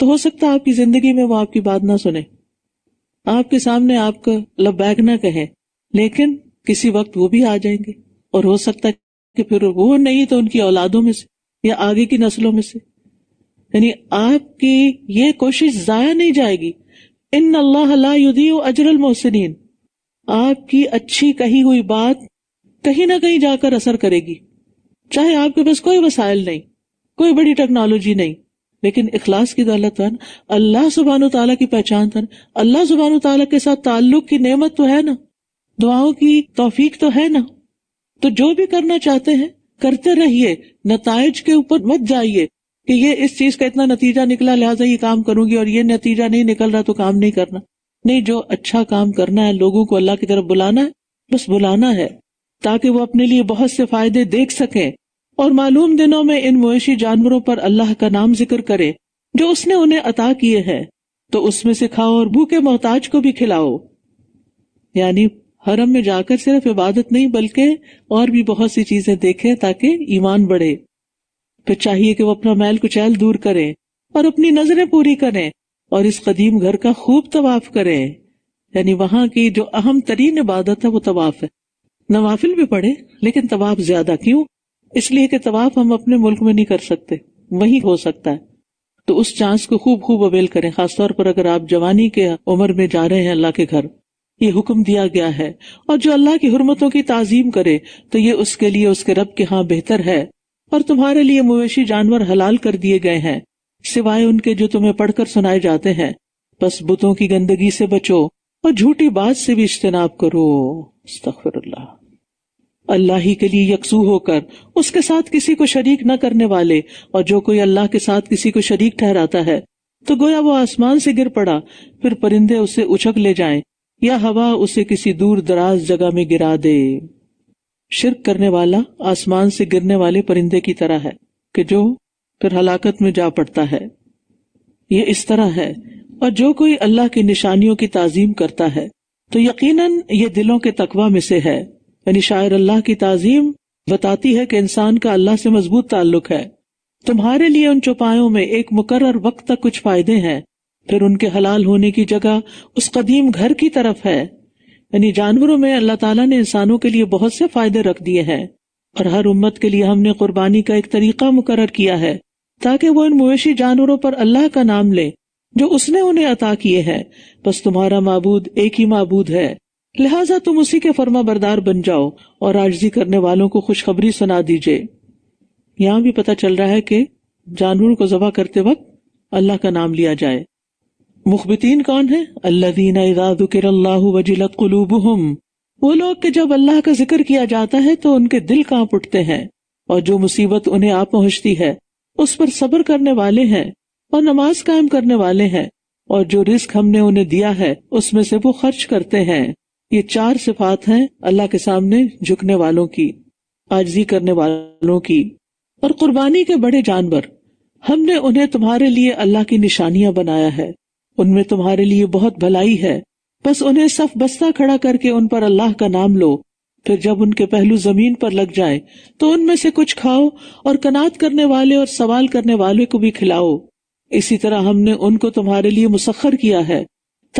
तो हो सकता है आपकी जिंदगी में वो आपकी बात ना सुने आपके सामने आपका लबैग ना कहे लेकिन किसी वक्त वो भी आ जाएंगे और हो सकता है कि फिर वो नहीं तो उनकी औलादों में से या आगे की नस्लों में से यानी आपकी ये कोशिश जाया नहीं जाएगी इन अल्लाह अजरल मोहसिन आपकी अच्छी कही हुई बात कहीं ना कहीं जाकर असर करेगी चाहे आपके पास कोई वसाइल नहीं कोई बड़ी टेक्नोलॉजी नहीं लेकिन इखलास की दौलत वन अल्लाह सुबहान तला की पहचान वन अल्लाह सुबहान तला के साथ ताल्लुक की नेमत तो है ना दुआओं की तोफीक तो है ना तो जो भी करना चाहते हैं करते रहिए नतज के ऊपर मत जाइए कि ये इस चीज का इतना नतीजा निकला लिहाजा ये काम करूंगी और ये नतीजा नहीं निकल रहा तो काम नहीं करना नहीं जो अच्छा काम करना है लोगों को अल्लाह की तरफ बुलाना है बस बुलाना है ताकि वो अपने लिए बहुत से फायदे देख सकें और मालूम दिनों में इन मुशी जानवरों पर अल्लाह का नाम जिक्र करे जो उसने उन्हें अता किए हैं तो उसमें से खाओ और भूखे मोहताज को भी खिलाओ यानी हरम में जाकर सिर्फ इबादत नहीं बल्कि और भी बहुत सी चीजें देखें ताकि ईमान बढ़े फिर चाहिए कि वो अपना मैल कुचैल दूर करें और अपनी नजरें पूरी करें और इस कदीम घर का खूब तवाफ करें यानी वहां की जो अहम तरीन इबादत है वो तवाफ है नवाफिल भी पढ़े लेकिन तवाफ ज्यादा क्यों इसलिए कि तवाफ हम अपने मुल्क में नहीं कर सकते वहीं हो सकता है तो उस चांस को खूब खूब अवेल करें खासतौर पर अगर आप जवानी के उम्र में जा रहे हैं अल्लाह के घर ये हुक्म दिया गया है और जो अल्लाह की हरमतों की ताजीम करे तो ये उसके लिए उसके रब के हाँ बेहतर है और तुम्हारे लिए मवेशी जानवर हलाल कर दिए गए हैं सिवाय उनके जो तुम्हें पढ़कर सुनाए जाते हैं बस बुतों की गंदगी से बचो और झूठी बात से भी इज्तनाब करो अस्तफर अल्लाह ही के लिए यकसू होकर उसके साथ किसी को शरीक न करने वाले और जो कोई अल्लाह के साथ किसी को शरीक ठहराता है तो गोया वो आसमान से गिर पड़ा फिर परिंदे उसे उछक ले जाएं या हवा उसे किसी दूर दराज जगह में गिरा दे शिरक करने वाला आसमान से गिरने वाले परिंदे की तरह है कि जो फिर हलाकत में जा पड़ता है ये इस तरह है और जो कोई अल्लाह की निशानियों की ताजीम करता है तो यकीनन ये दिलों के तकवा में से है यानी शायर अल्लाह की ताजीम बताती है कि इंसान का अल्लाह से मजबूत ताल्लुक है तुम्हारे लिए उन चौपायों में एक मुकर्र वक्त तक कुछ फायदे हैं फिर उनके हलाल होने की जगह उस कदीम घर की तरफ है यानी जानवरों में अल्लाह तला ने इंसानों के लिए बहुत से फायदे रख दिए हैं और हर उम्मत के लिए हमने कुर्बानी का एक तरीका मुकर किया है ताकि वो इन मवेशी जानवरों पर अल्लाह का नाम ले जो उसने उन्हें अता किए हैं बस तुम्हारा मबूद एक ही मबूद है लिहाजा तुम उसी के फर्मा बरदार बन जाओ और आजी करने वालों को खुशखबरी सुना दीजिए यहां भी पता चल रहा है कि जानवर को जबा करते वक्त अल्लाह का नाम लिया जाए मुखबतीन कौन है अल्लाह वजिलत हम वो लोग के जब अल्लाह का जिक्र किया जाता है तो उनके दिल कांप उठते हैं और जो मुसीबत उन्हें आप पहुंचती है उस पर सब्र करने वाले हैं और नमाज कायम करने वाले हैं और जो रिस्क हमने उन्हें दिया है उसमें से वो खर्च करते हैं ये चार सिफात हैं अल्लाह के सामने झुकने वालों की आजी करने वालों की और कुर्बानी के बड़े जानवर हमने उन्हें तुम्हारे लिए अल्लाह की निशानियां बनाया है उनमें तुम्हारे लिए बहुत भलाई है बस उन्हें सफ बस्ता खड़ा करके उन पर अल्लाह का नाम लो फिर जब उनके पहलू जमीन पर लग जाए तो उनमें से कुछ खाओ और कनात करने वाले और सवाल करने वाले को भी खिलाओ इसी तरह हमने उनको तुम्हारे लिए मुसखर किया है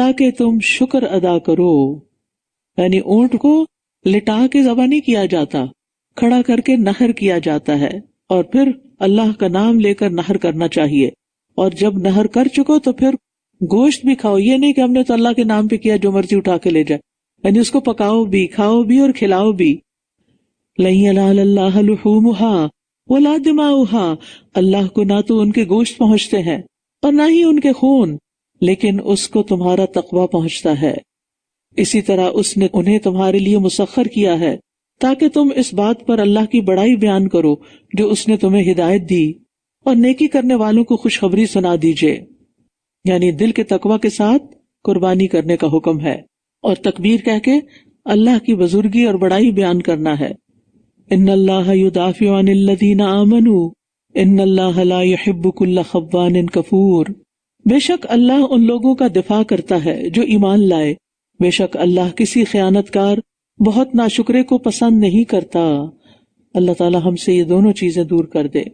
ताकि तुम शुक्र अदा करो यानी ऊंट को लिटा के जबा नहीं किया जाता खड़ा करके नहर किया जाता है और फिर अल्लाह का नाम लेकर नहर करना चाहिए और जब नहर कर चुको तो फिर गोश्त भी खाओ ये नहीं कि हमने तो अल्लाह के नाम पे किया जो मर्जी उठा के ले जाए यानी उसको पकाओ भी खाओ भी और खिलाओ भी लहूमहा वला दिमाउहा अल्लाह को ना तो उनके गोश्त पहुंचते हैं और ना ही उनके खून लेकिन उसको तुम्हारा तकवा पहुंचता है इसी तरह उसने उन्हें तुम्हारे लिए मुसखर किया है ताकि तुम इस बात पर अल्लाह की बड़ाई बयान करो जो उसने तुम्हें हिदायत दी और नेकी करने वालों को खुशखबरी सुना दीजिए यानी दिल के तकवा के साथ कुर्बानी करने का हुक्म है और तकबीर कह के अल्लाह की बुजुर्गी और बड़ाई बयान करना है इन अल्लाहदीना इन कफूर बेशक अल्लाह उन लोगों का दिफा करता है जो ईमान लाए बेशक अल्लाह किसी कार बहुत नाशुकरे को पसंद नहीं करता अल्लाह ताला हमसे ये दोनों चीजें दूर कर दे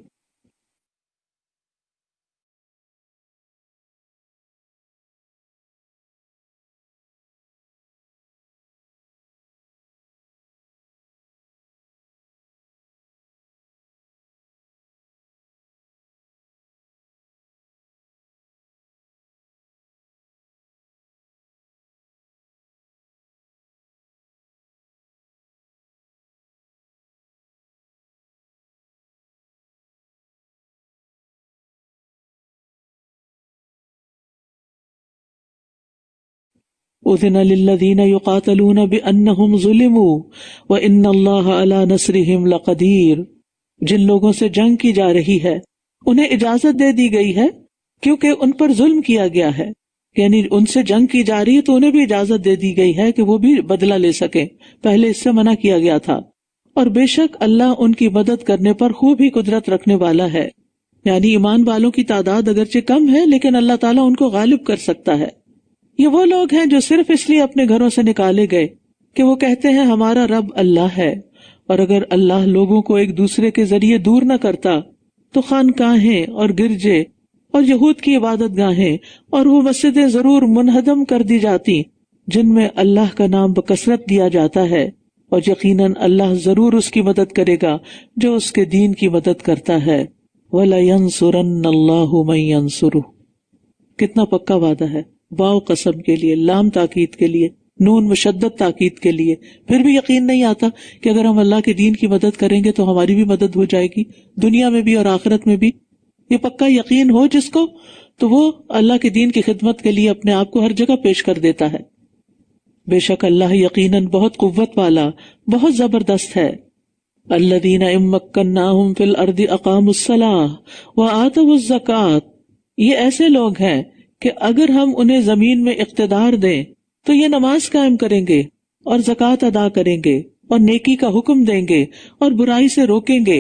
लकदीर जिन लोगों से जंग की जा रही है उन्हें इजाजत दे दी गई है क्योंकि उन पर जुल्म किया गया है यानी उनसे जंग की जा रही है तो उन्हें भी इजाजत दे दी गई है कि वो भी बदला ले सके पहले इससे मना किया गया था और बेशक अल्लाह उनकी मदद करने पर खूब ही कुदरत रखने वाला है यानी ईमान वालों की तादाद अगरचे कम है लेकिन अल्लाह ताला उनको गालिब कर सकता है ये वो लोग हैं जो सिर्फ इसलिए अपने घरों से निकाले गए कि वो कहते हैं हमारा रब अल्लाह है और अगर अल्लाह लोगों को एक दूसरे के जरिए दूर न करता तो खानकाहें और गिरजे और यहूद की इबादत गाहें और वो मस्जिदें जरूर मुनहदम कर दी जाती जिनमें अल्लाह का नाम बकसरत दिया जाता है और यकीनन अल्लाह जरूर उसकी मदद करेगा जो उसके दीन की मदद करता है वला कितना पक्का वादा है वाव कसम के लिए लाम ताकीद के लिए नून मुशद्दत ताकीद के लिए फिर भी यकीन नहीं आता कि अगर हम अल्लाह के दीन की मदद करेंगे तो हमारी भी मदद हो जाएगी दुनिया में भी और आखिरत में भी ये पक्का यकीन हो जिसको तो वो अल्लाह के दीन की खिदमत के लिए अपने आप को हर जगह पेश कर देता है बेशक अल्लाह यकीन बहुत कुत वाला बहुत जबरदस्त है अल्लादीन इमक्कन्ना फिल अर्द अकाम व आतव जक़ात ये ऐसे लोग हैं कि अगर हम उन्हें जमीन में इकतदार दें तो ये नमाज कायम करेंगे और जक़ात अदा करेंगे और नेकी का हुक्म देंगे और बुराई से रोकेंगे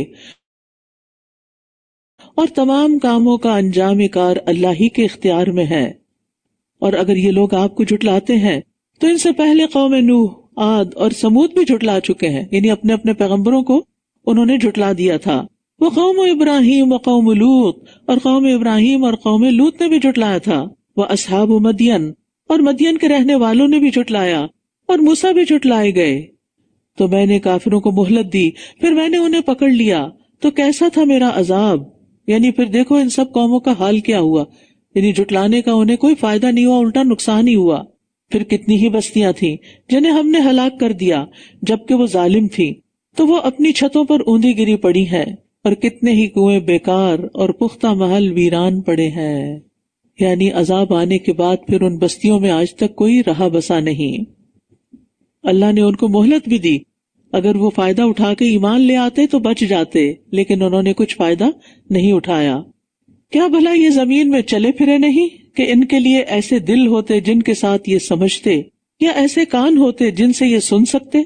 और तमाम कामों का अंजाम कार अल्लाह ही के इख्तियार में है और अगर ये लोग आपको जुटलाते हैं तो इनसे पहले कौम नूह आद और समूद भी जुटला चुके हैं यानी अपने अपने पैगम्बरों को उन्होंने जुटला दिया था वो कौम इब्राहिम व कौम लूत और कौम इब्राहिम और कौम लूत ने भी जुटलाया था वह असहाब मदियन और मदियन के रहने वालों ने भी जुटलाया और मूसा भी जुटलाए गए तो मैंने काफिरों को मोहलत दी फिर मैंने उन्हें पकड़ लिया तो कैसा था मेरा अजाब यानी फिर देखो इन सब कौमों का हाल क्या हुआ यानी जुटलाने का उन्हें कोई फायदा नहीं हुआ उल्टा नुकसान ही हुआ फिर कितनी ही बस्तियां थीं जिन्हें हमने हलाक कर दिया जबकि वो जालिम थी तो वो अपनी छतों पर ऊंधी गिरी पड़ी है और कितने ही कुएं बेकार और पुख्ता महल वीरान पड़े हैं यानी अजाब आने के बाद फिर उन बस्तियों में आज तक कोई रहा बसा नहीं अल्लाह ने उनको मोहलत भी दी अगर वो फायदा उठा के ईमान ले आते तो बच जाते लेकिन उन्होंने कुछ फायदा नहीं उठाया क्या भला ये जमीन में चले फिरे नहीं कि इनके लिए ऐसे दिल होते जिनके साथ ये समझते या ऐसे कान होते जिनसे ये सुन सकते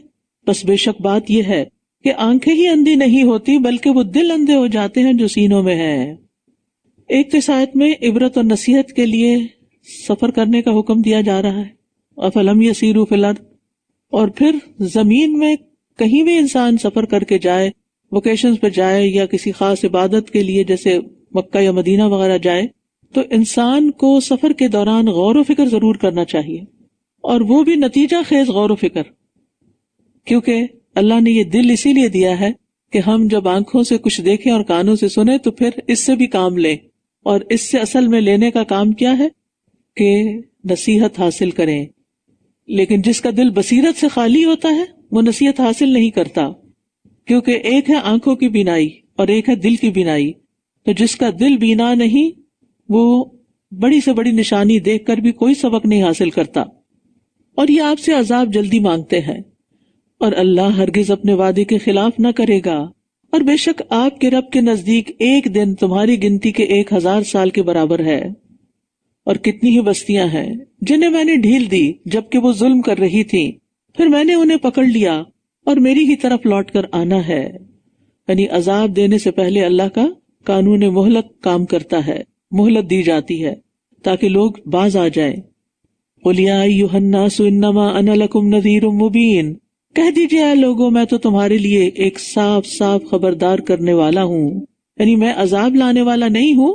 बस बेशक बात यह है कि आंखें ही अंधी नहीं होती बल्कि वो दिल अंधे हो जाते हैं जो सीनों में है एक किसायत में इबरत और नसीहत के लिए सफर करने का हुक्म दिया जा रहा है अफलम यसीरू फिल और फिर जमीन में कहीं भी इंसान सफर करके जाए वोकेशन पर जाए या किसी खास इबादत के लिए जैसे मक्का या मदीना वगैरह जाए तो इंसान को सफर के दौरान गौर फिक्र जरूर करना चाहिए और वो भी नतीजा खेज गौर फिक्र क्योंकि अल्लाह ने ये दिल इसीलिए दिया है कि हम जब आंखों से कुछ देखें और कानों से सुने तो फिर इससे भी काम लें और इससे असल में लेने का काम क्या है कि नसीहत हासिल करें लेकिन जिसका दिल बसीरत से खाली होता है वो नसीहत हासिल नहीं करता क्योंकि एक है आंखों की बिनाई और एक है दिल की बिनाई तो जिसका दिल बिना नहीं वो बड़ी से बड़ी निशानी देखकर भी कोई सबक नहीं हासिल करता और ये आपसे अजाब जल्दी मांगते हैं और अल्लाह हरगिज अपने वादे के खिलाफ न करेगा और बेशक आपके रब के नजदीक एक दिन तुम्हारी गिनती के एक हजार साल के बराबर है और कितनी ही बस्तियां हैं जिन्हें मैंने ढील दी जबकि वो जुल्म कर रही थी फिर मैंने उन्हें पकड़ लिया और मेरी ही तरफ लौट कर आना है यानी अजाब देने से पहले अल्लाह का कानून मोहलत काम करता है मोहलत दी जाती है ताकि लोग बाज आ जाए उलिया अनलकुम मुबीन कह दीजिए लोगों मैं तो तुम्हारे लिए एक साफ साफ खबरदार करने वाला हूँ यानी मैं अजाब लाने वाला नहीं हूँ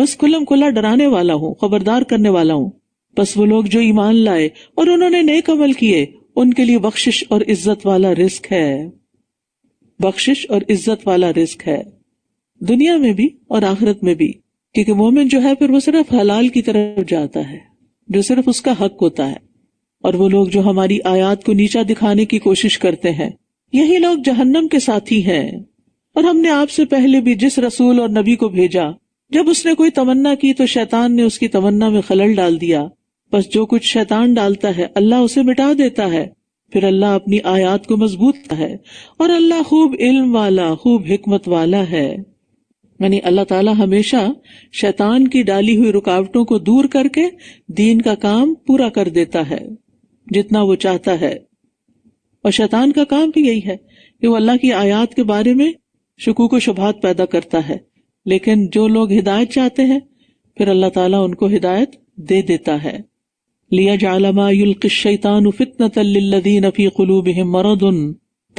बस खुलम खुला डराने वाला हूँ खबरदार करने वाला हूँ बस वो लोग जो ईमान लाए और उन्होंने नेक अमल किए उनके लिए बख्शिश और इज्जत वाला रिस्क है बख्शिश और इज्जत वाला रिस्क है दुनिया में भी और आखिरत में भी क्योंकि मोमिन जो है फिर वो सिर्फ हलाल की तरफ जाता है जो सिर्फ उसका हक होता है और वो लोग जो हमारी आयात को नीचा दिखाने की कोशिश करते हैं यही लोग जहन्नम के साथी हैं और हमने आपसे पहले भी जिस रसूल और नबी को भेजा जब उसने कोई तमन्ना की तो शैतान ने उसकी तमन्ना में खलल डाल दिया बस जो कुछ शैतान डालता है अल्लाह उसे मिटा देता है फिर अल्लाह अपनी आयात को मजबूत है और अल्लाह खूब इल्म वाला खूब हिकमत वाला है यानी अल्लाह ताला हमेशा शैतान की डाली हुई रुकावटों को दूर करके दीन का काम पूरा कर देता है जितना वो चाहता है और शैतान का काम भी यही है कि वो अल्लाह की आयात के बारे में शकूक व शुभात पैदा करता है लेकिन जो लोग हिदायत चाहते हैं फिर अल्लाह ताला उनको हिदायत दे देता है लिया जालमातान फी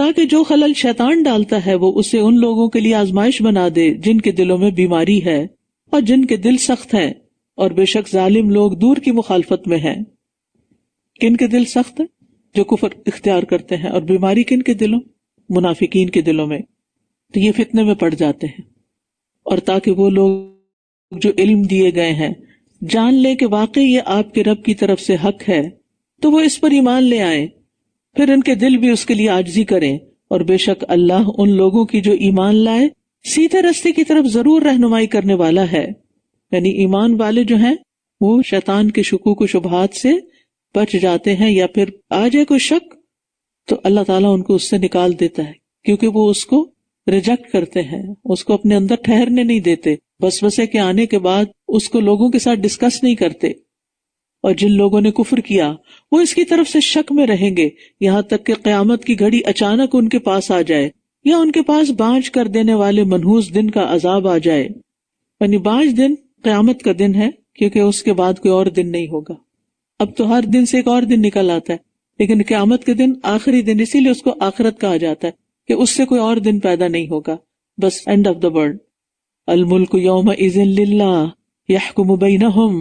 ताकि जो खलल शैतान डालता है वो उसे उन लोगों के लिए आजमाइश बना दे जिनके दिलों में बीमारी है और जिनके दिल सख्त है और बेशक जालिम लोग दूर की मुखालफत में हैं किन के दिल सख्त है जो कुफर इख्तियार करते हैं और बीमारी किन के दिलों मुनाफिकीन के दिलों में तो ये फितने में पड़ जाते हैं और ताकि वो लोग जो इल्म दिए गए हैं जान ले कि वाकई ये आपके रब की तरफ से हक है तो वो इस पर ईमान ले आए फिर इनके दिल भी उसके लिए आजजी करें और बेशक अल्लाह उन लोगों की जो ईमान लाए सीधे रस्ते की तरफ जरूर रहनुमाई करने वाला है यानी ईमान वाले जो हैं वो शैतान के शकूक शुबहात से बच जाते हैं या फिर आ जाए कोई शक तो अल्लाह ताला उनको उससे निकाल देता है क्योंकि वो उसको रिजेक्ट करते हैं उसको अपने अंदर ठहरने नहीं देते बस बसे के आने के बाद उसको लोगों के साथ डिस्कस नहीं करते और जिन लोगों ने कुफर किया वो इसकी तरफ से शक में रहेंगे यहाँ तक के क्यामत की घड़ी अचानक उनके पास आ जाए या उनके पास बांझ कर देने वाले मनहूस दिन का अजाब आ जाए यानी बांझ दिन क्यामत का दिन है क्योंकि उसके बाद कोई और दिन नहीं होगा अब तो हर दिन से एक और दिन निकल आता है लेकिन क्यामत के दिन आखिरी दिन इसीलिए उसको आखरत कहा जाता है कि उससे कोई और दिन पैदा नहीं होगा बस एंड ऑफ द वर्ल्ड अलमुल्क योम इजन हम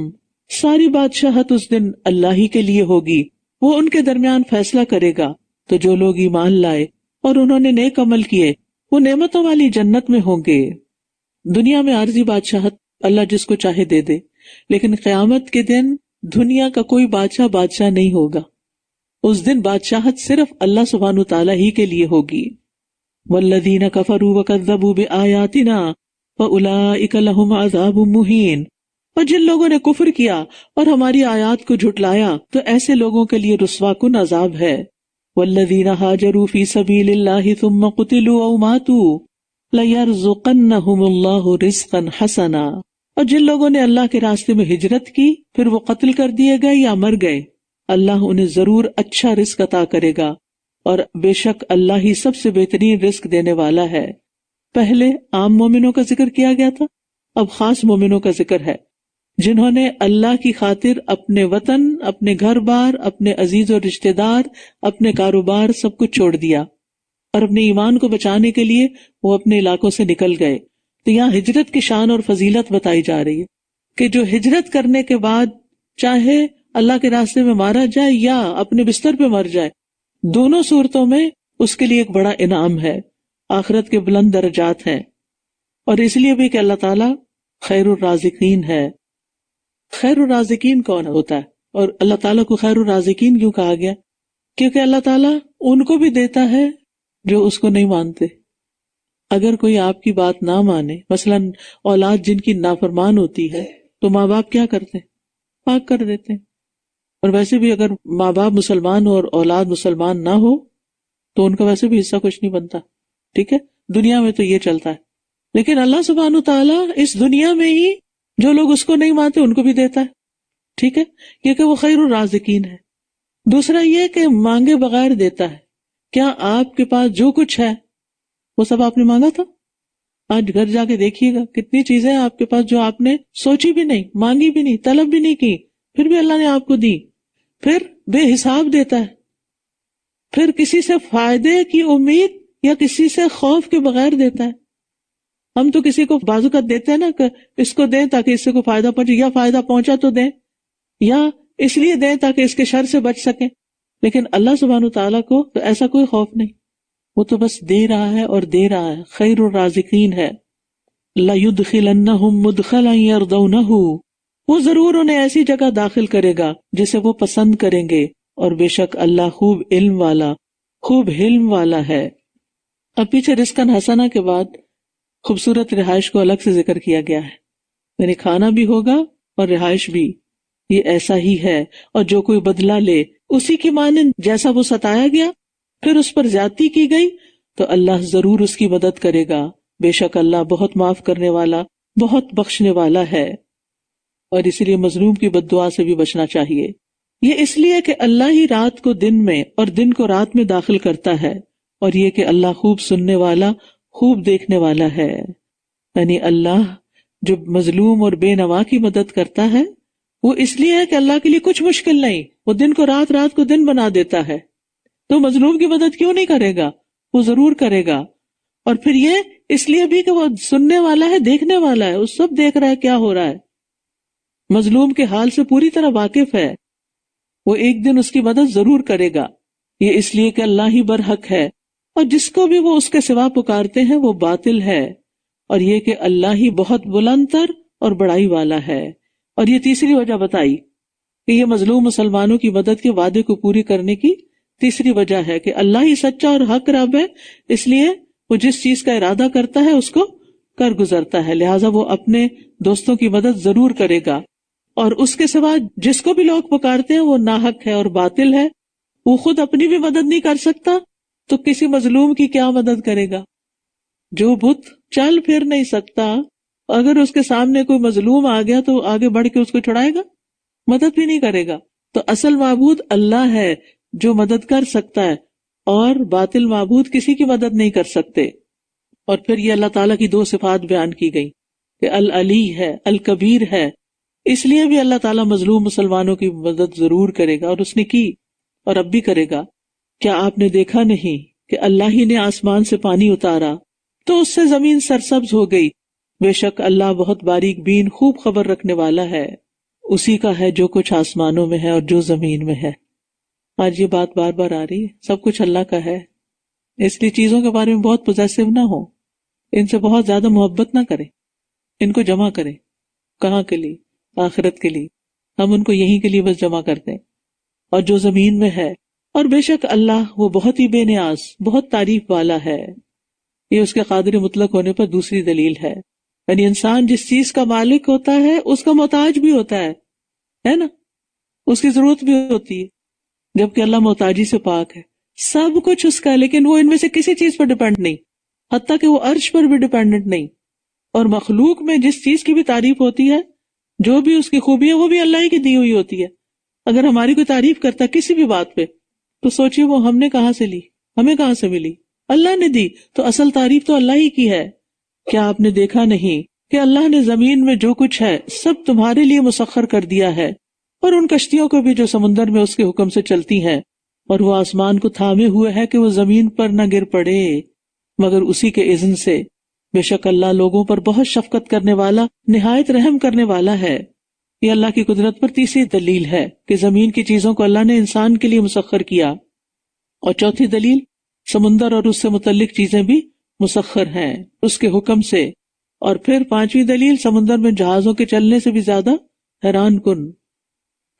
सारी बादशाहत उस दिन अल्लाह ही के लिए होगी वो उनके दरमियान फैसला करेगा तो जो लोग ईमान लाए और उन्होंने नेक अमल किए वो नेमतों वाली जन्नत में होंगे दुनिया में आर्जी बादशाहत अल्लाह जिसको चाहे दे दे लेकिन क्यामत के दिन दुनिया का कोई बादशाह बादशाह नहीं होगा उस दिन बादशाहत सिर्फ अल्लाह सुबहान तला ही के लिए होगी वल्लदीन कफरू व कदबू बे आयातिना व उलाम अजाब मुहीन और जिन लोगों ने कुफर किया और हमारी आयात को झुटलाया तो ऐसे लोगों के लिए रसवा रुस्वाकुन अजाब है वल्लदीन हाजरू फी सबील तुम कुतिलु मातू लुकन्ना हसना और जिन लोगों ने अल्लाह के रास्ते में हिजरत की फिर वो कत्ल कर दिए गए या मर गए अल्लाह उन्हें जरूर अच्छा रिस्क अता करेगा और बेशक अल्लाह ही सबसे बेहतरीन रिस्क देने वाला है पहले आम मोमिनों का जिक्र किया गया था अब खास मोमिनों का जिक्र है जिन्होंने अल्लाह की खातिर अपने वतन अपने घर बार अपने अजीज और रिश्तेदार अपने कारोबार सब कुछ छोड़ दिया और अपने ईमान को बचाने के लिए वो अपने इलाकों से निकल गए तो यहाँ हिजरत की शान और फजीलत बताई जा रही है कि जो हिजरत करने के बाद चाहे अल्लाह के रास्ते में मारा जाए या अपने बिस्तर पे मर जाए दोनों सूरतों में उसके लिए एक बड़ा इनाम है आखरत के बुलंद दर्जात हैं और इसलिए भी कि अल्लाह ताला खैर राजिकीन है खैर राजिकीन कौन होता है और अल्लाह ताला को खैर राजिकीन क्यों कहा गया क्योंकि अल्लाह ताला उनको भी देता है जो उसको नहीं मानते अगर कोई आपकी बात ना माने मसलन औलाद जिनकी नाफरमान होती है तो माँ बाप क्या करते हैं पाक कर देते हैं और वैसे भी अगर माँ बाप मुसलमान हो और औलाद मुसलमान ना हो तो उनका वैसे भी हिस्सा कुछ नहीं बनता ठीक है दुनिया में तो ये चलता है लेकिन अल्लाह सुबहान तला इस दुनिया में ही जो लोग उसको नहीं मानते उनको भी देता है ठीक है क्योंकि वो खैर राजकीन है दूसरा ये कि मांगे बगैर देता है क्या आपके पास जो कुछ है वो सब आपने मांगा था आज घर जाके देखिएगा कितनी चीजें हैं आपके पास जो आपने सोची भी नहीं मांगी भी नहीं तलब भी नहीं की फिर भी अल्लाह ने आपको दी फिर बेहिसाब देता है फिर किसी से फायदे की उम्मीद या किसी से खौफ के बगैर देता है हम तो किसी को बाजू का देते हैं ना कि इसको दें ताकि इससे को फायदा पहुंचे या फायदा पहुंचा तो दें या इसलिए दें ताकि इसके शर से बच सके लेकिन अल्लाह सुबहान तला को तो ऐसा कोई खौफ नहीं वो तो बस दे रहा है और दे रहा है खैर राजकीन है वो जरूर उन्हें ऐसी जगह दाखिल करेगा जिसे वो पसंद करेंगे और बेशक अल्लाह खूब इल्म वाला खूब हिल्म वाला है अब पीछे रिस्कन हसना के बाद खूबसूरत रिहायश को अलग से जिक्र किया गया है यानी खाना भी होगा और रिहायश भी ये ऐसा ही है और जो कोई बदला ले उसी की माने जैसा वो सताया गया फिर उस पर ज्यादा की गई तो अल्लाह जरूर उसकी मदद करेगा बेशक अल्लाह बहुत माफ करने वाला बहुत बख्शने वाला है और इसलिए मजलूम की बदुआ से भी बचना चाहिए ये इसलिए कि अल्लाह ही रात को दिन में और दिन को रात में दाखिल करता है और ये कि अल्लाह खूब सुनने वाला खूब देखने वाला है यानी अल्लाह जो मजलूम और बेनवा की मदद करता है वो इसलिए है कि अल्लाह के लिए कुछ मुश्किल नहीं वो दिन को रात रात को दिन बना देता है तो मजलूम की मदद क्यों नहीं करेगा वो जरूर करेगा और फिर ये इसलिए भी कि वो सुनने वाला है देखने वाला है वो सब देख रहा है क्या हो रहा है मजलूम के हाल से पूरी तरह वाकिफ है वो एक दिन उसकी मदद जरूर करेगा ये इसलिए कि अल्लाह ही बर हक है और जिसको भी वो उसके सिवा पुकारते हैं वो बातिल है और ये कि अल्लाह ही बहुत बुलंदर और बड़ाई वाला है और ये तीसरी वजह बताई कि ये मजलूम मुसलमानों की मदद के वादे को पूरी करने की तीसरी वजह है कि अल्लाह ही सच्चा और हक रब है इसलिए वो जिस चीज का इरादा करता है उसको कर गुजरता है लिहाजा वो अपने दोस्तों की मदद जरूर करेगा और उसके सिवा जिसको भी लोग पुकारते हैं वो नाहक है और बातिल है वो खुद अपनी भी मदद नहीं कर सकता तो किसी मजलूम की क्या मदद करेगा जो बुत चल फिर नहीं सकता अगर उसके सामने कोई मजलूम आ गया तो आगे बढ़ के उसको छुड़ाएगा मदद भी नहीं करेगा तो असल मबूद अल्लाह है जो मदद कर सकता है और बातिल मबूद किसी की मदद नहीं कर सकते और फिर ये अल्लाह ताला की दो सिफात बयान की गई कि अल अली है अल कबीर है इसलिए भी अल्लाह ताला मजलूम मुसलमानों की मदद जरूर करेगा और उसने की और अब भी करेगा क्या आपने देखा नहीं कि अल्लाह ही ने आसमान से पानी उतारा तो उससे जमीन सरसब्ज हो गई बेशक अल्लाह बहुत बारीक बीन खूब खबर रखने वाला है उसी का है जो कुछ आसमानों में है और जो जमीन में है आज ये बात बार बार आ रही है सब कुछ अल्लाह का है इसलिए चीजों के बारे में बहुत पोजेसिव ना हो इनसे बहुत ज्यादा मोहब्बत ना करें इनको जमा करें कहाँ के लिए आखिरत के लिए हम उनको यहीं के लिए बस जमा करते हैं और जो जमीन में है और बेशक अल्लाह वो बहुत ही बेनियाज बहुत तारीफ वाला है ये उसके कादर मुतलक होने पर दूसरी दलील है यानी इंसान जिस चीज का मालिक होता है उसका मोहताज भी होता है है ना उसकी जरूरत भी होती है जबकि अल्लाह मोहताजी से पाक है सब कुछ उसका है लेकिन वो इनमें से किसी चीज पर डिपेंड नहीं हत्या कि वो अर्श पर भी डिपेंडेंट नहीं और मखलूक में जिस चीज की भी तारीफ होती है जो भी उसकी खूबी है वो भी अल्लाह की दी हुई होती है अगर हमारी कोई तारीफ करता किसी भी बात पे तो सोचिए वो हमने कहा से ली हमें कहा से मिली अल्लाह ने दी तो असल तारीफ तो अल्लाह ही की है क्या आपने देखा नहीं कि अल्लाह ने जमीन में जो कुछ है सब तुम्हारे लिए मुसखर कर दिया है और उन कश्तियों को भी जो समुन्दर में उसके हुक्म से चलती हैं और वो आसमान को थामे हुए है कि वो जमीन पर न गिर पड़े मगर उसी के इजन से बेशक अल्लाह लोगों पर बहुत शफकत करने वाला निहायत रहम करने वाला है ये अल्लाह की कुदरत पर तीसरी दलील है कि जमीन की चीजों को अल्लाह ने इंसान के लिए मुसखर किया और चौथी दलील समुन्दर और उससे मुतलिक चीजें भी मुसखर हैं उसके हुक्म से और फिर पांचवी दलील समुन्दर में जहाजों के चलने से भी ज्यादा हैरान कन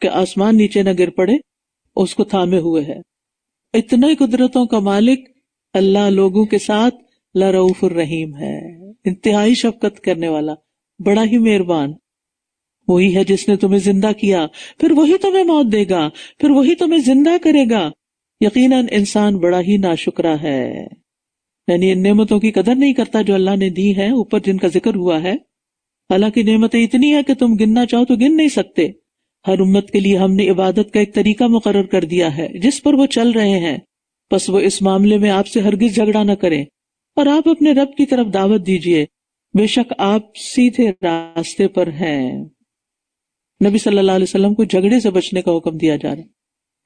कि आसमान नीचे न गिर पड़े उसको थामे हुए है इतने कुदरतों का मालिक अल्लाह लोगों के साथ लरऊफुर रहीम है इंतहाई शफकत करने वाला बड़ा ही मेहरबान वही है जिसने तुम्हें जिंदा किया फिर वही तुम्हें मौत देगा फिर वही तुम्हें जिंदा करेगा यकीन इंसान बड़ा ही नाशुकरा है यानी इन नेमतों की कदर नहीं करता जो अल्लाह ने दी है ऊपर जिनका जिक्र हुआ है हालांकि नेमतें इतनी है कि तुम गिनना चाहो तो गिन नहीं सकते हर उम्मत के लिए हमने इबादत का एक तरीका मुकर कर दिया है जिस पर वो चल रहे हैं बस वो इस मामले में आपसे हरगिज झगड़ा न करें और आप अपने रब की तरफ दावत दीजिए बेशक आप सीधे रास्ते पर हैं नबी सल्लल्लाहु अलैहि वसल्लम को झगड़े से बचने का हुक्म दिया जा रहा है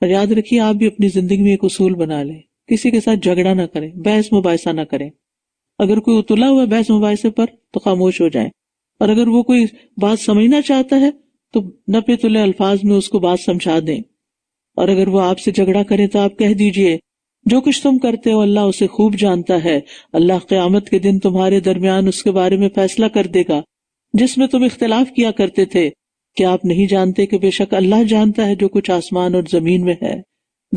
और याद रखिए आप भी अपनी जिंदगी में एक उसूल बना लें किसी के साथ झगड़ा ना करें बहस मुबासा ना करें अगर कोई उतला हुआ बहस मुबासे पर तो खामोश हो जाए और अगर वो कोई बात समझना चाहता है तो नपेतुल्ले अल्फाज में उसको बात समझा दें और अगर वो आपसे झगड़ा करे तो आप कह दीजिए जो कुछ तुम करते हो अल्लाह उसे खूब जानता है अल्लाह क्यामत के दिन तुम्हारे दरमियान उसके बारे में फैसला कर देगा जिसमें तुम इख्तलाफ किया करते थे क्या आप नहीं जानते कि बेशक अल्लाह जानता है जो कुछ आसमान और जमीन में है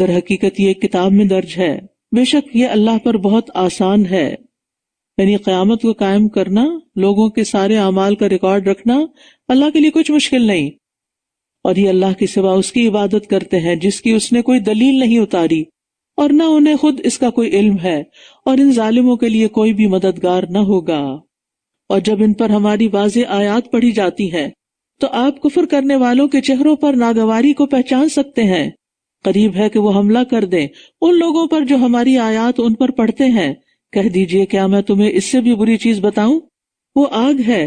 दर हकीकत ये किताब में दर्ज है बेशक ये अल्लाह पर बहुत आसान है यानी क्यामत को कायम करना लोगों के सारे अमाल का रिकॉर्ड रखना अल्लाह के लिए कुछ मुश्किल नहीं और ये अल्लाह के सिवा उसकी इबादत करते हैं जिसकी उसने कोई दलील नहीं उतारी और न उन्हें खुद इसका कोई इल्म है और इन जालिमों के लिए कोई भी मददगार न होगा और जब इन पर हमारी वाज आयात पढ़ी जाती है तो आप कुफर करने वालों के चेहरों पर नागवारी को पहचान सकते हैं करीब है कि वो हमला कर दें उन लोगों पर जो हमारी आयात उन पर पढ़ते हैं कह दीजिए क्या मैं तुम्हें इससे भी बुरी चीज बताऊं वो आग है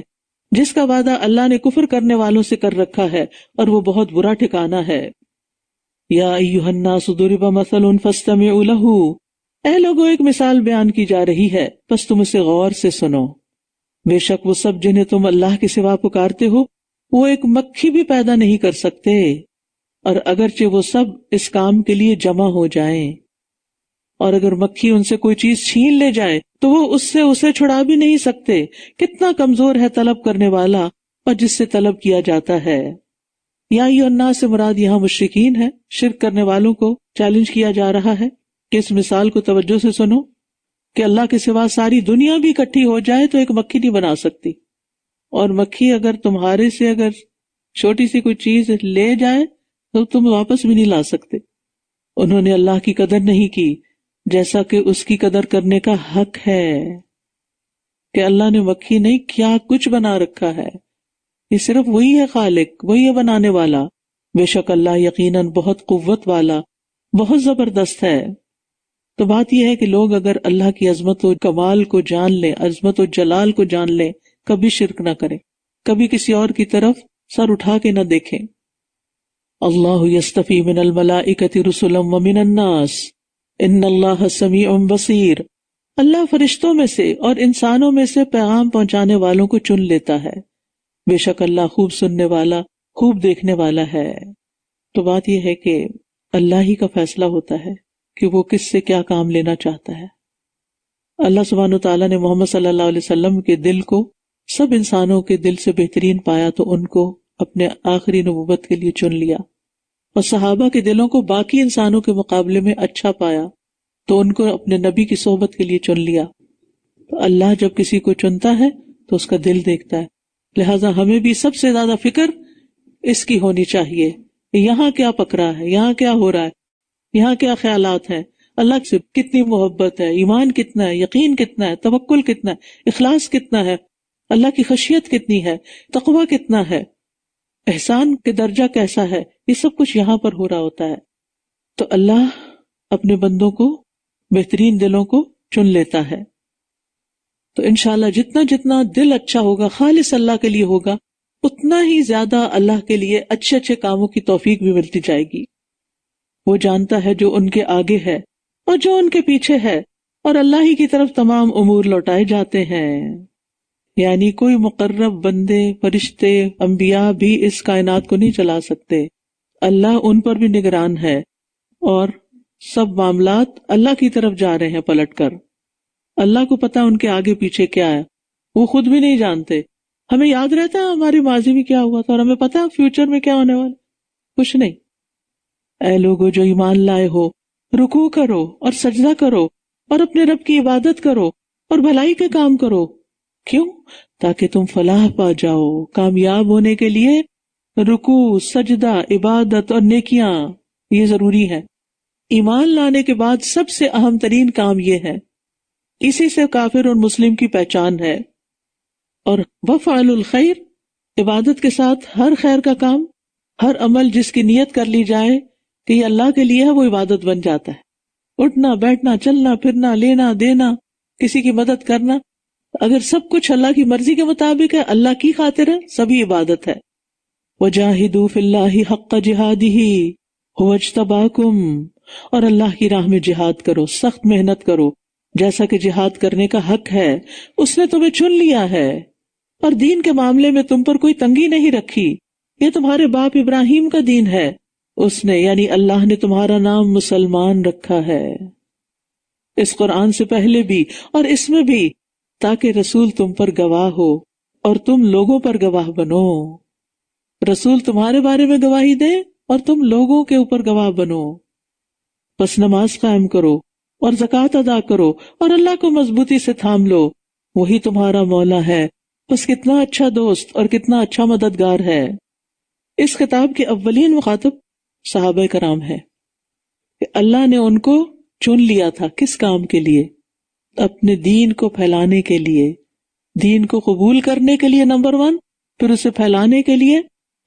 जिसका वादा अल्लाह ने कुफर करने वालों से कर रखा है और वो बहुत बुरा ठिकाना है या सुदुरिबा ए लोगों एक मिसाल बयान की जा रही है बस तुम उसे गौर से सुनो बेशक वो सब जिन्हें तुम अल्लाह के सिवा पुकारते हो वो एक मक्खी भी पैदा नहीं कर सकते और अगरचे वो सब इस काम के लिए जमा हो जाएं और अगर मक्खी उनसे कोई चीज छीन ले जाए तो वो उससे उसे छुड़ा भी नहीं सकते कितना कमजोर है तलब करने वाला और जिससे तलब किया जाता है या अन्ना से मुराद यहाँ मुश्किन है शिरक करने वालों को चैलेंज किया जा रहा है कि इस मिसाल को तवज्जो से सुनो कि अल्लाह के सिवा सारी दुनिया भी इकट्ठी हो जाए तो एक मक्खी नहीं बना सकती और मक्खी अगर तुम्हारे से अगर छोटी सी कोई चीज ले जाए तो तुम वापस भी नहीं ला सकते उन्होंने अल्लाह की कदर नहीं की जैसा कि उसकी कदर करने का हक है कि अल्लाह ने मक्खी नहीं क्या कुछ बना रखा है ये सिर्फ वही है खालिक वही है बनाने वाला बेशक अल्लाह यकीनन बहुत कुत वाला बहुत जबरदस्त है तो बात यह है कि लोग अगर अल्लाह की अजमत व कमाल को जान लें अजमत व जलाल को जान लें कभी शिरक ना करें कभी किसी और की तरफ सर उठा के ना देखें अल्लाह यस्तफ़ी मिनल मलाइकति रसुलम व मिनन्नास इन अल्लाह समी बसीर अल्लाह फरिश्तों में से और इंसानों में से पैगाम पहुंचाने वालों को चुन लेता है बेशक अल्लाह खूब सुनने वाला खूब देखने वाला है तो बात यह है कि अल्लाह ही का फैसला होता है कि वो किससे क्या काम लेना चाहता है अल्लाह सुबहान तला ने मोहम्मद सल्लल्लाहु अलैहि के दिल को सब इंसानों के दिल से बेहतरीन पाया तो उनको अपने आखिरी नबूबत के लिए चुन लिया और सहाबा के दिलों को बाकी इंसानों के मुकाबले में अच्छा पाया तो उनको अपने नबी की सोहबत के लिए चुन लिया तो अल्लाह जब किसी को चुनता है तो उसका दिल देखता है लिहाजा हमें भी सबसे ज्यादा फिक्र इसकी होनी चाहिए यहाँ क्या पकड़ा है यहाँ क्या हो रहा है यहाँ क्या ख्याल है अल्लाह से कितनी मोहब्बत है ईमान कितना है यकीन कितना है तवक्ल कितना है इखलास कितना है अल्लाह की खशियत कितनी है तकवा कितना है एहसान के दर्जा कैसा है ये सब कुछ यहाँ पर हो रहा होता है तो अल्लाह अपने बंदों को बेहतरीन दिलों को चुन लेता है तो इनशाला जितना जितना दिल अच्छा होगा खालिस अल्लाह के लिए होगा उतना ही ज्यादा अल्लाह के लिए अच्छे अच्छे कामों की तोफीक भी मिलती जाएगी वो जानता है जो उनके आगे है और जो उनके पीछे है और अल्लाह ही की तरफ तमाम उमूर लौटाए जाते हैं यानी कोई मुकर्रब बंदे फरिश्ते अम्बिया भी इस कायनात को नहीं चला सकते अल्लाह उन पर भी निगरान है और सब मामला अल्लाह की तरफ जा रहे हैं पलट कर अल्लाह को पता उनके आगे पीछे क्या है वो खुद भी नहीं जानते हमें याद रहता है हमारे माजी में क्या हुआ था और हमें पता है फ्यूचर में क्या होने वाला कुछ नहीं ऐ लोगो जो ईमान लाए हो रुकू करो और सजदा करो और अपने रब की इबादत करो और भलाई के काम करो क्यों ताकि तुम फलाह पा जाओ कामयाब होने के लिए रुकू सजदा इबादत और नेकियां ये जरूरी है ईमान लाने के बाद सबसे अहम तरीन काम यह है इसी से काफिर और मुस्लिम की पहचान है और वफ़ाल खैर इबादत के साथ हर खैर का काम हर अमल जिसकी नियत कर ली जाए कि यह अल्लाह के लिए है वो इबादत बन जाता है उठना बैठना चलना फिरना लेना देना किसी की मदद करना अगर सब कुछ अल्लाह की मर्जी के मुताबिक है अल्लाह की खातिर है सभी इबादत है वजाहिदू फिल्लाही हक जिहादी ही हुवजतबाकुम और अल्लाह की राह में जिहाद करो सख्त मेहनत करो जैसा कि जिहाद करने का हक है उसने तुम्हें चुन लिया है और दीन के मामले में तुम पर कोई तंगी नहीं रखी ये तुम्हारे बाप इब्राहिम का दीन है उसने यानी अल्लाह ने तुम्हारा नाम मुसलमान रखा है इस कुरान से पहले भी और इसमें भी ताकि रसूल तुम पर गवाह हो और तुम लोगों पर गवाह बनो रसूल तुम्हारे बारे में गवाही दे और तुम लोगों के ऊपर गवाह बनो बस नमाज कायम करो और जक़ात अदा करो और अल्लाह को मजबूती से थाम लो वही तुम्हारा मौला है बस कितना अच्छा दोस्त और कितना अच्छा मददगार है इस किताब के अव्वलीन मुखातब साहब कराम है अल्लाह ने उनको चुन लिया था किस काम के लिए अपने दीन को फैलाने के लिए दीन को कबूल करने के लिए नंबर वन फिर उसे फैलाने के लिए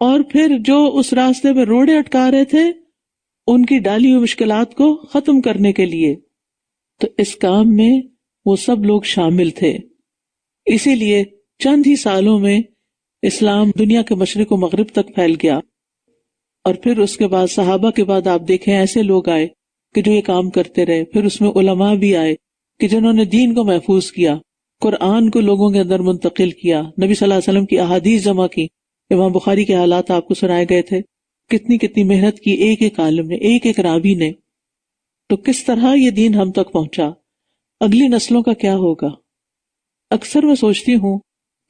और फिर जो उस रास्ते में रोड़े अटका रहे थे उनकी डाली हुई मुश्किल को खत्म करने के लिए तो इस काम में वो सब लोग शामिल थे इसीलिए चंद ही सालों में इस्लाम दुनिया के मशरक मगरब तक फैल गया और फिर उसके बाद सहाबा के बाद आप देखें ऐसे लोग आए कि जो ये काम करते रहे फिर उसमें उलमा भी आए कि जिन्होंने दीन को महफूज किया कुरान को लोगों के अंदर मुंतकिल किया नबी सल्लल्लाहु अलैहि वसल्लम की अहादीस जमा की इमाम बुखारी के हालात आपको सुनाए गए थे कितनी कितनी मेहनत की एक एक आलम ने एक एक रावी ने तो किस तरह ये दीन हम तक पहुंचा अगली नस्लों का क्या होगा अक्सर मैं सोचती हूँ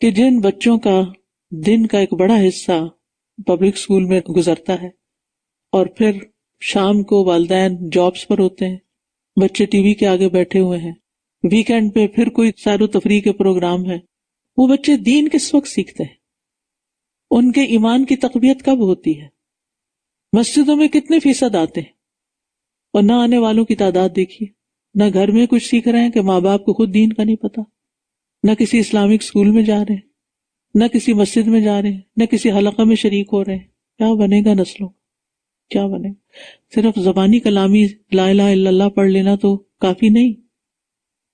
कि जिन बच्चों का दिन का एक बड़ा हिस्सा पब्लिक स्कूल में गुजरता है और फिर शाम को वालदेन जॉब्स पर होते हैं बच्चे टीवी के आगे बैठे हुए हैं वीकेंड पे फिर कोई सारो तफरी के प्रोग्राम है वो बच्चे दीन किस वक्त सीखते हैं उनके ईमान की तकबीयत कब होती है मस्जिदों में कितने फीसद आते हैं और ना आने वालों की तादाद देखिए ना घर में कुछ सीख रहे हैं कि माँ बाप को खुद दीन का नहीं पता ना किसी इस्लामिक स्कूल में जा रहे हैं ना किसी मस्जिद में जा रहे हैं ना किसी हलका में शरीक हो रहे हैं क्या बनेगा नस्लों क्या बने सिर्फ जबानी कलामी ला ला पढ़ लेना तो काफी नहीं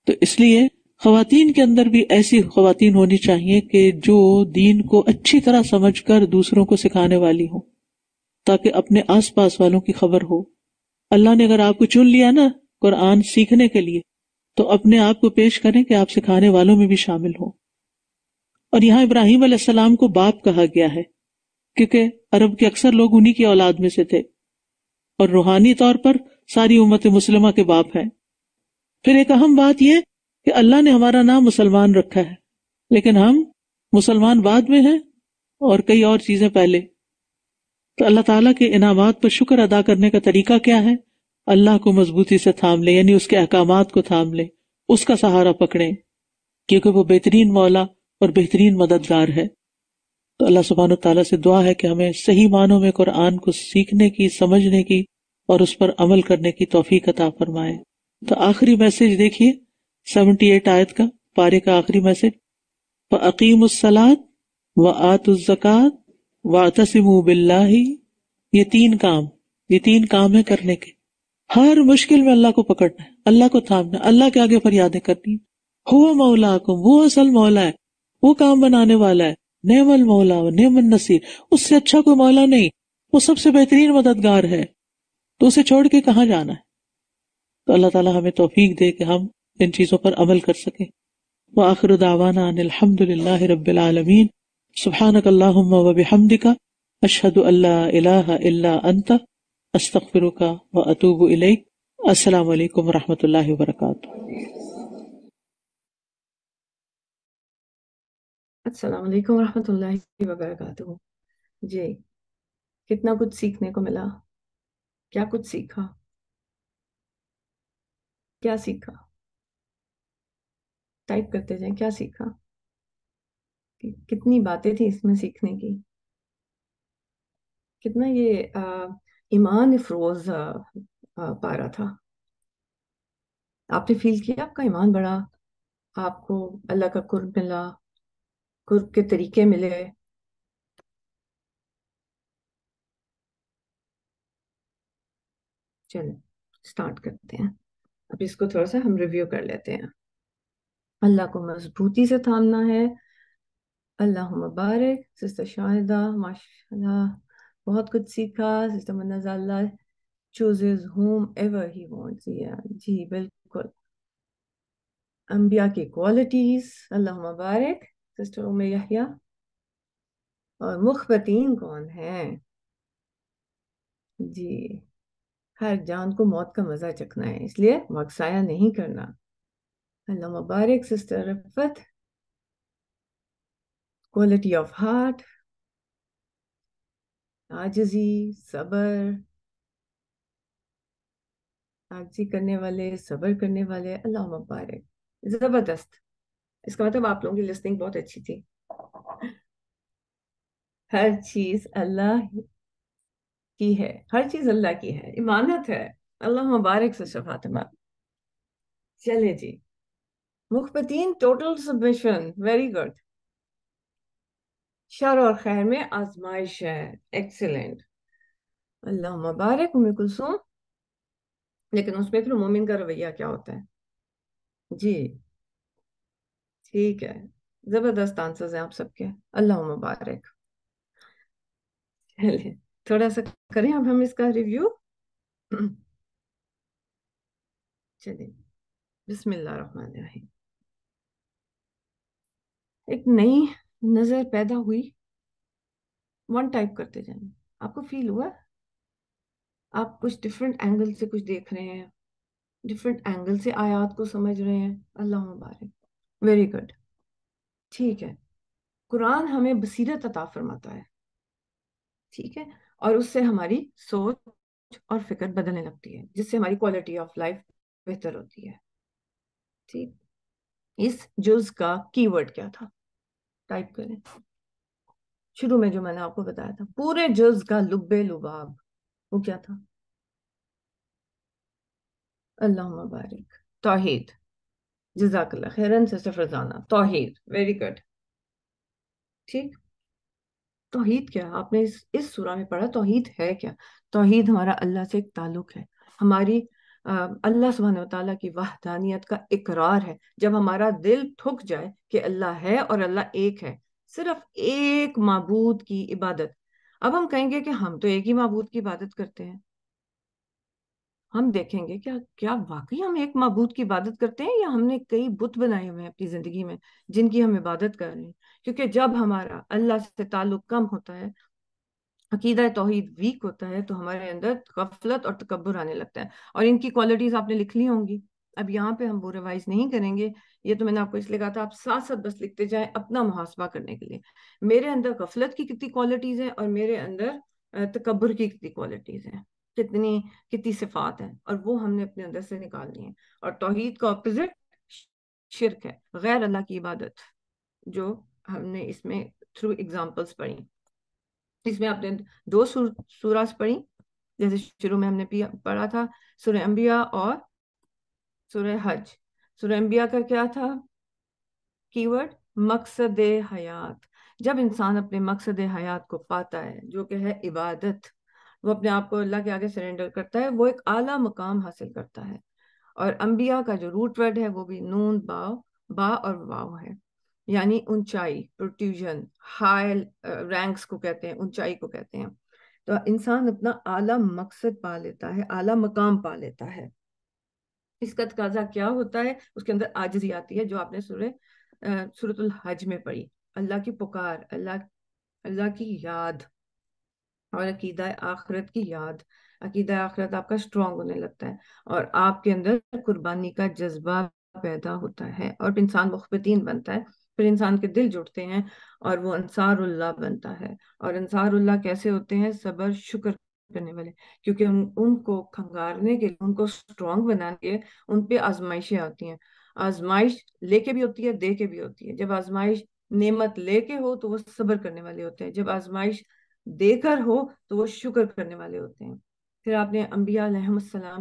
तो इसलिए खातन के अंदर भी ऐसी खातन होनी चाहिए कि जो दीन को अच्छी तरह समझ कर दूसरों को सिखाने वाली हो ताकि अपने आस पास वालों की खबर हो अल्लाह ने अगर आपको चुन लिया ना कुरान सीखने के लिए तो अपने आप को पेश करें कि आप सिखाने वालों में भी शामिल हो और यहाँ इब्राहिम को बाप कहा गया है क्योंकि अरब के अक्सर लोग उन्हीं की औलाद में से थे और रूहानी तौर पर सारी उम्मत मुसलमा के बाप हैं फिर एक अहम बात यह कि अल्लाह ने हमारा नाम मुसलमान रखा है लेकिन हम मुसलमान बाद में हैं और कई और चीजें पहले तो अल्लाह ताला के इनाम पर शुक्र अदा करने का तरीका क्या है अल्लाह को मजबूती से थाम ले यानी उसके अहकाम को थाम ले उसका सहारा पकड़े क्योंकि वो बेहतरीन मौला और बेहतरीन मददगार है तो अल्लाह सुबहान तला से दुआ है कि हमें सही मानों में कुरान को सीखने की समझने की और उस पर अमल करने की तोफ़ी कता फरमाए तो आखिरी मैसेज देखिए सेवनटी एट आयत का पारे का आखिरी मैसेज व अकीम उसलाद व आतुजक़ात व तसम बिल्ला ये तीन काम ये तीन काम है करने के हर मुश्किल में अल्लाह को पकड़ना है अल्लाह को थामना अल्लाह के आगे फरियादें करनी हुआ मौला कुम वो असल मौला है वो काम बनाने वाला है नेमल मौला नेमन नसीर उससे अच्छा कोई मौला नहीं वो सबसे बेहतरीन मददगार है तो उसे छोड़ के कहाँ जाना है तो अल्लाह ताला हमें तोफीक दे कि हम इन चीज़ों पर अमल कर सकें व आखिर दावाना अनिलहमदिल्ला रबालमीन सुबहानकल्लाम वबिहमदिका अशहद अल्ला अंत अस्तफ़िर व अतूब अलैक असलकम वरहमल वर्का अस्सलाम वालेकुम वबरकatuह जी कितना कुछ सीखने को मिला क्या कुछ सीखा क्या सीखा टाइप करते जाए क्या सीखा कितनी बातें थी इसमें सीखने की कितना ये ईमान अफरोज पा रहा था आपने फील किया आपका ईमान बड़ा आपको अल्लाह का कुर्ब मिला ग्रुप के तरीके मिले चलो स्टार्ट करते हैं अब इसको थोड़ा सा हम रिव्यू कर लेते हैं अल्लाह को मजबूती से थामना है अल्लाह मुबारक सिस्टर शाहिदा माशाल्लाह बहुत कुछ सीखा सिस्टर मनाजाला chooses whomever he want जी बिल्कुल अम्बिया की क्वालिटीज अल्लाह मुबारक सिस्टर उम यहिया और मुखबतीन कौन है जी हर जान को मौत का मज़ा चखना है इसलिए मकसाया नहीं करना अल्लाह मुबारक sister Rafat quality of heart आजजी सबर आजी करने वाले सबर करने वाले अल्लाह मुबारक ज़बरदस्त इसका मतलब आप लोगों की लिस्निंग बहुत अच्छी थी हर चीज अल्लाह की है हर चीज अल्लाह की है इमानत है अल्लाह मुबारक से फातिमा चले जी मुखबतीन टोटल सबमिशन वेरी गुड शर और खैर में आजमाइश है एक्सेलेंट अल्लाह मुबारक उम्र कुलसूम लेकिन उसमें फिर मोमिन का रवैया क्या होता है जी ठीक है जबरदस्त आंसर्स हैं आप सबके अल्लाह मुबारक चलिए थोड़ा सा करें अब हम इसका रिव्यू चलिए बिस्मिल्लाह एक नई नजर पैदा हुई वन टाइप करते जाने आपको फील हुआ आप कुछ डिफरेंट एंगल से कुछ देख रहे हैं डिफरेंट एंगल से आयात को समझ रहे हैं अल्लाह मुबारक वेरी गुड ठीक है कुरान हमें बसीरत अता फरमाता है ठीक है और उससे हमारी सोच और फिक्र बदलने लगती है जिससे हमारी क्वालिटी ऑफ लाइफ बेहतर होती है ठीक इस जुज का कीवर्ड क्या था टाइप करें शुरू में जो मैंने आपको बताया था पूरे जुज का लुबे लुबाब वो क्या था अल्लाह मुबारक तोहेद जजाकल्ला खैरन सिस्टर फरजाना तौहीद वेरी गुड ठीक तोहीद क्या आपने इस इस सूरा में पढ़ा तोहीद है क्या तोहीद हमारा अल्लाह से एक ताल्लुक है हमारी अल्लाह सुबहान ताली की वाहदानियत का इकरार है जब हमारा दिल थक जाए कि अल्लाह है और अल्लाह एक है सिर्फ एक मबूद की इबादत अब हम कहेंगे कि हम तो एक ही मबूद की इबादत करते हैं हम देखेंगे क्या क्या वाकई हम एक महबूत की इबादत करते हैं या हमने कई बुत बनाए हुए हैं अपनी जिंदगी में जिनकी हम इबादत कर रहे हैं क्योंकि जब हमारा अल्लाह से ताल्लुक कम होता है अकीदा तोहहीद वीक होता है तो हमारे अंदर गफलत और तकबर आने लगता है और इनकी क्वालिटीज आपने लिख ली होंगी अब यहाँ पे हम वो रिवाइज नहीं करेंगे ये तो मैंने आपको इसलिए कहा था आप साथ साथ बस लिखते जाएं अपना मुहासबा करने के लिए मेरे अंदर गफलत की कितनी क्वालिटीज हैं और मेरे अंदर तकबर की कितनी क्वालिटीज हैं कितनी कितनी सिफात है और वो हमने अपने अंदर से निकालनी है और तोहहीद का अपोजिट शिरक है गैर अल्लाह की इबादत जो हमने इसमें थ्रू एग्जाम्पल्स पढ़ी इसमें आपने दो सूरास पढ़ी जैसे शुरू में हमने पढ़ा था सुर अम्बिया और सुर हज सुर अम्बिया का क्या था कीवर्ड मकसद हयात जब इंसान अपने मकसद हयात को पाता है जो कि है इबादत वो अपने आप को अल्लाह के आगे सरेंडर करता है वो एक आला मकाम हासिल करता है और अम्बिया का जो रूट वर्ड है वो भी नून बाव बा और वाव है यानी ऊंचाई प्रोट्यूजन हाई रैंक्स को कहते हैं ऊंचाई को कहते हैं तो इंसान अपना आला मकसद पा लेता है आला मकाम पा लेता है इसका तकाजा क्या होता है उसके अंदर आजरी आती है जो आपने सुरे सूरतुल हज में पढ़ी अल्लाह की पुकार अल्लाह अल्लाह की याद और अकीदा आखरत की याद अकीदा आखरत आपका स्ट्रॉन्ग होने लगता है और आपके अंदर कुर्बानी का जज्बा पैदा होता है और इंसान मुखबतीन बनता है फिर इंसान के दिल जुड़ते हैं और वो अंसारुल्लाह बनता है और अंसारुल्लाह कैसे होते हैं सबर शुक्र करने वाले क्योंकि हम उनको खंगारने के लिए उनको स्ट्रॉन्ग बनाने के लिए उन पे आजमाइशें आती हैं आजमाइश लेके भी होती है दे के भी होती है जब आजमाइश नेमत लेके हो तो वो सब्र करने वाले होते हैं जब आजमाइश देकर हो तो वो शुक्र करने वाले होते हैं फिर आपने अम्बिया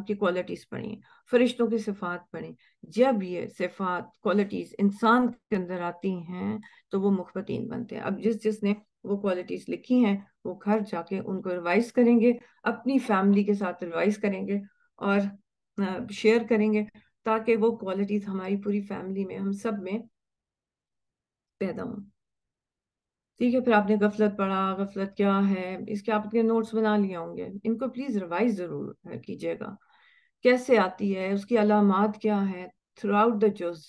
की क्वालिटीज़ पढ़ी फरिश्तों की सिफात पढ़ी जब ये सिफात क्वालिटीज़ इंसान के अंदर आती हैं तो वो मुखबतीन बनते हैं अब जिस जिसने वो क्वालिटीज़ लिखी हैं वो घर जाके उनको रिवाइज करेंगे अपनी फैमिली के साथ रिवाइज करेंगे और शेयर करेंगे ताकि वो क्वालिटीज़ हमारी पूरी फैमिली में हम सब में पैदा हों ठीक है, फिर आपने गफलत पढ़ा, गफलत क्या है, इसके आपके नोट्स बना लिए होंगे। इनको प्लीज़ रिवाइज़ ज़रूर कीजिएगा। कैसे आती है, उसकी अलामत क्या है, आउट द जुज़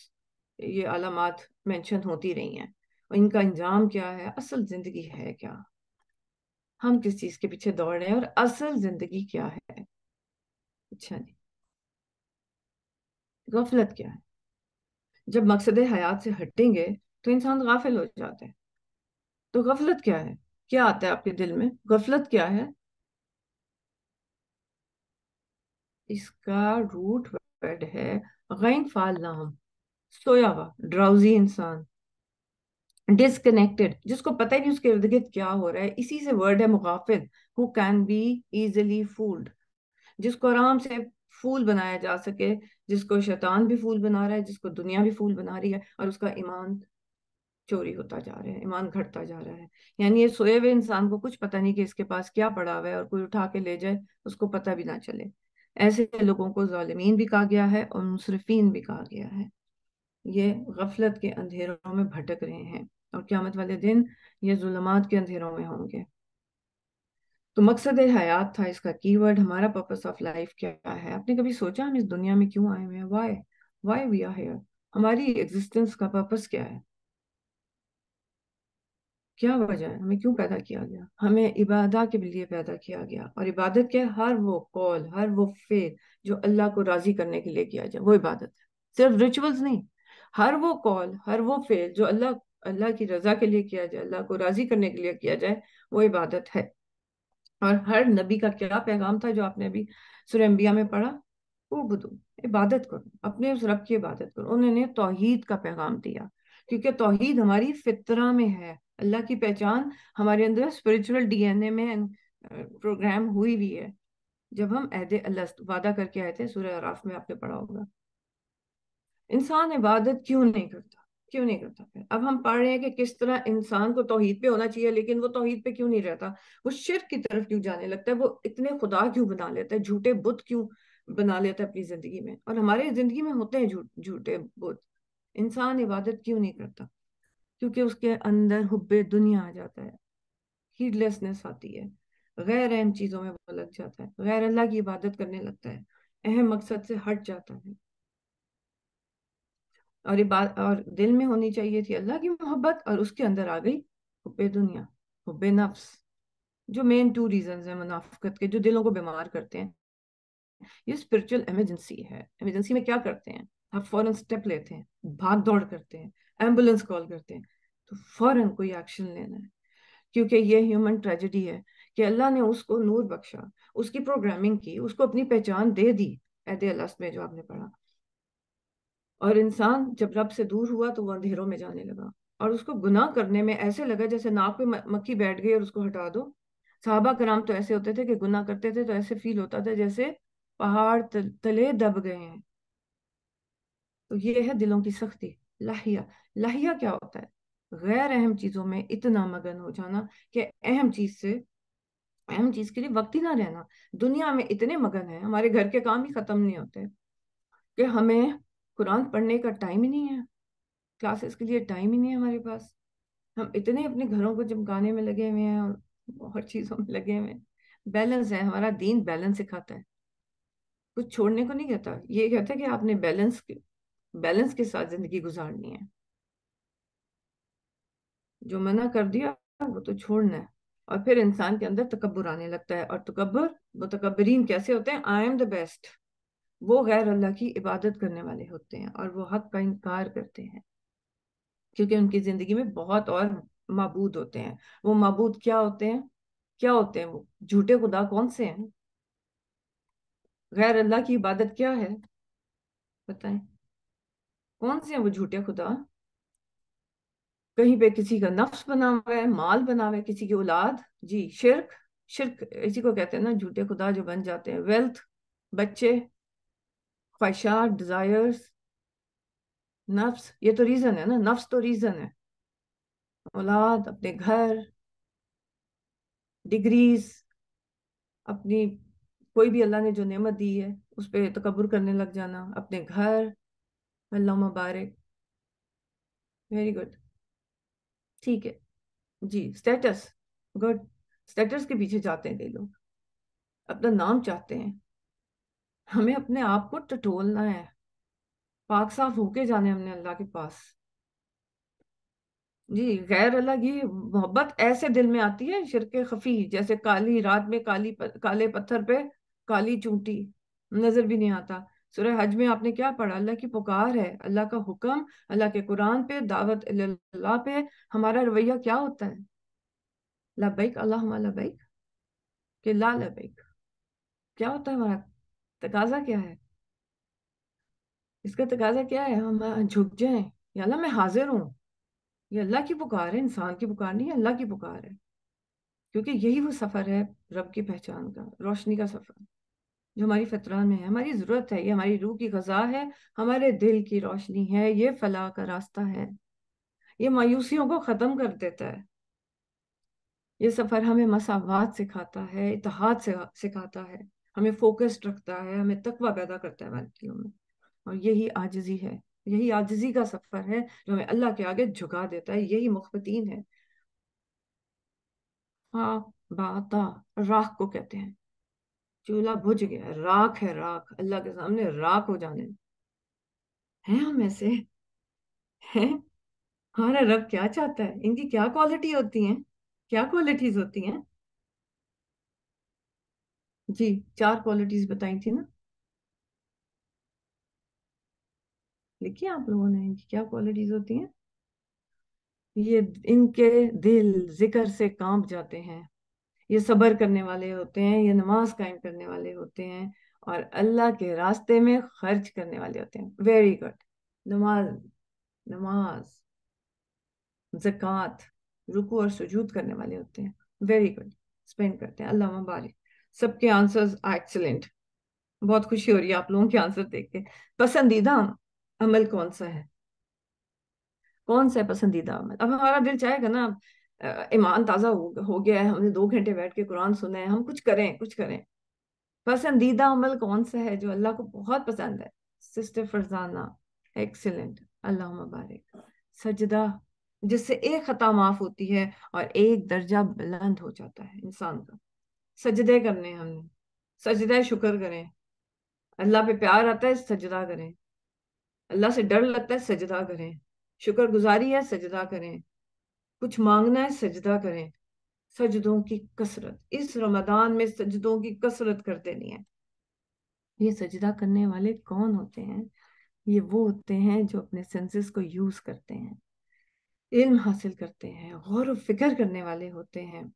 ये अलामत मेंशन होती रही हैं और इनका अंजाम क्या है, असल ज़िंदगी है क्या? हम किस चीज़ के पीछे दौड़ रहे हैं और असल ज़िंदगी क्या है? अच्छा जी। गफलत क्या है? जब मकसद हयात से हटेंगे, तो इंसान गाफिल हो जाता है। तो गफलत क्या है क्या आता है आपके दिल में गफलत क्या है इसका रूट वर्ड है गैन फाल नाम सोया हुआ ड्राउजी इंसान डिसकनेक्टेड जिसको पता ही नहीं उसके इर्द गिर्द क्या हो रहा है इसी से वर्ड है मुगाफिल who can be easily fooled जिसको आराम से फूल बनाया जा सके जिसको शैतान भी फूल बना रहा है जिसको दुनिया भी फूल बना रही है और उसका ईमान चोरी होता जा रहा है ईमान घटता जा रहा है यानी ये सोए हुए इंसान को कुछ पता नहीं कि इसके पास क्या पड़ा हुआ है और कोई उठा के ले जाए उसको पता भी ना चले ऐसे लोगों को ज़ालमीन भी कहा गया है और मुसरफीन भी कहा गया है ये गफलत के अंधेरों में भटक रहे हैं और क्यामत वाले दिन ये जुलमात के अंधेरों में होंगे तो मकसद हयात था इसका वर्ड हमारा पर्पज ऑफ लाइफ क्या है आपने कभी सोचा हम इस दुनिया में क्यों आए हुए हैं why why we are here हमारी एग्जिस्टेंस का पर्पज क्या है क्या वजह है हमें क्यों पैदा किया गया हमें इबादा के लिए पैदा किया गया और इबादत क्या है हर वो कौल हर वो फेल जो अल्लाह को राजी करने के लिए किया जाए वो इबादत है सिर्फ रिचुअल्स नहीं हर वो कौल हर वो फेल जो अल्लाह अल्लाह की रजा के लिए किया जाए अल्लाह को राजी करने के लिए किया जाए वो इबादत है और हर नबी का क्या पैगाम था जो आपने अभी सुरम्बिया में पढ़ा वो बुदो इबादत करो अपने उस रब की इबादत करो उन्होंने तोहहीद का पैगाम दिया क्योंकि तोहहीद हमारी फितरा में है अल्लाह की पहचान हमारे अंदर स्पिरिचुअल डीएनए में प्रोग्राम हुई भी है जब हम अहद अल्लाह वादा करके आए थे सूर्य आराफ में आपने पढ़ा होगा इंसान इबादत क्यों नहीं करता क्यों नहीं करता फिर अब हम पढ़ रहे हैं कि किस तरह इंसान को तोहहीद पे होना चाहिए लेकिन वो तोहहीद पे क्यों नहीं रहता वो शिर की तरफ क्यों जाने लगता है वो इतने खुदा क्यों बना लेता है झूठे बुत क्यों बना लेता है अपनी जिंदगी में और हमारे जिंदगी में होते हैं झूठे जुट, बुत इंसान इबादत क्यों नहीं करता क्योंकि उसके अंदर हुब्बे दुनिया आ जाता है हीडलेसनेस आती है गैर अहम चीज़ों में वो लग जाता है गैर अल्लाह की इबादत करने लगता है अहम मकसद से हट जाता है और इबाद और दिल में होनी चाहिए थी अल्लाह की मोहब्बत और उसके अंदर आ गई हुब्बे दुनिया हुब्बे नफ्स जो मेन टू रीजन है मुनाफ़त के जो दिलों को बीमार करते हैं ये स्पिरिचुअल इमरजेंसी है इमरजेंसी में क्या करते हैं आप फौरन स्टेप लेते हैं भाग दौड़ करते हैं एम्बुलेंस कॉल करते हैं तो फौरन कोई एक्शन लेना है क्योंकि ये ह्यूमन ट्रेजेडी है कि अल्लाह ने उसको नूर बख्शा उसकी प्रोग्रामिंग की उसको अपनी पहचान दे दी एद में जो आपने पढ़ा और इंसान जब रब से दूर हुआ तो वो अंधेरों में जाने लगा और उसको गुनाह करने में ऐसे लगा जैसे नाक पे मक्खी बैठ गई और उसको हटा दो साहबा कराम तो ऐसे होते थे कि गुनाह करते थे तो ऐसे फील होता था जैसे पहाड़ तले दब गए हैं तो ये है दिलों की सख्ती लहिया लहिया क्या होता है गैर अहम चीजों में इतना मगन हो जाना कि अहम चीज से अहम चीज के लिए वक्त ही ना रहना दुनिया में इतने मगन है हमारे घर के काम ही खत्म नहीं होते कि हमें कुरान पढ़ने का टाइम ही नहीं है क्लासेस के लिए टाइम ही नहीं है हमारे पास हम इतने अपने घरों को चमकाने में लगे हुए हैं और चीजों में लगे हुए हैं बैलेंस है हमारा दीन बैलेंस सिखाता है कुछ छोड़ने को नहीं कहता ये कहता है कि आपने बैलेंस बैलेंस के साथ जिंदगी गुजारनी है जो मना कर दिया वो तो छोड़ना है और फिर इंसान के अंदर तकबर आने लगता है और तकबर वो तकबरीन कैसे होते हैं आई एम द बेस्ट वो गैर अल्लाह की इबादत करने वाले होते हैं और वो हक का इनकार करते हैं क्योंकि उनकी जिंदगी में बहुत और मबूद होते हैं वो मबूद क्या होते हैं क्या होते हैं वो झूठे खुदा कौन से हैं गैर अल्लाह की इबादत क्या है बताएं कौन से हैं वो झूठे खुदा कहीं पे किसी का नफ्स बना हुआ है माल बना हुआ है किसी की औलाद जी शिरक शिरक इसी को कहते हैं ना झूठे खुदा जो बन जाते हैं वेल्थ बच्चे ख्वाहिशात डिजायर्स नफ्स ये तो रीजन है ना नफ्स तो रीजन है औलाद अपने घर डिग्रीज अपनी कोई भी अल्लाह ने जो नेमत दी है उस पर तकबर करने लग जाना अपने घर अल्लाह मुबारक वेरी गुड ठीक है जी स्टेटस गुड स्टेटस के पीछे जाते हैं कई लोग अपना नाम चाहते हैं हमें अपने आप को टटोलना है पाक साफ होके जाने हमने अल्लाह के पास जी गैर अल्लाह की मोहब्बत ऐसे दिल में आती है शिरके खफी जैसे काली रात में काली प, काले पत्थर पे काली चूंटी नजर भी नहीं आता सुरह हज में आपने क्या पढ़ा अल्लाह की पुकार है अल्लाह का हुक्म अल्लाह के कुरान पे दावत अल्लाह पे हमारा रवैया क्या होता है लबैक अल्लाह लबैक के ला लबैक क्या होता है हमारा तकाजा क्या है इसका तकाजा क्या है हम झुक जाए या अल्लाह मैं हाजिर हूँ ये अल्लाह की पुकार है इंसान की पुकार नहीं है अल्लाह की पुकार है क्योंकि यही वो सफर है रब की पहचान का रोशनी का सफर जो हमारी फतरा में है हमारी ज़रूरत है ये हमारी रूह की गजा है हमारे दिल की रोशनी है ये फलाह का रास्ता है ये मायूसियों को ख़त्म कर देता है ये सफ़र हमें मसावत सिखाता है इतिहाद सिखाता है हमें फोकस्ड रखता है हमें तकवा पैदा करता है वालों में और यही आजजी है यही आजजी का सफ़र है जो हमें अल्लाह के आगे झुका देता है यही मुखबतीन है हाँ बाता राख को कहते हैं चूल्हा बुझ गया राख है राख अल्लाह के सामने राख हो जाने हैं हम ऐसे हैं हमारा रब क्या चाहता है इनकी क्या क्वालिटी होती है क्या क्वालिटीज होती हैं जी चार क्वालिटीज बताई थी ना देखिए आप लोगों ने इनकी क्या क्वालिटीज होती हैं ये इनके दिल जिक्र से कांप जाते हैं ये सब्र करने वाले होते हैं ये नमाज कायम करने वाले होते हैं और अल्लाह के रास्ते में खर्च करने वाले होते हैं वेरी गुड नमाज नमाज जक़ात रुकू और सजूद करने वाले होते हैं वेरी गुड स्पेंड करते हैं अल्लाह मुबारक सबके आंसर्स एक्सलेंट बहुत खुशी हो रही है आप लोगों के आंसर देख के पसंदीदा अमल कौन सा है कौन सा है पसंदीदा अमल अब हमारा दिल चाहेगा ना ईमान ताज़ा हो, हो गया है हमने दो घंटे बैठ के कुरान सुना है हम कुछ करें कुछ करें पसंदीदा अमल कौन सा है जो अल्लाह को बहुत पसंद है सिस्टर फरजाना एक्सीलेंट अल्लाह मुबारक सजदा जिससे एक खता माफ होती है और एक दर्जा बुलंद हो जाता है इंसान का सजदे करने हमने सजदा शुक्र करें अल्लाह पे प्यार आता है सजदा करें अल्लाह से डर लगता है सजदा करें शुक्र गुजारी है सजदा करें कुछ मांगना है सजदा करें सजदों की कसरत इस रमदान में सजदों की कसरत कर देनी है ये सजदा करने वाले कौन होते हैं ये वो होते हैं जो अपने सेंसेस को यूज करते हैं इल्म हासिल करते हैं गौर फिक्र करने वाले होते हैं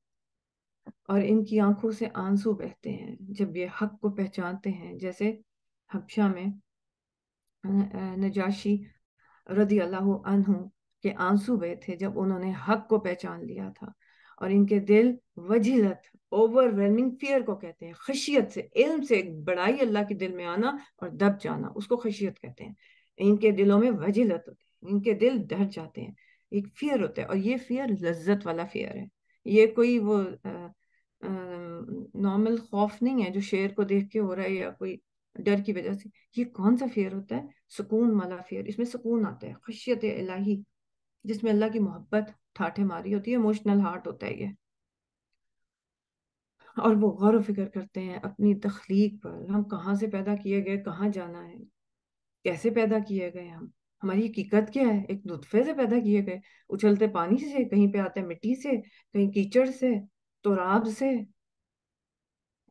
और इनकी आंखों से आंसू बहते हैं जब ये हक को पहचानते हैं जैसे हबशा में नजाशी रदी अल्लाह अनहु के आंसू बहे थे जब उन्होंने हक को पहचान लिया था और इनके दिल वजीलत ओवरवेलमिंग फियर को कहते हैं खशियत से इल्म से बड़ाई अल्लाह के दिल में आना और दब जाना उसको खशियत कहते हैं इनके दिलों में वजीलत होती है इनके दिल डर जाते हैं एक फियर होता है और ये फियर लज्जत वाला फियर है ये कोई वो नॉर्मल खौफ नहीं है जो शेर को देख के हो रहा है या कोई डर की वजह से ये कौन सा फेयर होता है सुकून वाला फेयर इसमें सुकून आता है खुशियत इलाही जिसमें अल्लाह की मोहब्बत ठाठे मारी होती है इमोशनल हार्ट होता है ये और वो गौर व फिक्र करते हैं अपनी तख्लीक पर हम कहाँ से पैदा किए गए कहाँ जाना है कैसे पैदा किए गए हम हमारी हकीकत क्या है एक नुतफे से पैदा किए गए उछलते पानी से कहीं पे आते मिट्टी से कहीं कीचड़ से राब से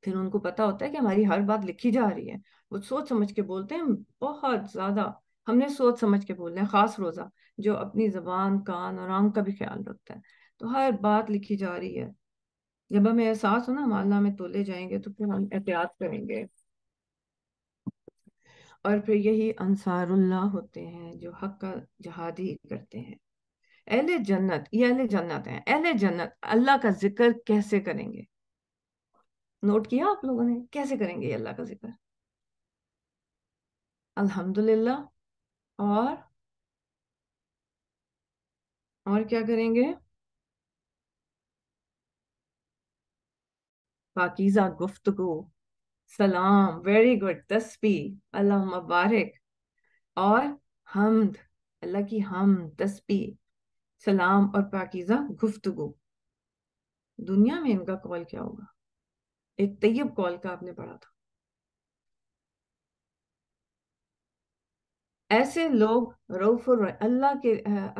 फिर उनको पता होता है कि हमारी हर बात लिखी जा रही है वो सोच समझ के बोलते हैं बहुत ज्यादा हमने सोच समझ के बोलना है खास रोज़ा जो अपनी जबान कान और आंग का भी ख्याल रखता है तो हर बात लिखी जा रही है जब हमें एहसास हो ना अल्लाह में तोले जाएंगे तो फिर हम एहतियात करेंगे और फिर यही अंसारुल्ला होते हैं जो हक का जहादी करते हैं अहले जन्नत ये अहले जन्नत है अहले जन्नत अल्लाह का जिक्र कैसे करेंगे नोट किया आप लोगों ने कैसे करेंगे अल्लाह का जिक्र अल्हम्दुलिल्लाह और और क्या करेंगे पाकिजा गुफ्तगु सलाम वेरी गुड तस्बी अल्लाह मुबारक और हमद अल्लाह की हम तस्बी सलाम और पाकिजा गुफ्तगु दुनिया में इनका कॉल क्या होगा एक तैयब कॉल का आपने पढ़ा था ऐसे लोग रऊफुर अल्लाह के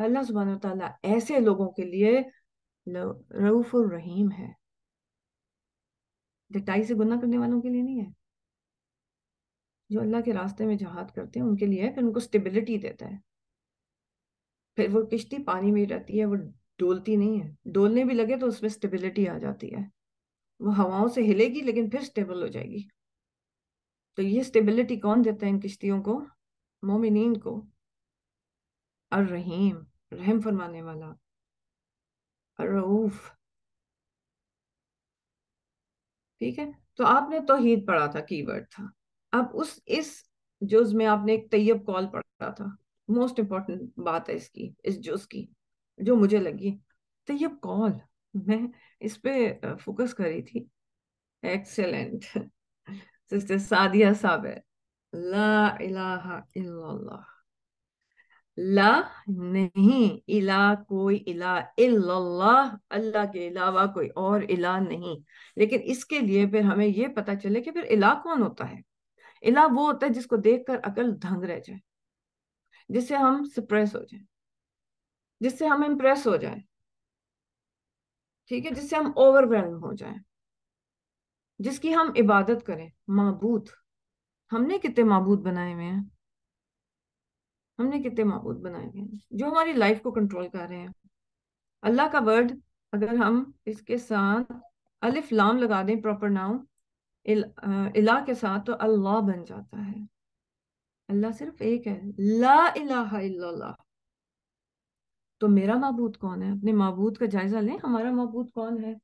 अल्लाह सुबहान तला ऐसे लोगों के लिए रऊफुर रहीम है डिटाई से गुना करने वालों के लिए नहीं है जो अल्लाह के रास्ते में जहाद करते हैं उनके लिए है फिर उनको स्टेबिलिटी देता है फिर वो किश्ती पानी में रहती है वो डोलती नहीं है डोलने भी लगे तो उसमें स्टेबिलिटी आ जाती है वो हवाओं से हिलेगी लेकिन फिर स्टेबल हो जाएगी तो ये स्टेबिलिटी कौन देता है इन किश्तियों को मोमिन को और रहीम रहम फरमाने वाला और रऊफ ठीक है तो आपने तोहीद पढ़ा था कीवर्ड था अब उस इस जुज में आपने एक तैयब कॉल पढ़ा था मोस्ट इम्पॉर्टेंट बात है इसकी इस जुज की जो मुझे लगी तैयब कॉल मैं इस पे फोकस कर रही थी एक्सेलेंट सिस्टर सादिया साबिर ला ilaha illallah. La नहीं इला कोई इला इल्लल्लाह अल्लाह के अलावा कोई और इला नहीं लेकिन इसके लिए फिर हमें ये पता चले कि फिर इला कौन होता है इला वो होता है जिसको देखकर अकल धंग रह जाए जिससे हम सप्रेस हो जाए जिससे हम इम्प्रेस हो जाए ठीक है जिससे हम ओवरवेलम हो जाए जिसकी हम इबादत करें मबूत हमने कितने मबूद बनाए हुए हैं हमने कितने मबूद बनाए हुए हैं जो हमारी लाइफ को कंट्रोल कर रहे हैं अल्लाह का वर्ड अगर हम इसके साथ अलिफ लाम लगा दें प्रॉपर नाउ इल, इला के साथ तो अल्लाह बन जाता है अल्लाह सिर्फ एक है ला इलाहा इल्लल्लाह तो मेरा मबूद कौन है अपने मबूद का जायजा लें हमारा मबूद कौन है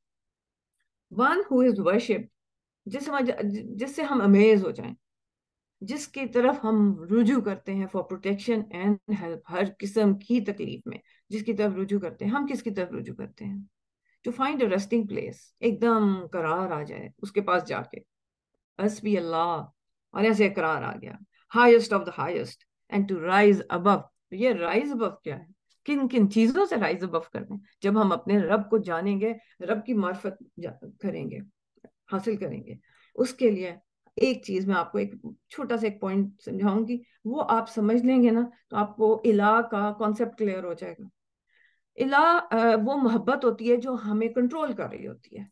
वन हु इज वर्शिप जिससे जिससे हम अमेज हो जाएं जिसकी तरफ हम रुजू करते हैं फॉर प्रोटेक्शन एंड हेल्प हर किस्म की तकलीफ में जिसकी तरफ रुजू करते हैं हम किसकी तरफ रुजू करते हैं to find a resting place एकदम करार आ जाए उसके पास जाके बस भी अल्लाह और ऐसे करार आ गया highest of the highest and to rise अब ये राइज अब क्या है किन किन चीजों से राइज अबव करना है जब हम अपने रब को जानेंगे रब की मार्फत करेंगे हासिल करेंगे उसके लिए एक चीज मैं आपको एक छोटा सा एक पॉइंट समझाऊंगी वो आप समझ लेंगे ना तो आपको इला का कॉन्सेप्ट क्लियर हो जाएगा इला वो मोहब्बत होती है जो हमें कंट्रोल कर रही होती है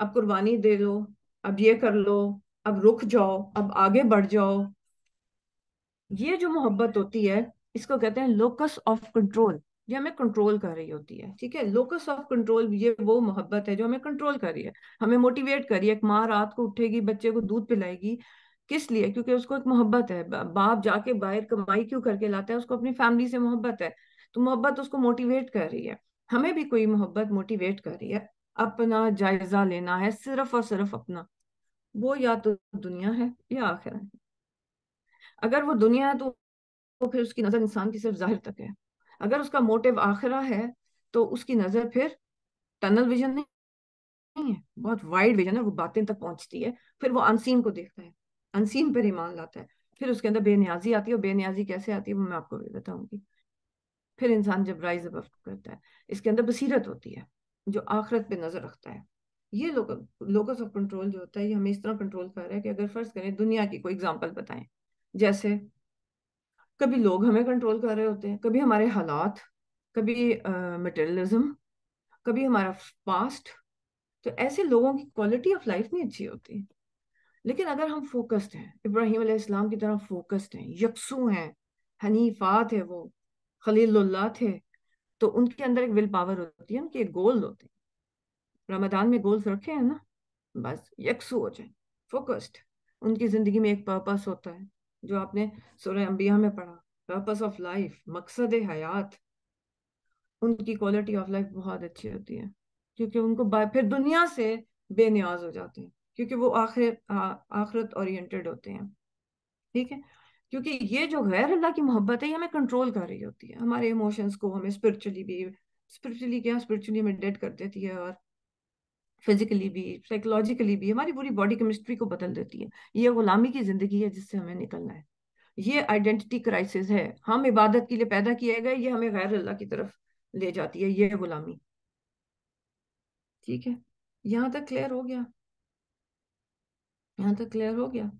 अब कुर्बानी दे लो अब ये कर लो अब रुक जाओ अब आगे बढ़ जाओ ये जो मोहब्बत होती है इसको कहते हैं लोकस ऑफ कंट्रोल ये हमें कंट्रोल कर रही होती है ठीक है लोकस ऑफ कंट्रोल ये वो मोहब्बत है जो हमें कंट्रोल कर रही है हमें मोटिवेट कर रही है एक माँ रात को उठेगी बच्चे को दूध पिलाएगी किस लिए क्योंकि उसको एक मोहब्बत है बाप जाके बाहर कमाई क्यों करके लाता है उसको अपनी फैमिली से मोहब्बत है तो मोहब्बत उसको मोटिवेट कर रही है हमें भी कोई मोहब्बत मोटिवेट कर रही है अपना जायजा लेना है सिर्फ और सिर्फ अपना वो या तो दुनिया है या आखिर है अगर वो दुनिया है तो, तो फिर उसकी नजर इंसान की सिर्फ जाहिर तक है अगर उसका मोटिव आखिरा है तो उसकी नजर फिर टनल विजन नहीं है बहुत वाइड विजन है वो बातें तक पहुंचती है फिर वो अनसीन को देखता है अनसीन पर ईमान लाता है फिर उसके अंदर बेनियाजी आती है और बेनियाजी कैसे आती है वो मैं आपको भी बताऊंगी फिर इंसान जब राइज अब करता है इसके अंदर बसीरत होती है जो आखरत पे नजर रखता है ये लोकस ऑफ कंट्रोल जो होता है ये हमें इस तरह कंट्रोल कर रहा है कि अगर फर्ज करें दुनिया की कोई एग्जाम्पल बताएं जैसे कभी लोग हमें कंट्रोल कर रहे होते हैं कभी हमारे हालात कभी मटेरियलिज्म कभी हमारा पास्ट तो ऐसे लोगों की क्वालिटी ऑफ लाइफ नहीं अच्छी होती लेकिन अगर हम फोकस्ड हैं इब्राहिम इस्लाम की तरह फोकस्ड हैं यकसू हैं हनीफात है वो खलील्ला थे तो उनके अंदर एक विल पावर होती है उनके गोल होते हैं रमदान में गोल्स रखे हैं ना बस यकसू हो जाए फोकस्ड उनकी ज़िंदगी में एक पर्पस होता है जो आपने सोरे अंबिया में पढ़ा पर्पस ऑफ लाइफ मकसद हयात उनकी क्वालिटी ऑफ लाइफ बहुत अच्छी होती है क्योंकि उनको फिर दुनिया से बेनियाज हो जाते हैं क्योंकि वो आखिर आखरत ओरिएंटेड होते हैं ठीक है क्योंकि ये जो गैर अल्लाह की मोहब्बत है ये हमें कंट्रोल कर रही होती है हमारे इमोशंस को हमें स्पिरिचुअली भी स्पिरिचुअली क्या स्पिरिचुअली हमें डेड कर देती है और फिजिकली भी साइकोलॉजिकली भी हमारी पूरी बॉडी केमिस्ट्री को बदल देती है ये गुलामी की जिंदगी है जिससे हमें निकलना है ये आइडेंटिटी क्राइसिस है हम इबादत के लिए पैदा किए गए ये हमें गैर अल्लाह की तरफ ले जाती है ये गुलामी ठीक है यहाँ तक क्लियर हो गया यहाँ तक क्लियर हो गया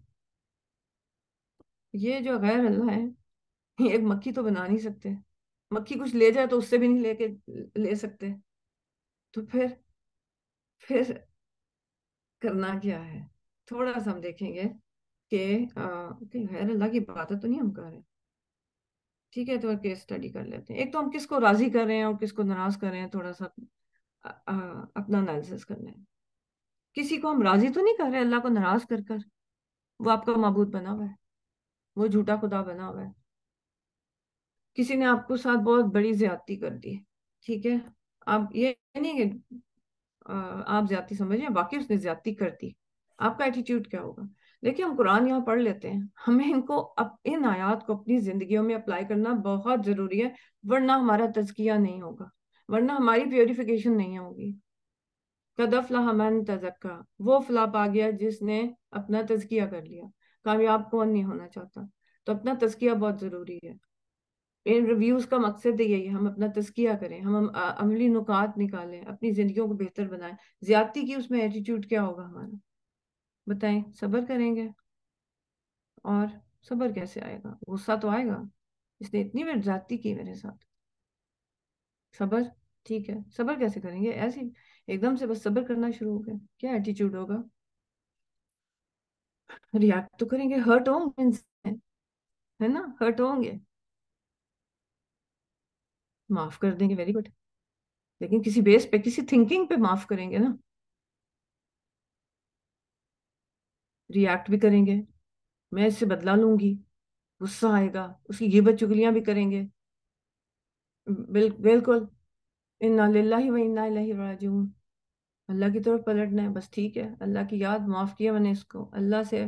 ये जो गैर अल्लाह है ये एक मक्खी तो बना नहीं सकते मक्खी कुछ ले जाए तो उससे भी नहीं लेके ले सकते तो फिर फिर करना क्या है थोड़ा सा हम देखेंगे कि खैर अल्लाह की बात तो नहीं हम कर रहे ठीक है तो केस स्टडी कर लेते हैं एक तो हम किसको राजी कर रहे हैं और किसको नाराज कर रहे हैं थोड़ा सा आ, आ, अपना एनालिसिस करना है किसी को हम राजी तो नहीं कर रहे अल्लाह को नाराज कर कर वो आपका मबूद बना हुआ है वो झूठा खुदा बना हुआ है किसी ने आपको साथ बहुत बड़ी ज्यादती कर दी ठीक है आप ये नहीं कि आप ज्यादा समझिए वाकई उसने ज्यादा कर दी आपका एटीट्यूड क्या होगा देखिए हम कुरान यहाँ पढ़ लेते हैं हमें इनको अप, इन आयात को अपनी जिंदगियों में अप्लाई करना बहुत जरूरी है वरना हमारा तजकिया नहीं होगा वरना हमारी प्योरिफिकेशन नहीं होगी कदफ तजक्का वो फ्लाप आ गया जिसने अपना तजकिया कर लिया कामयाब कौन नहीं होना चाहता तो अपना तजकिया बहुत जरूरी है इन रिव्यूज़ का मकसद यही है हम अपना तस्किया करें हम अमली नुकात निकालें अपनी ज़िंदगियों को बेहतर बनाएं ज़्यादती की उसमें एटीट्यूड क्या होगा हमारा बताएं सब्र करेंगे और सब्र कैसे आएगा गुस्सा तो आएगा इसने इतनी बार ज़्यादती की मेरे साथ सब्र ठीक है सब्र कैसे करेंगे ऐसे एकदम से बस सब्र करना शुरू हो गया क्या एटीट्यूड होगा रिएक्ट तो करेंगे हर्ट होंगे है ना हर्ट होंगे माफ कर देंगे वेरी गुड लेकिन किसी बेस पे किसी थिंकिंग पे माफ करेंगे ना रिएक्ट भी करेंगे मैं इससे बदला लूंगी गुस्सा आएगा उसकी गिबत चुगलियां भी करेंगे बिल, बिल्कुल इन्ना लाला व इन्ना अल्लाह की तरफ पलटना है बस ठीक है अल्लाह की याद माफ़ किया मैंने इसको अल्लाह से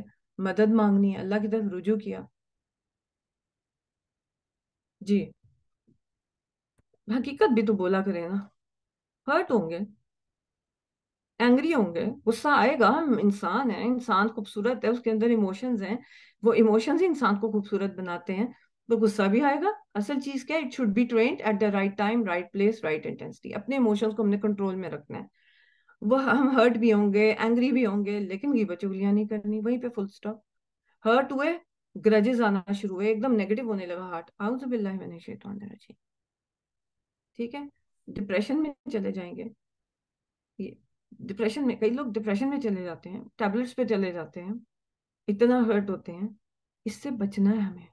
मदद मांगनी है अल्लाह की तरफ रुजू किया जी हकीकत भी तो बोला करे ना हर्ट होंगे एंग्री होंगे गुस्सा आएगा हम इंसान है इंसान खूबसूरत है उसके अंदर इमोशंस हैं वो इमोशंस ही इंसान को खूबसूरत बनाते हैं तो गुस्सा भी आएगा असल चीज क्या है it should be trained at the right time right place right intensity अपने इमोशंस को हमने कंट्रोल में रखना है वो हम हर्ट भी होंगे एंग्री भी होंगे लेकिन ये बचुगलियां नहीं करनी वहीं पे फुल स्टॉप हर्ट हुए ग्रजेज आना शुरू हुए एकदम नेगेटिव होने लगा हार्ट आउज बिल्ला ठीक है डिप्रेशन में चले जाएंगे ये डिप्रेशन में कई लोग डिप्रेशन में चले जाते हैं टैबलेट्स पे चले जाते हैं इतना हर्ट होते हैं इससे बचना है हमें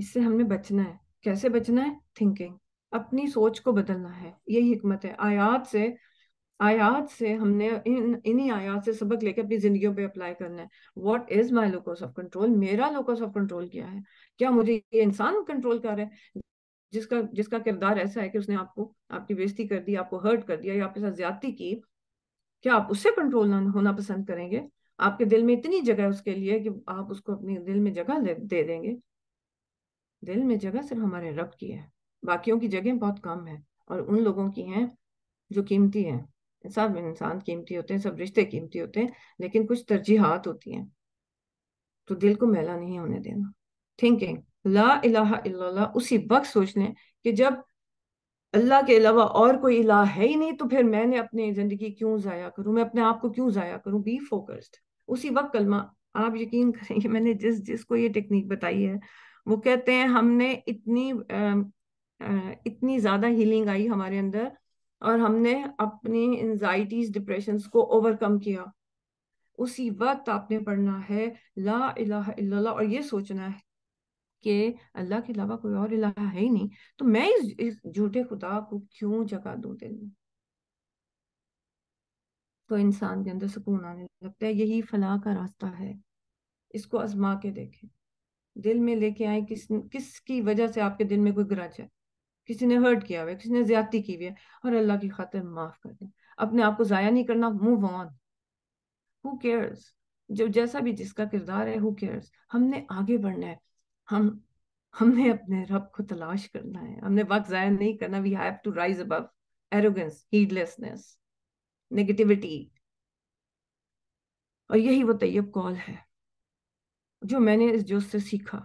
इससे हमने बचना है कैसे बचना है थिंकिंग अपनी सोच को बदलना है यही हिकमत है आयात से आयात से हमने इन इन्हीं आयात से सबक लेकर अपनी जिंदगियों पे अप्लाई करना है what is my locus of control मेरा लोकस ऑफ कंट्रोल क्या है क्या मुझे ये इंसान कंट्रोल कर रहा है जिसका जिसका किरदार ऐसा है कि उसने आपको आपकी बेइज्जती कर दी आपको हर्ट कर दिया या आपके साथ ज्यादती की क्या आप उससे कंट्रोल होना पसंद करेंगे आपके दिल में इतनी जगह है उसके लिए कि आप उसको अपने दिल में जगह दे देंगे दिल में जगह सिर्फ हमारे रब की है बाकियों की जगह बहुत कम है और उन लोगों की हैं जो कीमती हैं सब इंसान कीमती होते हैं सब रिश्ते कीमती होते हैं लेकिन कुछ तरजीहत होती हैं तो दिल को मैला नहीं होने देना थिंकिंग ला अला उसी वक्त सोच लें कि जब अल्लाह के अलावा और कोई इला है ही नहीं तो फिर मैंने अपनी ज़िंदगी क्यों ज़ाया करूं मैं अपने आप को क्यों ज़ाया करूँ बी फोकस्ड उसी वक्त कलमा आप यकीन करेंगे मैंने जिस जिसको ये टेक्निक बताई है वो कहते हैं हमने इतनी आ, इतनी ज़्यादा हीलिंग आई हमारे अंदर और हमने अपनी एनजाइटीज डिप्रेशन को ओवरकम किया उसी वक्त आपने पढ़ना है ला अला और ये सोचना है कि अल्लाह के अलावा कोई और इलाह है ही नहीं तो मैं इस, इस झूठे खुदा को क्यों जगा दूं दिल में तो इंसान के अंदर सुकून आने लगता है यही फलाह का रास्ता है इसको आजमा के देखें दिल में लेके आए किस किसकी वजह से आपके दिल में कोई ग्रज है किसी ने हर्ट किया हुआ है किसी ने ज्यादा की हुई है और अल्लाह की खातिर माफ कर दें अपने आप को जाया नहीं करना मूव ऑन हु केयर्स जो जैसा भी जिसका किरदार है हु केयर्स हमने आगे बढ़ना है हम हमने अपने रब को तलाश करना है हमने वक्त जाया नहीं करना we have to rise above arrogance heedlessness negativity और यही वो तैयब कॉल है जो मैंने इस जोश से सीखा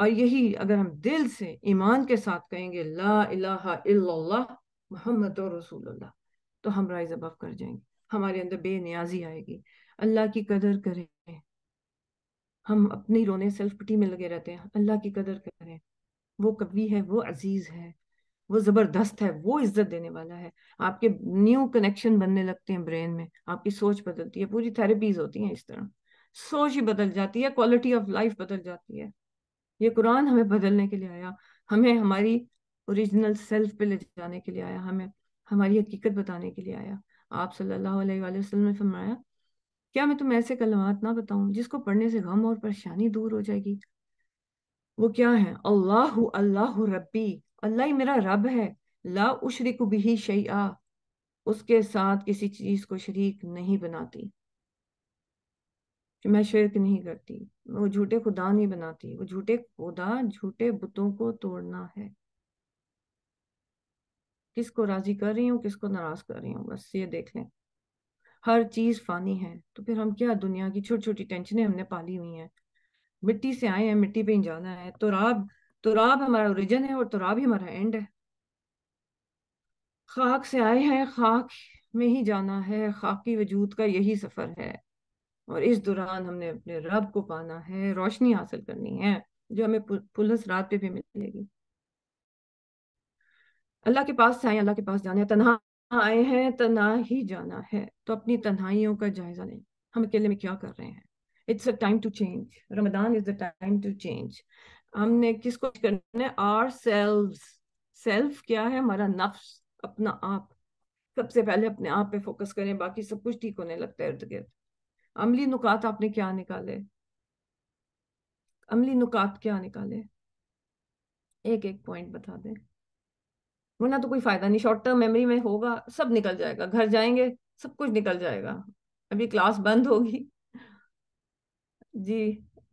और यही अगर हम दिल से ईमान के साथ कहेंगे ला इलाहा इल्लल्लाह मोहम्मद और रसूलुल्लाह तो हम राइज अबव कर जाएंगे हमारे अंदर बेनियाजी आएगी अल्लाह की कदर करें हम अपनी रोने सेल्फ पिटी में लगे रहते हैं अल्लाह की कदर करें वो कवि है वो अजीज है वो जबरदस्त है वो इज्जत देने वाला है आपके न्यू कनेक्शन बनने लगते हैं ब्रेन में आपकी सोच बदलती है पूरी थेरेपीज होती हैं इस तरह सोच ही बदल जाती है क्वालिटी ऑफ लाइफ बदल जाती है ये कुरान हमें बदलने के लिए आया हमें हमारी ओरिजिनल सेल्फ पे ले जाने के लिए आया हमें हमारी हकीकत बताने के लिए आया आप सल्लल्लाहु अलैहि वसल्लम ने फरमाया क्या मैं तुम्हें ऐसे कलमात ना बताऊं जिसको पढ़ने से गम और परेशानी दूर हो जाएगी वो क्या है अल्लाह अल्लाह रब्बी अल्लाह ही मेरा रब है ला उशरिक बिही शैया उसके साथ किसी चीज को शरीक नहीं बनाती कि मैं शिरक नहीं करती वो झूठे खुदा नहीं बनाती वो झूठे खुदा झूठे बुतों को तोड़ना है किसको राजी कर रही हूँ किसको नाराज कर रही हूँ बस ये देख लें हर चीज़ फानी है तो फिर हम क्या दुनिया की छोटी छोटी टेंशनें हमने पाली हुई हैं मिट्टी से आए हैं मिट्टी पे ही जाना है तो राब तो राब हमारा ओरिजिन है और तो राब ही हमारा एंड है खाक से आए हैं खाक में ही जाना है खाकी वजूद का यही सफर है और इस दौरान हमने अपने रब को पाना है रोशनी हासिल करनी है जो हमें पुलिस रात पे भी मिलेगी अल्लाह के पास से आए अल्लाह के पास जाने तनहा आए हैं तना ही जाना है तो अपनी तन्हाइयों का जायजा नहीं हम अकेले में क्या कर रहे हैं it's a time to change Ramadan is the time to change हमने किसको करना है आर सेल्व्स सेल्फ क्या है हमारा नफ्स अपना आप सबसे पहले अपने आप पे फोकस करें बाकी सब कुछ ठीक होने लगता है इर्द गिर्द अमली नुकात आपने क्या निकाले अमली नुकात क्या निकाले एक एक पॉइंट बता दें वरना तो कोई फायदा नहीं शॉर्ट टर्म मेमोरी में होगा सब निकल जाएगा घर जाएंगे सब कुछ निकल जाएगा अभी क्लास बंद होगी जी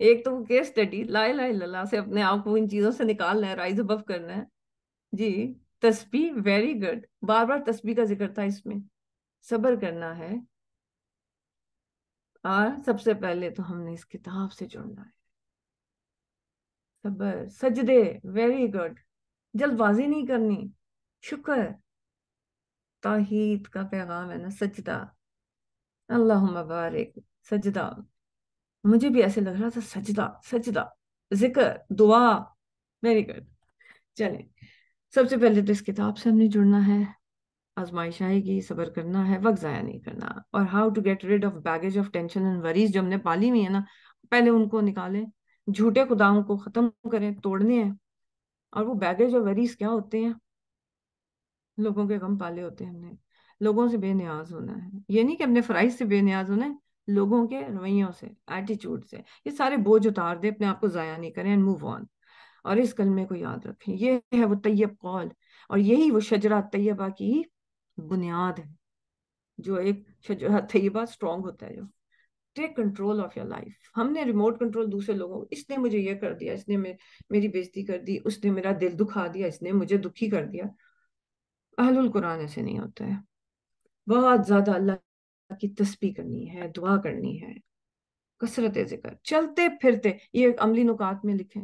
एक तो केस स्टडी लाए लाए लला से अपने आप को इन चीजों से निकालना है राइज अबव करना है जी तस्बी वेरी गुड बार बार तस्बी का जिक्र था इसमें सबर करना है और सबसे पहले तो हमने इस किताब से जुड़ना है सबर सजदे वेरी गुड जल्दबाजी नहीं करनी शुक्र तोहीद का पैगाम है ना सजदा अल्लाह मुबारक सजदा मुझे भी ऐसे लग रहा था सजदा सजदा जिक्र दुआ वेरी गुड चले सबसे पहले तो इस किताब से हमने जुड़ना है आजमाइश आएगी सबर करना है वक्त ज़ाया नहीं करना और how to get rid of baggage of tension and worries जो हमने पाली हुई है ना पहले उनको निकालें झूठे खुदाओं को ख़त्म करें तोड़ने हैं और वो बैगेज और वरीज क्या होते हैं लोगों के गम पाले होते हैं हमने लोगों से बेनियाज होना है ये नहीं कि अपने फ़राइज से बेनियाज होना है लोगों के रवैयों से एटीट्यूड से ये सारे बोझ उतार दें अपने आप को ज़ाया नहीं करें एंड मूव ऑन और इस कलमे को याद रखें ये है वो तैयब कौल और यही वो शजरा तैयबा की बुनियाद है जो एक शजरा तैयबा स्ट्रॉन्ग होता है जो take control of your life हमने रिमोट कंट्रोल दूसरे लोगों को इसने मुझे ये कर दिया इसने मे, मेरी बेजती कर दी उसने मेरा दिल दुखा दिया इसने मुझे दुखी कर दिया अहलुल कुरान ऐसे नहीं होता है बहुत ज़्यादा अल्लाह की तस्वीर करनी है दुआ करनी है कसरत जिक्र चलते फिरते ये अमली नुकात में लिखे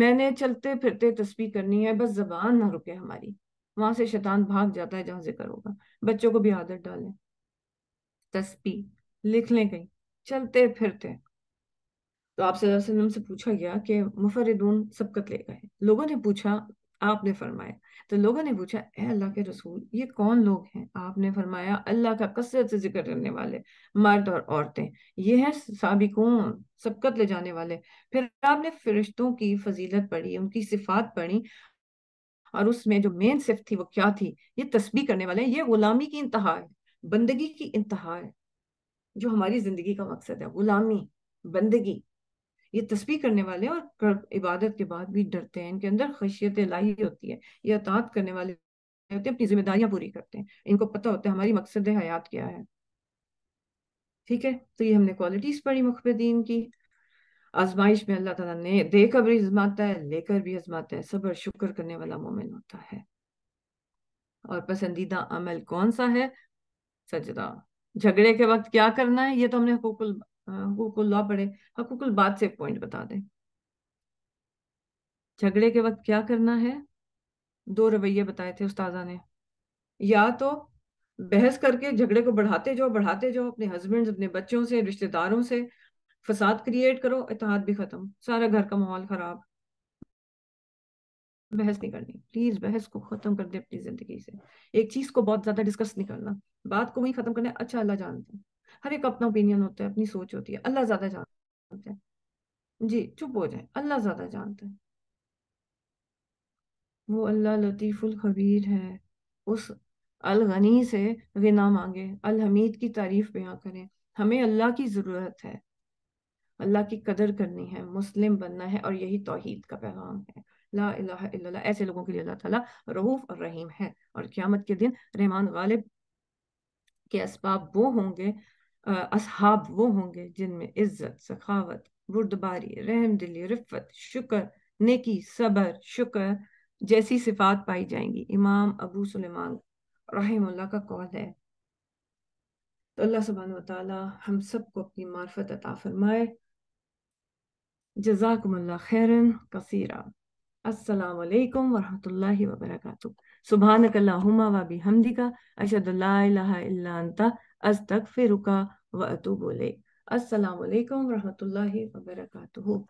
मैंने चलते फिरते तस्बी करनी है बस जबान ना रुके हमारी वहां से शैतान भाग जाता है जहां जिक्र होगा बच्चों को भी आदत डालें तस्बी लिख लें कहीं चलते फिरते तो आप से पूछा गया कि मुफरदून सबकत ले गए लोगों ने पूछा आपने फरमाया तो लोगों ने पूछा ए अल्लाह के रसूल ये कौन लोग हैं आपने फरमाया अल्लाह का कसरत से जिक्र करने वाले मर्द और औरतें ये हैं साबिकून सबकत ले जाने वाले फिर आपने फरिश्तों की फजीलत पढ़ी उनकी सिफात पढ़ी और उसमें जो मेन सिफ थी वो क्या थी ये तस्बी करने वाले ये गुलामी की इंतहा है बंदगी की इंतहा है जो हमारी जिंदगी का मकसद है गुलामी बंदगी ये तस्वीर करने वाले और कर, इबादत के बाद भी डरते हैं इनके अंदर खशियत लाही होती है ये अतात करने वाले होते हैं अपनी जिम्मेदारियां पूरी करते हैं इनको पता होता है हमारी मकसद हयात क्या है ठीक है तो ये हमने क्वालिटीज पढ़ी मुखबदीन की आजमाइश में अल्लाह तला ने देकर भी आजमाता है लेकर भी आजमाता है सबर शुक्र करने वाला मोमिन होता है और पसंदीदा अमल कौन सा है सजदा झगड़े के वक्त क्या करना है ये तो हमने हकूक कुकुल हाँ, लॉ पढ़े हाँ कुकुल बात से पॉइंट बता दें झगड़े के वक्त क्या करना है दो रवैये बताए थे उस्ताजा ने या तो बहस करके झगड़े को बढ़ाते जाओ बढ़ाते जाओ अपने हस्बैंड अपने बच्चों से रिश्तेदारों से फसाद क्रिएट करो इतिहाद भी खत्म सारा घर का माहौल खराब बहस नहीं करनी प्लीज बहस को खत्म कर दे अपनी जिंदगी से एक चीज को बहुत ज्यादा डिस्कस नहीं करना बात को वही खत्म करना अच्छा अल्लाह जानते हर एक अपना ओपिनियन होता है अपनी सोच होती है अल्लाह ज्यादा जानता है जी चुप हो जाए अल्लाह ज्यादा जानता है वो अल्लाह लतीफ़ुल खबीर है उस गनी से गिना मांगे हमीद की तारीफ बयां करें हमें अल्लाह की ज़रूरत है अल्लाह की कदर करनी है मुस्लिम बनना है और यही तोहहीद का पैगाम है ला इलाहा इल्लल्लाह ऐसे लोगों के लिए अल्लाह ताला रऊफ़ और रहीम है और क्यामत के दिन रहमान गालिब के इसबाब वो होंगे असहाब वो होंगे जिनमें इज्जत सखावत बुरदबारी रहम दिली रिफत शुक्र नेकी सबर शुक्र जैसी सिफात पाई जाएंगी इमाम अबू सुलेमान रहमुल्ला का कौल है तो अल्लाह सुबहान ताला हम सबको अपनी मार्फत अता फरमाए जजाकमल्ला खैरन कसीरा अस्सलाम वालेकुम वरहमतुल्लाहि व बरकातुहू सुभानक अल्लाहुम्मा व बिहमदिका अशहदु ला इलाहा इल्ला अंता तक फिर रुका वह तो बोले रहमतुल्लाहि व बरकातुहू